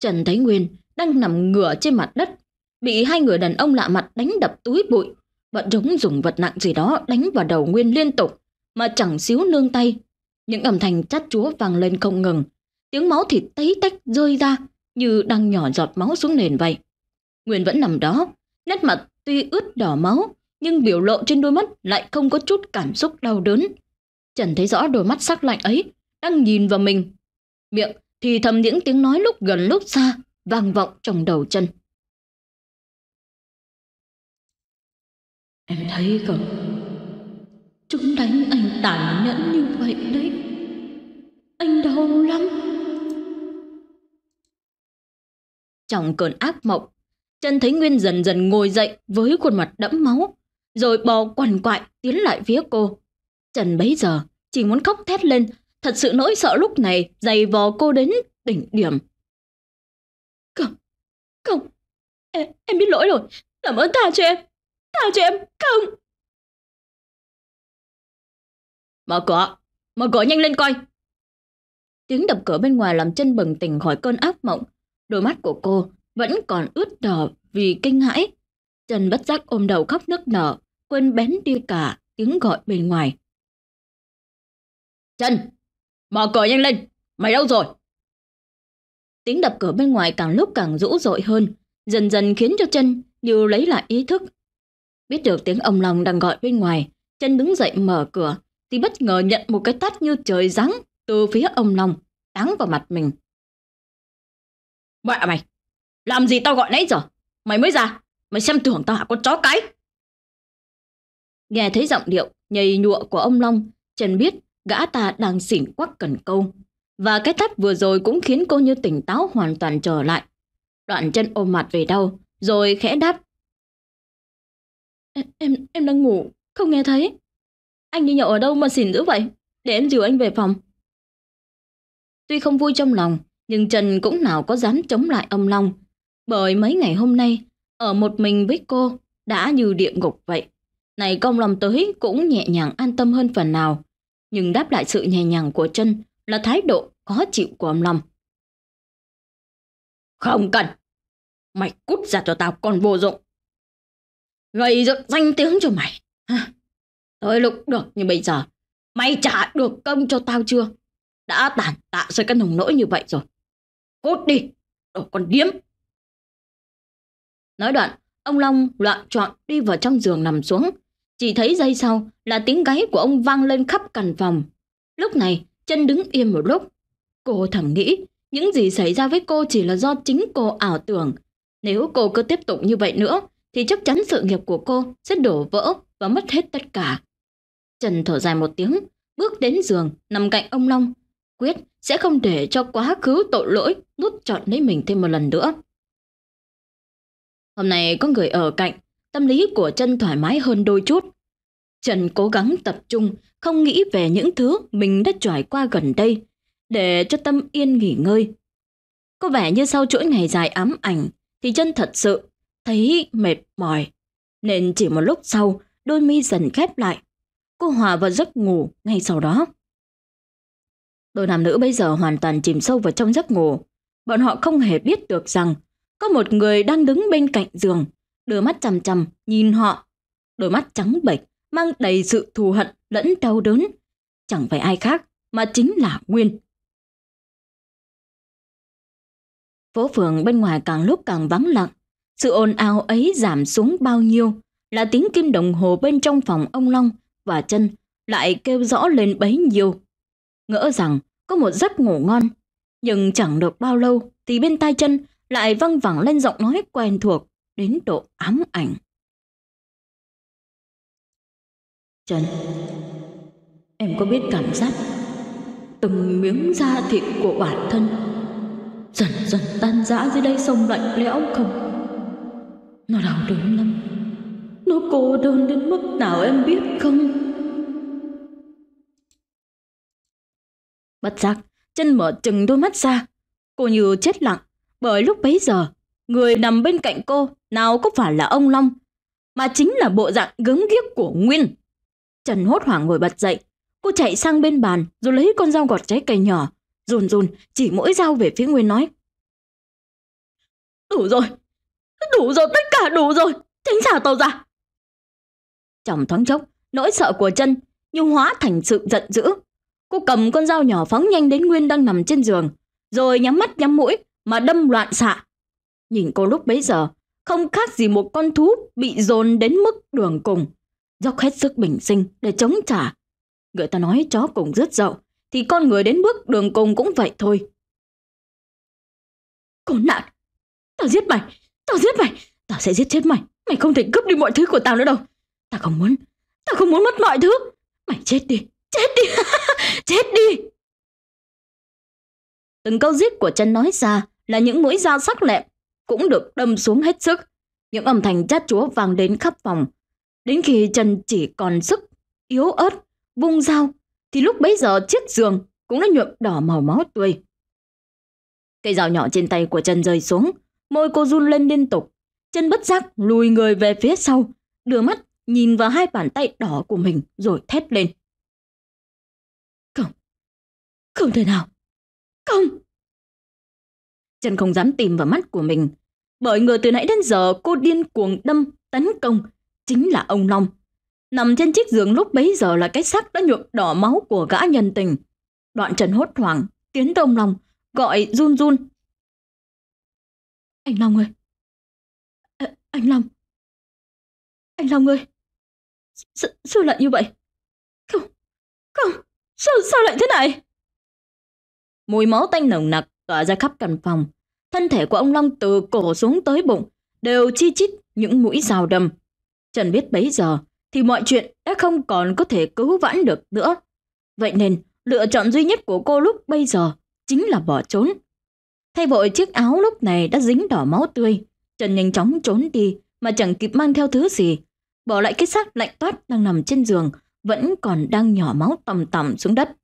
Trần Thái Nguyên đang nằm ngửa trên mặt đất, bị hai người đàn ông lạ mặt đánh đập túi bụi. Bọn chúng dùng vật nặng gì đó đánh vào đầu Nguyên liên tục, mà chẳng xíu nương tay. Những âm thanh chát chúa vang lên không ngừng, tiếng máu thịt tấy tách rơi ra như đang nhỏ giọt máu xuống nền vậy. Nguyên vẫn nằm đó, nét mặt tuy ướt đỏ máu, nhưng biểu lộ trên đôi mắt lại không có chút cảm xúc đau đớn. Trần thấy rõ đôi mắt sắc lạnh ấy đang nhìn vào mình. Miệng thì thầm những tiếng nói lúc gần lúc xa vang vọng trong đầu chân. Em thấy không? Chúng đánh anh tàn nhẫn như vậy đấy. Anh đau lắm. Trong cơn ác mộng, chân thấy Nguyên dần dần ngồi dậy với khuôn mặt đẫm máu, rồi bò quằn quại tiến lại phía cô. Trần bấy giờ chỉ muốn khóc thét lên, thật sự nỗi sợ lúc này dày vò cô đến đỉnh điểm. Không, không, em, em biết lỗi rồi, làm ơn tha cho em, tha cho em, không. Mở cửa, mở cửa nhanh lên coi. Tiếng đập cửa bên ngoài làm chân bừng tỉnh khỏi cơn ác mộng. Đôi mắt của cô vẫn còn ướt đỏ vì kinh hãi. Trần bất giác ôm đầu khóc nức nở, quên bén đi cả tiếng gọi bên ngoài. Trần, mở cửa nhanh lên, mày đâu rồi? Tiếng đập cửa bên ngoài càng lúc càng rũ rội hơn, dần dần khiến cho chân đều lấy lại ý thức. Biết được tiếng ông lòng đang gọi bên ngoài, chân đứng dậy mở cửa, thì bất ngờ nhận một cái tát như trời giáng từ phía ông lòng, táng vào mặt mình. Mẹ mày, làm gì tao gọi nãy giờ? Mày mới ra, mày xem tưởng tao hả con chó cái. Nghe thấy giọng điệu nhầy nhụa của ông Long, Trần biết gã ta đang xỉn quắc cần câu. Và cái tát vừa rồi cũng khiến cô như tỉnh táo hoàn toàn trở lại. Đoạn chân ôm mặt về đâu rồi khẽ đáp. Em, em, em đang ngủ, không nghe thấy. Anh đi nhậu ở đâu mà xỉn dữ vậy? Để em dìu anh về phòng. Tuy không vui trong lòng, nhưng Trần cũng nào có dám chống lại âm Long. Bởi mấy ngày hôm nay, ở một mình với cô đã như địa ngục vậy. Này công lòng tới cũng nhẹ nhàng an tâm hơn phần nào nhưng đáp lại sự nhẹ nhàng của chân là thái độ khó chịu của ông Long. Không cần. Mày cút ra cho tao còn vô dụng. Gây dựng danh tiếng cho mày. Ha. Tới lúc được như bây giờ, mày trả được công cho tao chưa? Đã tàn tạ rơi cái nồng nỗi như vậy rồi. Cút đi, đồ con điếm. Nói đoạn, ông Long loạn trọn đi vào trong giường nằm xuống, chỉ thấy giây sau là tiếng gáy của ông vang lên khắp căn phòng. Lúc này, chân đứng im một lúc. Cô thầm nghĩ, những gì xảy ra với cô chỉ là do chính cô ảo tưởng. Nếu cô cứ tiếp tục như vậy nữa, thì chắc chắn sự nghiệp của cô sẽ đổ vỡ và mất hết tất cả. Trần thở dài một tiếng, bước đến giường, nằm cạnh ông Long. Quyết sẽ không để cho quá khứ tội lỗi nút trọn lấy mình thêm một lần nữa. Hôm nay có người ở cạnh tâm lý của chân thoải mái hơn đôi chút. Trần cố gắng tập trung, không nghĩ về những thứ mình đã trải qua gần đây, để cho tâm yên nghỉ ngơi. Có vẻ như sau chuỗi ngày dài ám ảnh, thì chân thật sự thấy mệt mỏi. Nên chỉ một lúc sau, đôi mi dần khép lại. Cô hòa vào giấc ngủ ngay sau đó. Đôi nam nữ bây giờ hoàn toàn chìm sâu vào trong giấc ngủ. Bọn họ không hề biết được rằng có một người đang đứng bên cạnh giường đôi mắt chằm chằm nhìn họ. Đôi mắt trắng bệch mang đầy sự thù hận lẫn đau đớn. Chẳng phải ai khác mà chính là Nguyên. Phố phường bên ngoài càng lúc càng vắng lặng. Sự ồn ào ấy giảm xuống bao nhiêu là tiếng kim đồng hồ bên trong phòng ông Long và chân lại kêu rõ lên bấy nhiêu. Ngỡ rằng có một giấc ngủ ngon, nhưng chẳng được bao lâu thì bên tai chân lại văng vẳng lên giọng nói quen thuộc đến độ ám ảnh. Trần, em có biết cảm giác từng miếng da thịt của bản thân dần dần tan rã dưới đây sông lạnh lẽo không? Nó đau đớn lắm, nó cô đơn đến mức nào em biết không? Bất giác, chân mở chừng đôi mắt ra, cô như chết lặng, bởi lúc bấy giờ Người nằm bên cạnh cô nào có phải là ông Long, mà chính là bộ dạng gớm ghiếc của Nguyên. Trần hốt hoảng ngồi bật dậy, cô chạy sang bên bàn rồi lấy con dao gọt trái cây nhỏ, rùn rùn chỉ mỗi dao về phía Nguyên nói. Đủ rồi, đủ rồi, tất cả đủ rồi, tránh xả tàu ra. Trong thoáng chốc, nỗi sợ của chân như hóa thành sự giận dữ. Cô cầm con dao nhỏ phóng nhanh đến Nguyên đang nằm trên giường, rồi nhắm mắt nhắm mũi mà đâm loạn xạ Nhìn cô lúc bấy giờ, không khác gì một con thú bị dồn đến mức đường cùng. Dốc hết sức bình sinh để chống trả. Người ta nói chó cùng rứt dậu, thì con người đến bước đường cùng cũng vậy thôi. Cô nạn! Tao giết mày! Tao giết mày! Tao sẽ giết chết mày! Mày không thể cướp đi mọi thứ của tao nữa đâu! Tao không muốn! Tao không muốn mất mọi thứ! Mày chết đi! Chết đi! <laughs> chết đi! Từng câu giết của chân nói ra là những mũi dao sắc lẹm cũng được đâm xuống hết sức. Những âm thanh chát chúa vang đến khắp phòng. Đến khi Trần chỉ còn sức, yếu ớt, vung dao, thì lúc bấy giờ chiếc giường cũng đã nhuộm đỏ màu máu tươi. Cây dao nhỏ trên tay của Trần rơi xuống, môi cô run lên liên tục. Chân bất giác lùi người về phía sau, đưa mắt nhìn vào hai bàn tay đỏ của mình rồi thét lên. Không, không thể nào, không. Trần không dám tìm vào mắt của mình, bởi người từ nãy đến giờ cô điên cuồng đâm, tấn công, chính là ông Long. Nằm trên chiếc giường lúc bấy giờ là cái xác đã nhuộm đỏ máu của gã nhân tình. Đoạn trần hốt hoảng, tiến đông Long, gọi run run. Anh Long ơi! À, anh Long! Anh Long ơi! S sao lại như vậy? Không! Không! Sao, sao lại thế này? Mùi máu tanh nồng nặc tỏa ra khắp căn phòng thân thể của ông Long từ cổ xuống tới bụng đều chi chít những mũi rào đầm. Trần biết bấy giờ thì mọi chuyện đã không còn có thể cứu vãn được nữa. Vậy nên, lựa chọn duy nhất của cô lúc bây giờ chính là bỏ trốn. Thay vội chiếc áo lúc này đã dính đỏ máu tươi, Trần nhanh chóng trốn đi mà chẳng kịp mang theo thứ gì. Bỏ lại cái xác lạnh toát đang nằm trên giường, vẫn còn đang nhỏ máu tầm tầm xuống đất.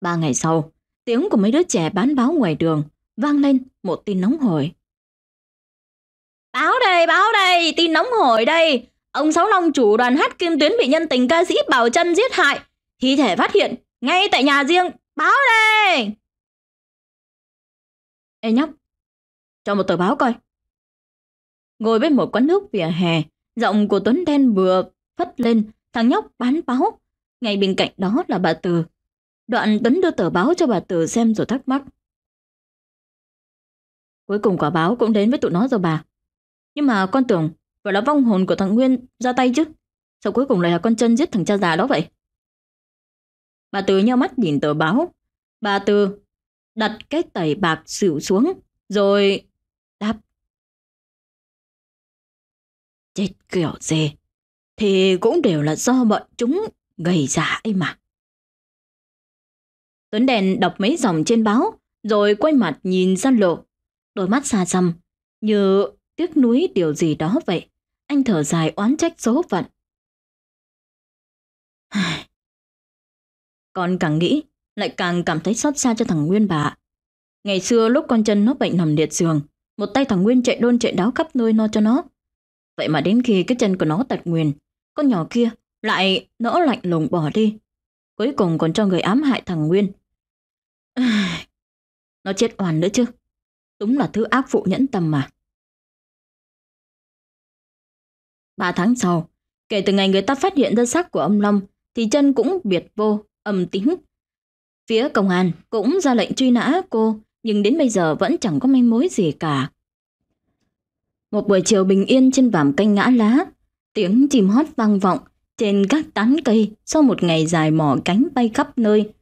Ba ngày sau, Tiếng của mấy đứa trẻ bán báo ngoài đường vang lên một tin nóng hổi. Báo đây, báo đây, tin nóng hổi đây. Ông Sáu Long chủ đoàn hát Kim Tuyến bị nhân tình ca sĩ Bảo Trân giết hại. Thi thể phát hiện ngay tại nhà riêng. Báo đây! Ê nhóc, cho một tờ báo coi. Ngồi bên một quán nước vỉa hè, giọng của Tuấn Đen vừa phất lên, thằng nhóc bán báo. Ngay bên cạnh đó là bà Từ, Đoạn Tuấn đưa tờ báo cho bà Từ xem rồi thắc mắc. Cuối cùng quả báo cũng đến với tụi nó rồi bà. Nhưng mà con tưởng phải là vong hồn của thằng Nguyên ra tay chứ. Sao cuối cùng lại là con chân giết thằng cha già đó vậy? Bà Từ nhau mắt nhìn tờ báo. Bà Từ đặt cái tẩy bạc xỉu xuống rồi đáp. Chết kiểu gì thì cũng đều là do bọn chúng gây ra ấy mà. Tuấn Đèn đọc mấy dòng trên báo, rồi quay mặt nhìn gian lộ. Đôi mắt xa xăm, như tiếc nuối điều gì đó vậy. Anh thở dài oán trách số phận. <sighs> con càng nghĩ, lại càng cảm thấy xót xa cho thằng Nguyên bà. Ngày xưa lúc con chân nó bệnh nằm liệt giường, một tay thằng Nguyên chạy đôn chạy đáo khắp nơi no cho nó. Vậy mà đến khi cái chân của nó tật nguyền, con nhỏ kia lại nỡ lạnh lùng bỏ đi. Cuối cùng còn cho người ám hại thằng Nguyên nó chết oan nữa chứ. Đúng là thứ ác phụ nhẫn tâm mà. Ba tháng sau, kể từ ngày người ta phát hiện ra xác của ông Long, thì chân cũng biệt vô, âm tính. Phía công an cũng ra lệnh truy nã cô, nhưng đến bây giờ vẫn chẳng có manh mối gì cả. Một buổi chiều bình yên trên vàm canh ngã lá, tiếng chim hót vang vọng trên các tán cây sau một ngày dài mỏ cánh bay khắp nơi,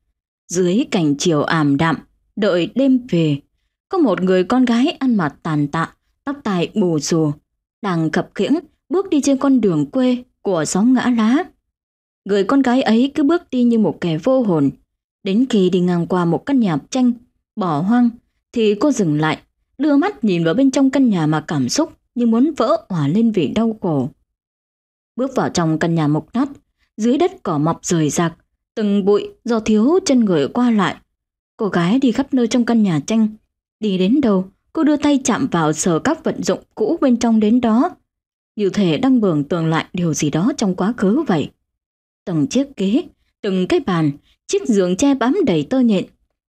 dưới cảnh chiều ảm đạm, đợi đêm về, có một người con gái ăn mặc tàn tạ, tóc tai bù xù, đang khập khiễng bước đi trên con đường quê của gió ngã lá. Người con gái ấy cứ bước đi như một kẻ vô hồn. Đến khi đi ngang qua một căn nhà tranh, bỏ hoang, thì cô dừng lại, đưa mắt nhìn vào bên trong căn nhà mà cảm xúc như muốn vỡ hòa lên vì đau khổ. Bước vào trong căn nhà mục nát, dưới đất cỏ mọc rời rạc, từng bụi do thiếu chân người qua lại. Cô gái đi khắp nơi trong căn nhà tranh. Đi đến đâu, cô đưa tay chạm vào sở các vận dụng cũ bên trong đến đó. Như thể đang bường tường lại điều gì đó trong quá khứ vậy. Từng chiếc ghế, từng cái bàn, chiếc giường che bám đầy tơ nhện.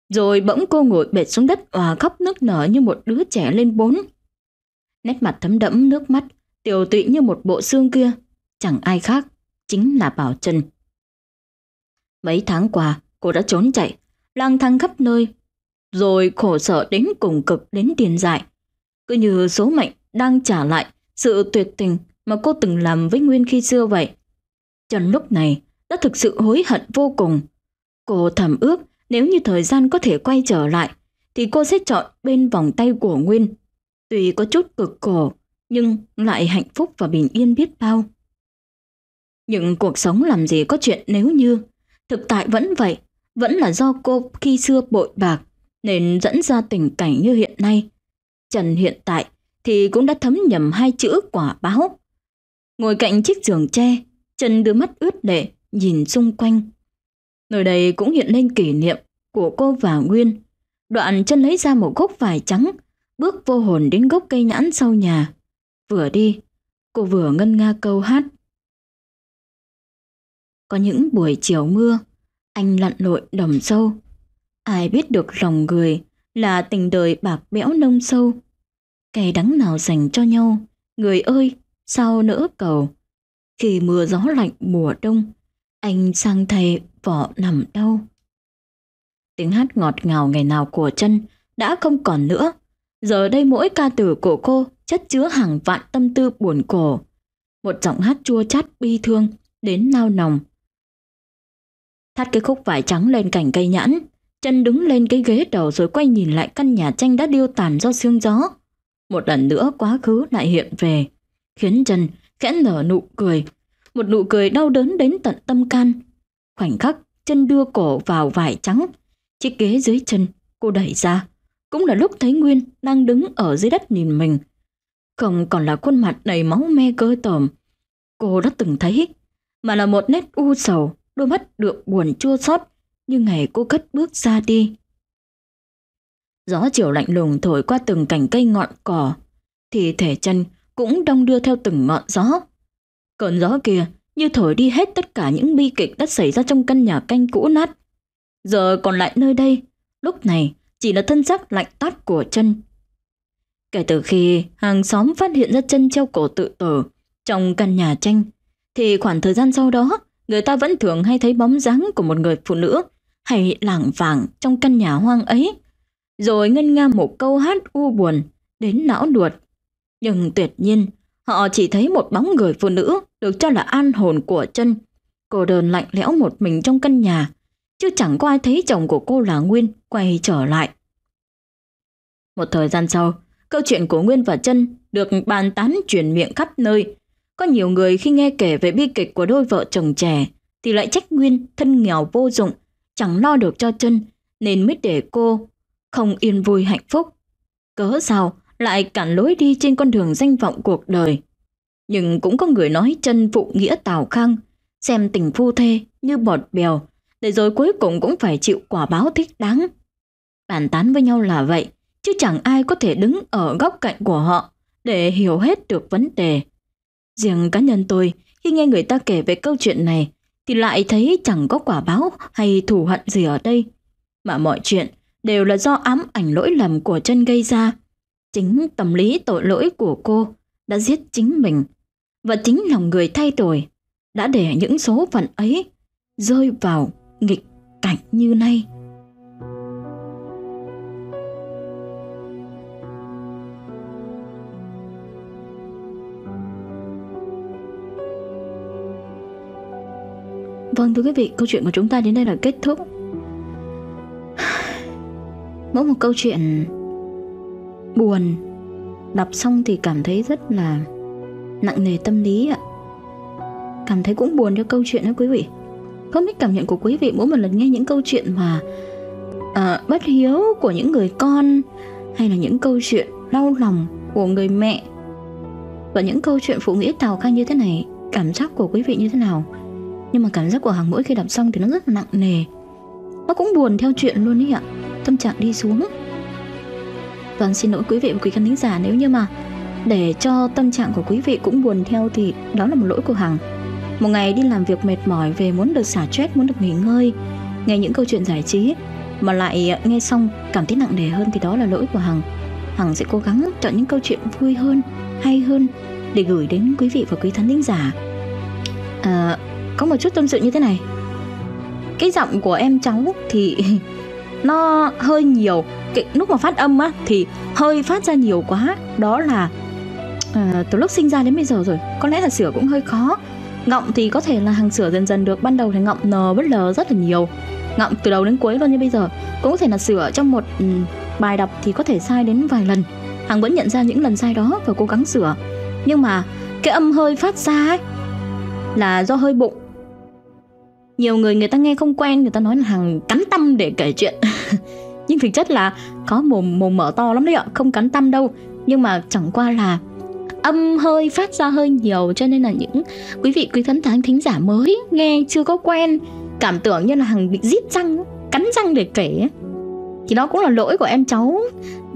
Rồi bỗng cô ngồi bệt xuống đất và khóc nức nở như một đứa trẻ lên bốn. Nét mặt thấm đẫm nước mắt, tiểu tụy như một bộ xương kia. Chẳng ai khác, chính là Bảo Trần Mấy tháng qua, cô đã trốn chạy, lang thang khắp nơi, rồi khổ sở đến cùng cực đến tiền dại. Cứ như số mệnh đang trả lại sự tuyệt tình mà cô từng làm với Nguyên khi xưa vậy. Trần lúc này đã thực sự hối hận vô cùng. Cô thầm ước nếu như thời gian có thể quay trở lại thì cô sẽ chọn bên vòng tay của Nguyên. Tuy có chút cực khổ nhưng lại hạnh phúc và bình yên biết bao. Những cuộc sống làm gì có chuyện nếu như Thực tại vẫn vậy, vẫn là do cô khi xưa bội bạc nên dẫn ra tình cảnh như hiện nay. Trần hiện tại thì cũng đã thấm nhầm hai chữ quả báo. Ngồi cạnh chiếc giường tre, Trần đưa mắt ướt lệ nhìn xung quanh. Nơi đây cũng hiện lên kỷ niệm của cô và Nguyên. Đoạn chân lấy ra một gốc vải trắng, bước vô hồn đến gốc cây nhãn sau nhà. Vừa đi, cô vừa ngân nga câu hát có những buổi chiều mưa, anh lặn lội đồng sâu. Ai biết được lòng người là tình đời bạc bẽo nông sâu. Kẻ đắng nào dành cho nhau, người ơi, sao nỡ cầu. Khi mưa gió lạnh mùa đông, anh sang thầy vỏ nằm đau. Tiếng hát ngọt ngào ngày nào của chân đã không còn nữa. Giờ đây mỗi ca từ của cô chất chứa hàng vạn tâm tư buồn cổ. Một giọng hát chua chát bi thương đến nao nòng thắt cái khúc vải trắng lên cành cây nhãn, chân đứng lên cái ghế đầu rồi quay nhìn lại căn nhà tranh đã điêu tàn do sương gió. Một lần nữa quá khứ lại hiện về, khiến Trần khẽ nở nụ cười, một nụ cười đau đớn đến tận tâm can. Khoảnh khắc, chân đưa cổ vào vải trắng, chiếc ghế dưới chân cô đẩy ra. Cũng là lúc thấy Nguyên đang đứng ở dưới đất nhìn mình. Không còn là khuôn mặt đầy máu me cơ tởm. Cô đã từng thấy, mà là một nét u sầu đôi mắt được buồn chua xót như ngày cô cất bước ra đi. Gió chiều lạnh lùng thổi qua từng cành cây ngọn cỏ, thì thể chân cũng đong đưa theo từng ngọn gió. Cơn gió kia như thổi đi hết tất cả những bi kịch đã xảy ra trong căn nhà canh cũ nát. Giờ còn lại nơi đây, lúc này chỉ là thân xác lạnh tát của chân. Kể từ khi hàng xóm phát hiện ra chân treo cổ tự tử trong căn nhà tranh, thì khoảng thời gian sau đó người ta vẫn thường hay thấy bóng dáng của một người phụ nữ hay lảng vảng trong căn nhà hoang ấy, rồi ngân nga một câu hát u buồn đến não ruột. Nhưng tuyệt nhiên, họ chỉ thấy một bóng người phụ nữ được cho là an hồn của chân, cô đơn lạnh lẽo một mình trong căn nhà, chứ chẳng có ai thấy chồng của cô là Nguyên quay trở lại. Một thời gian sau, câu chuyện của Nguyên và Trân được bàn tán truyền miệng khắp nơi, có nhiều người khi nghe kể về bi kịch của đôi vợ chồng trẻ thì lại trách Nguyên thân nghèo vô dụng, chẳng lo được cho chân nên mới để cô không yên vui hạnh phúc. Cớ sao lại cản lối đi trên con đường danh vọng cuộc đời. Nhưng cũng có người nói chân phụ nghĩa tào khang, xem tình phu thê như bọt bèo, để rồi cuối cùng cũng phải chịu quả báo thích đáng. Bàn tán với nhau là vậy, chứ chẳng ai có thể đứng ở góc cạnh của họ để hiểu hết được vấn đề. Riêng cá nhân tôi, khi nghe người ta kể về câu chuyện này, thì lại thấy chẳng có quả báo hay thù hận gì ở đây. Mà mọi chuyện đều là do ám ảnh lỗi lầm của chân gây ra. Chính tâm lý tội lỗi của cô đã giết chính mình và chính lòng người thay đổi đã để những số phận ấy rơi vào nghịch cảnh như nay. Vâng thưa quý vị, câu chuyện của chúng ta đến đây là kết thúc Mỗi một câu chuyện buồn Đọc xong thì cảm thấy rất là nặng nề tâm lý ạ Cảm thấy cũng buồn cho câu chuyện đó quý vị Không biết cảm nhận của quý vị mỗi một lần nghe những câu chuyện mà à, Bất hiếu của những người con Hay là những câu chuyện đau lòng của người mẹ Và những câu chuyện phụ nghĩa tàu khang như thế này Cảm giác của quý vị như thế nào? nhưng mà cảm giác của hàng mỗi khi đọc xong thì nó rất là nặng nề nó cũng buồn theo chuyện luôn ý ạ tâm trạng đi xuống toàn xin lỗi quý vị và quý khán thính giả nếu như mà để cho tâm trạng của quý vị cũng buồn theo thì đó là một lỗi của hằng một ngày đi làm việc mệt mỏi về muốn được xả stress muốn được nghỉ ngơi nghe những câu chuyện giải trí mà lại nghe xong cảm thấy nặng nề hơn thì đó là lỗi của hằng hằng sẽ cố gắng chọn những câu chuyện vui hơn hay hơn để gửi đến quý vị và quý khán thính giả à, có một chút tâm sự như thế này cái giọng của em cháu thì <laughs> nó hơi nhiều cái, lúc mà phát âm á thì hơi phát ra nhiều quá đó là à, từ lúc sinh ra đến bây giờ rồi có lẽ là sửa cũng hơi khó ngọng thì có thể là hàng sửa dần dần được ban đầu thì ngọng n bất lờ rất là nhiều ngọng từ đầu đến cuối luôn như bây giờ cũng có thể là sửa trong một um, bài đọc thì có thể sai đến vài lần hằng vẫn nhận ra những lần sai đó và cố gắng sửa nhưng mà cái âm hơi phát ra ấy là do hơi bụng nhiều người người ta nghe không quen người ta nói là hằng cắn tâm để kể chuyện <laughs> nhưng thực chất là có mồm mồm mở to lắm đấy ạ không cắn tâm đâu nhưng mà chẳng qua là âm hơi phát ra hơi nhiều cho nên là những quý vị quý thân thánh thính giả mới nghe chưa có quen cảm tưởng như là hằng bị rít răng cắn răng để kể thì đó cũng là lỗi của em cháu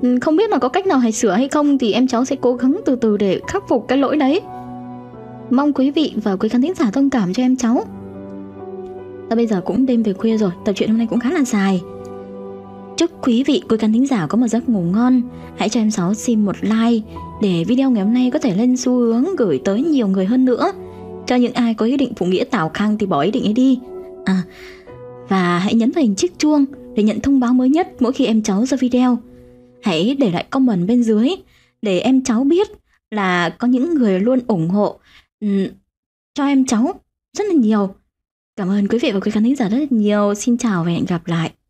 ừ, không biết là có cách nào hay sửa hay không thì em cháu sẽ cố gắng từ từ để khắc phục cái lỗi đấy mong quý vị và quý khán thính giả thông cảm cho em cháu và bây giờ cũng đêm về khuya rồi, tập truyện hôm nay cũng khá là dài. Chúc quý vị, quý khán thính giả có một giấc ngủ ngon. Hãy cho em Sáu xin một like để video ngày hôm nay có thể lên xu hướng gửi tới nhiều người hơn nữa. Cho những ai có ý định phụ nghĩa tảo khang thì bỏ ý định ấy đi. À, và hãy nhấn vào hình chiếc chuông để nhận thông báo mới nhất mỗi khi em cháu ra video. Hãy để lại comment bên dưới để em cháu biết là có những người luôn ủng hộ um, cho em cháu rất là nhiều Cảm ơn quý vị và quý khán thính giả rất nhiều. Xin chào và hẹn gặp lại.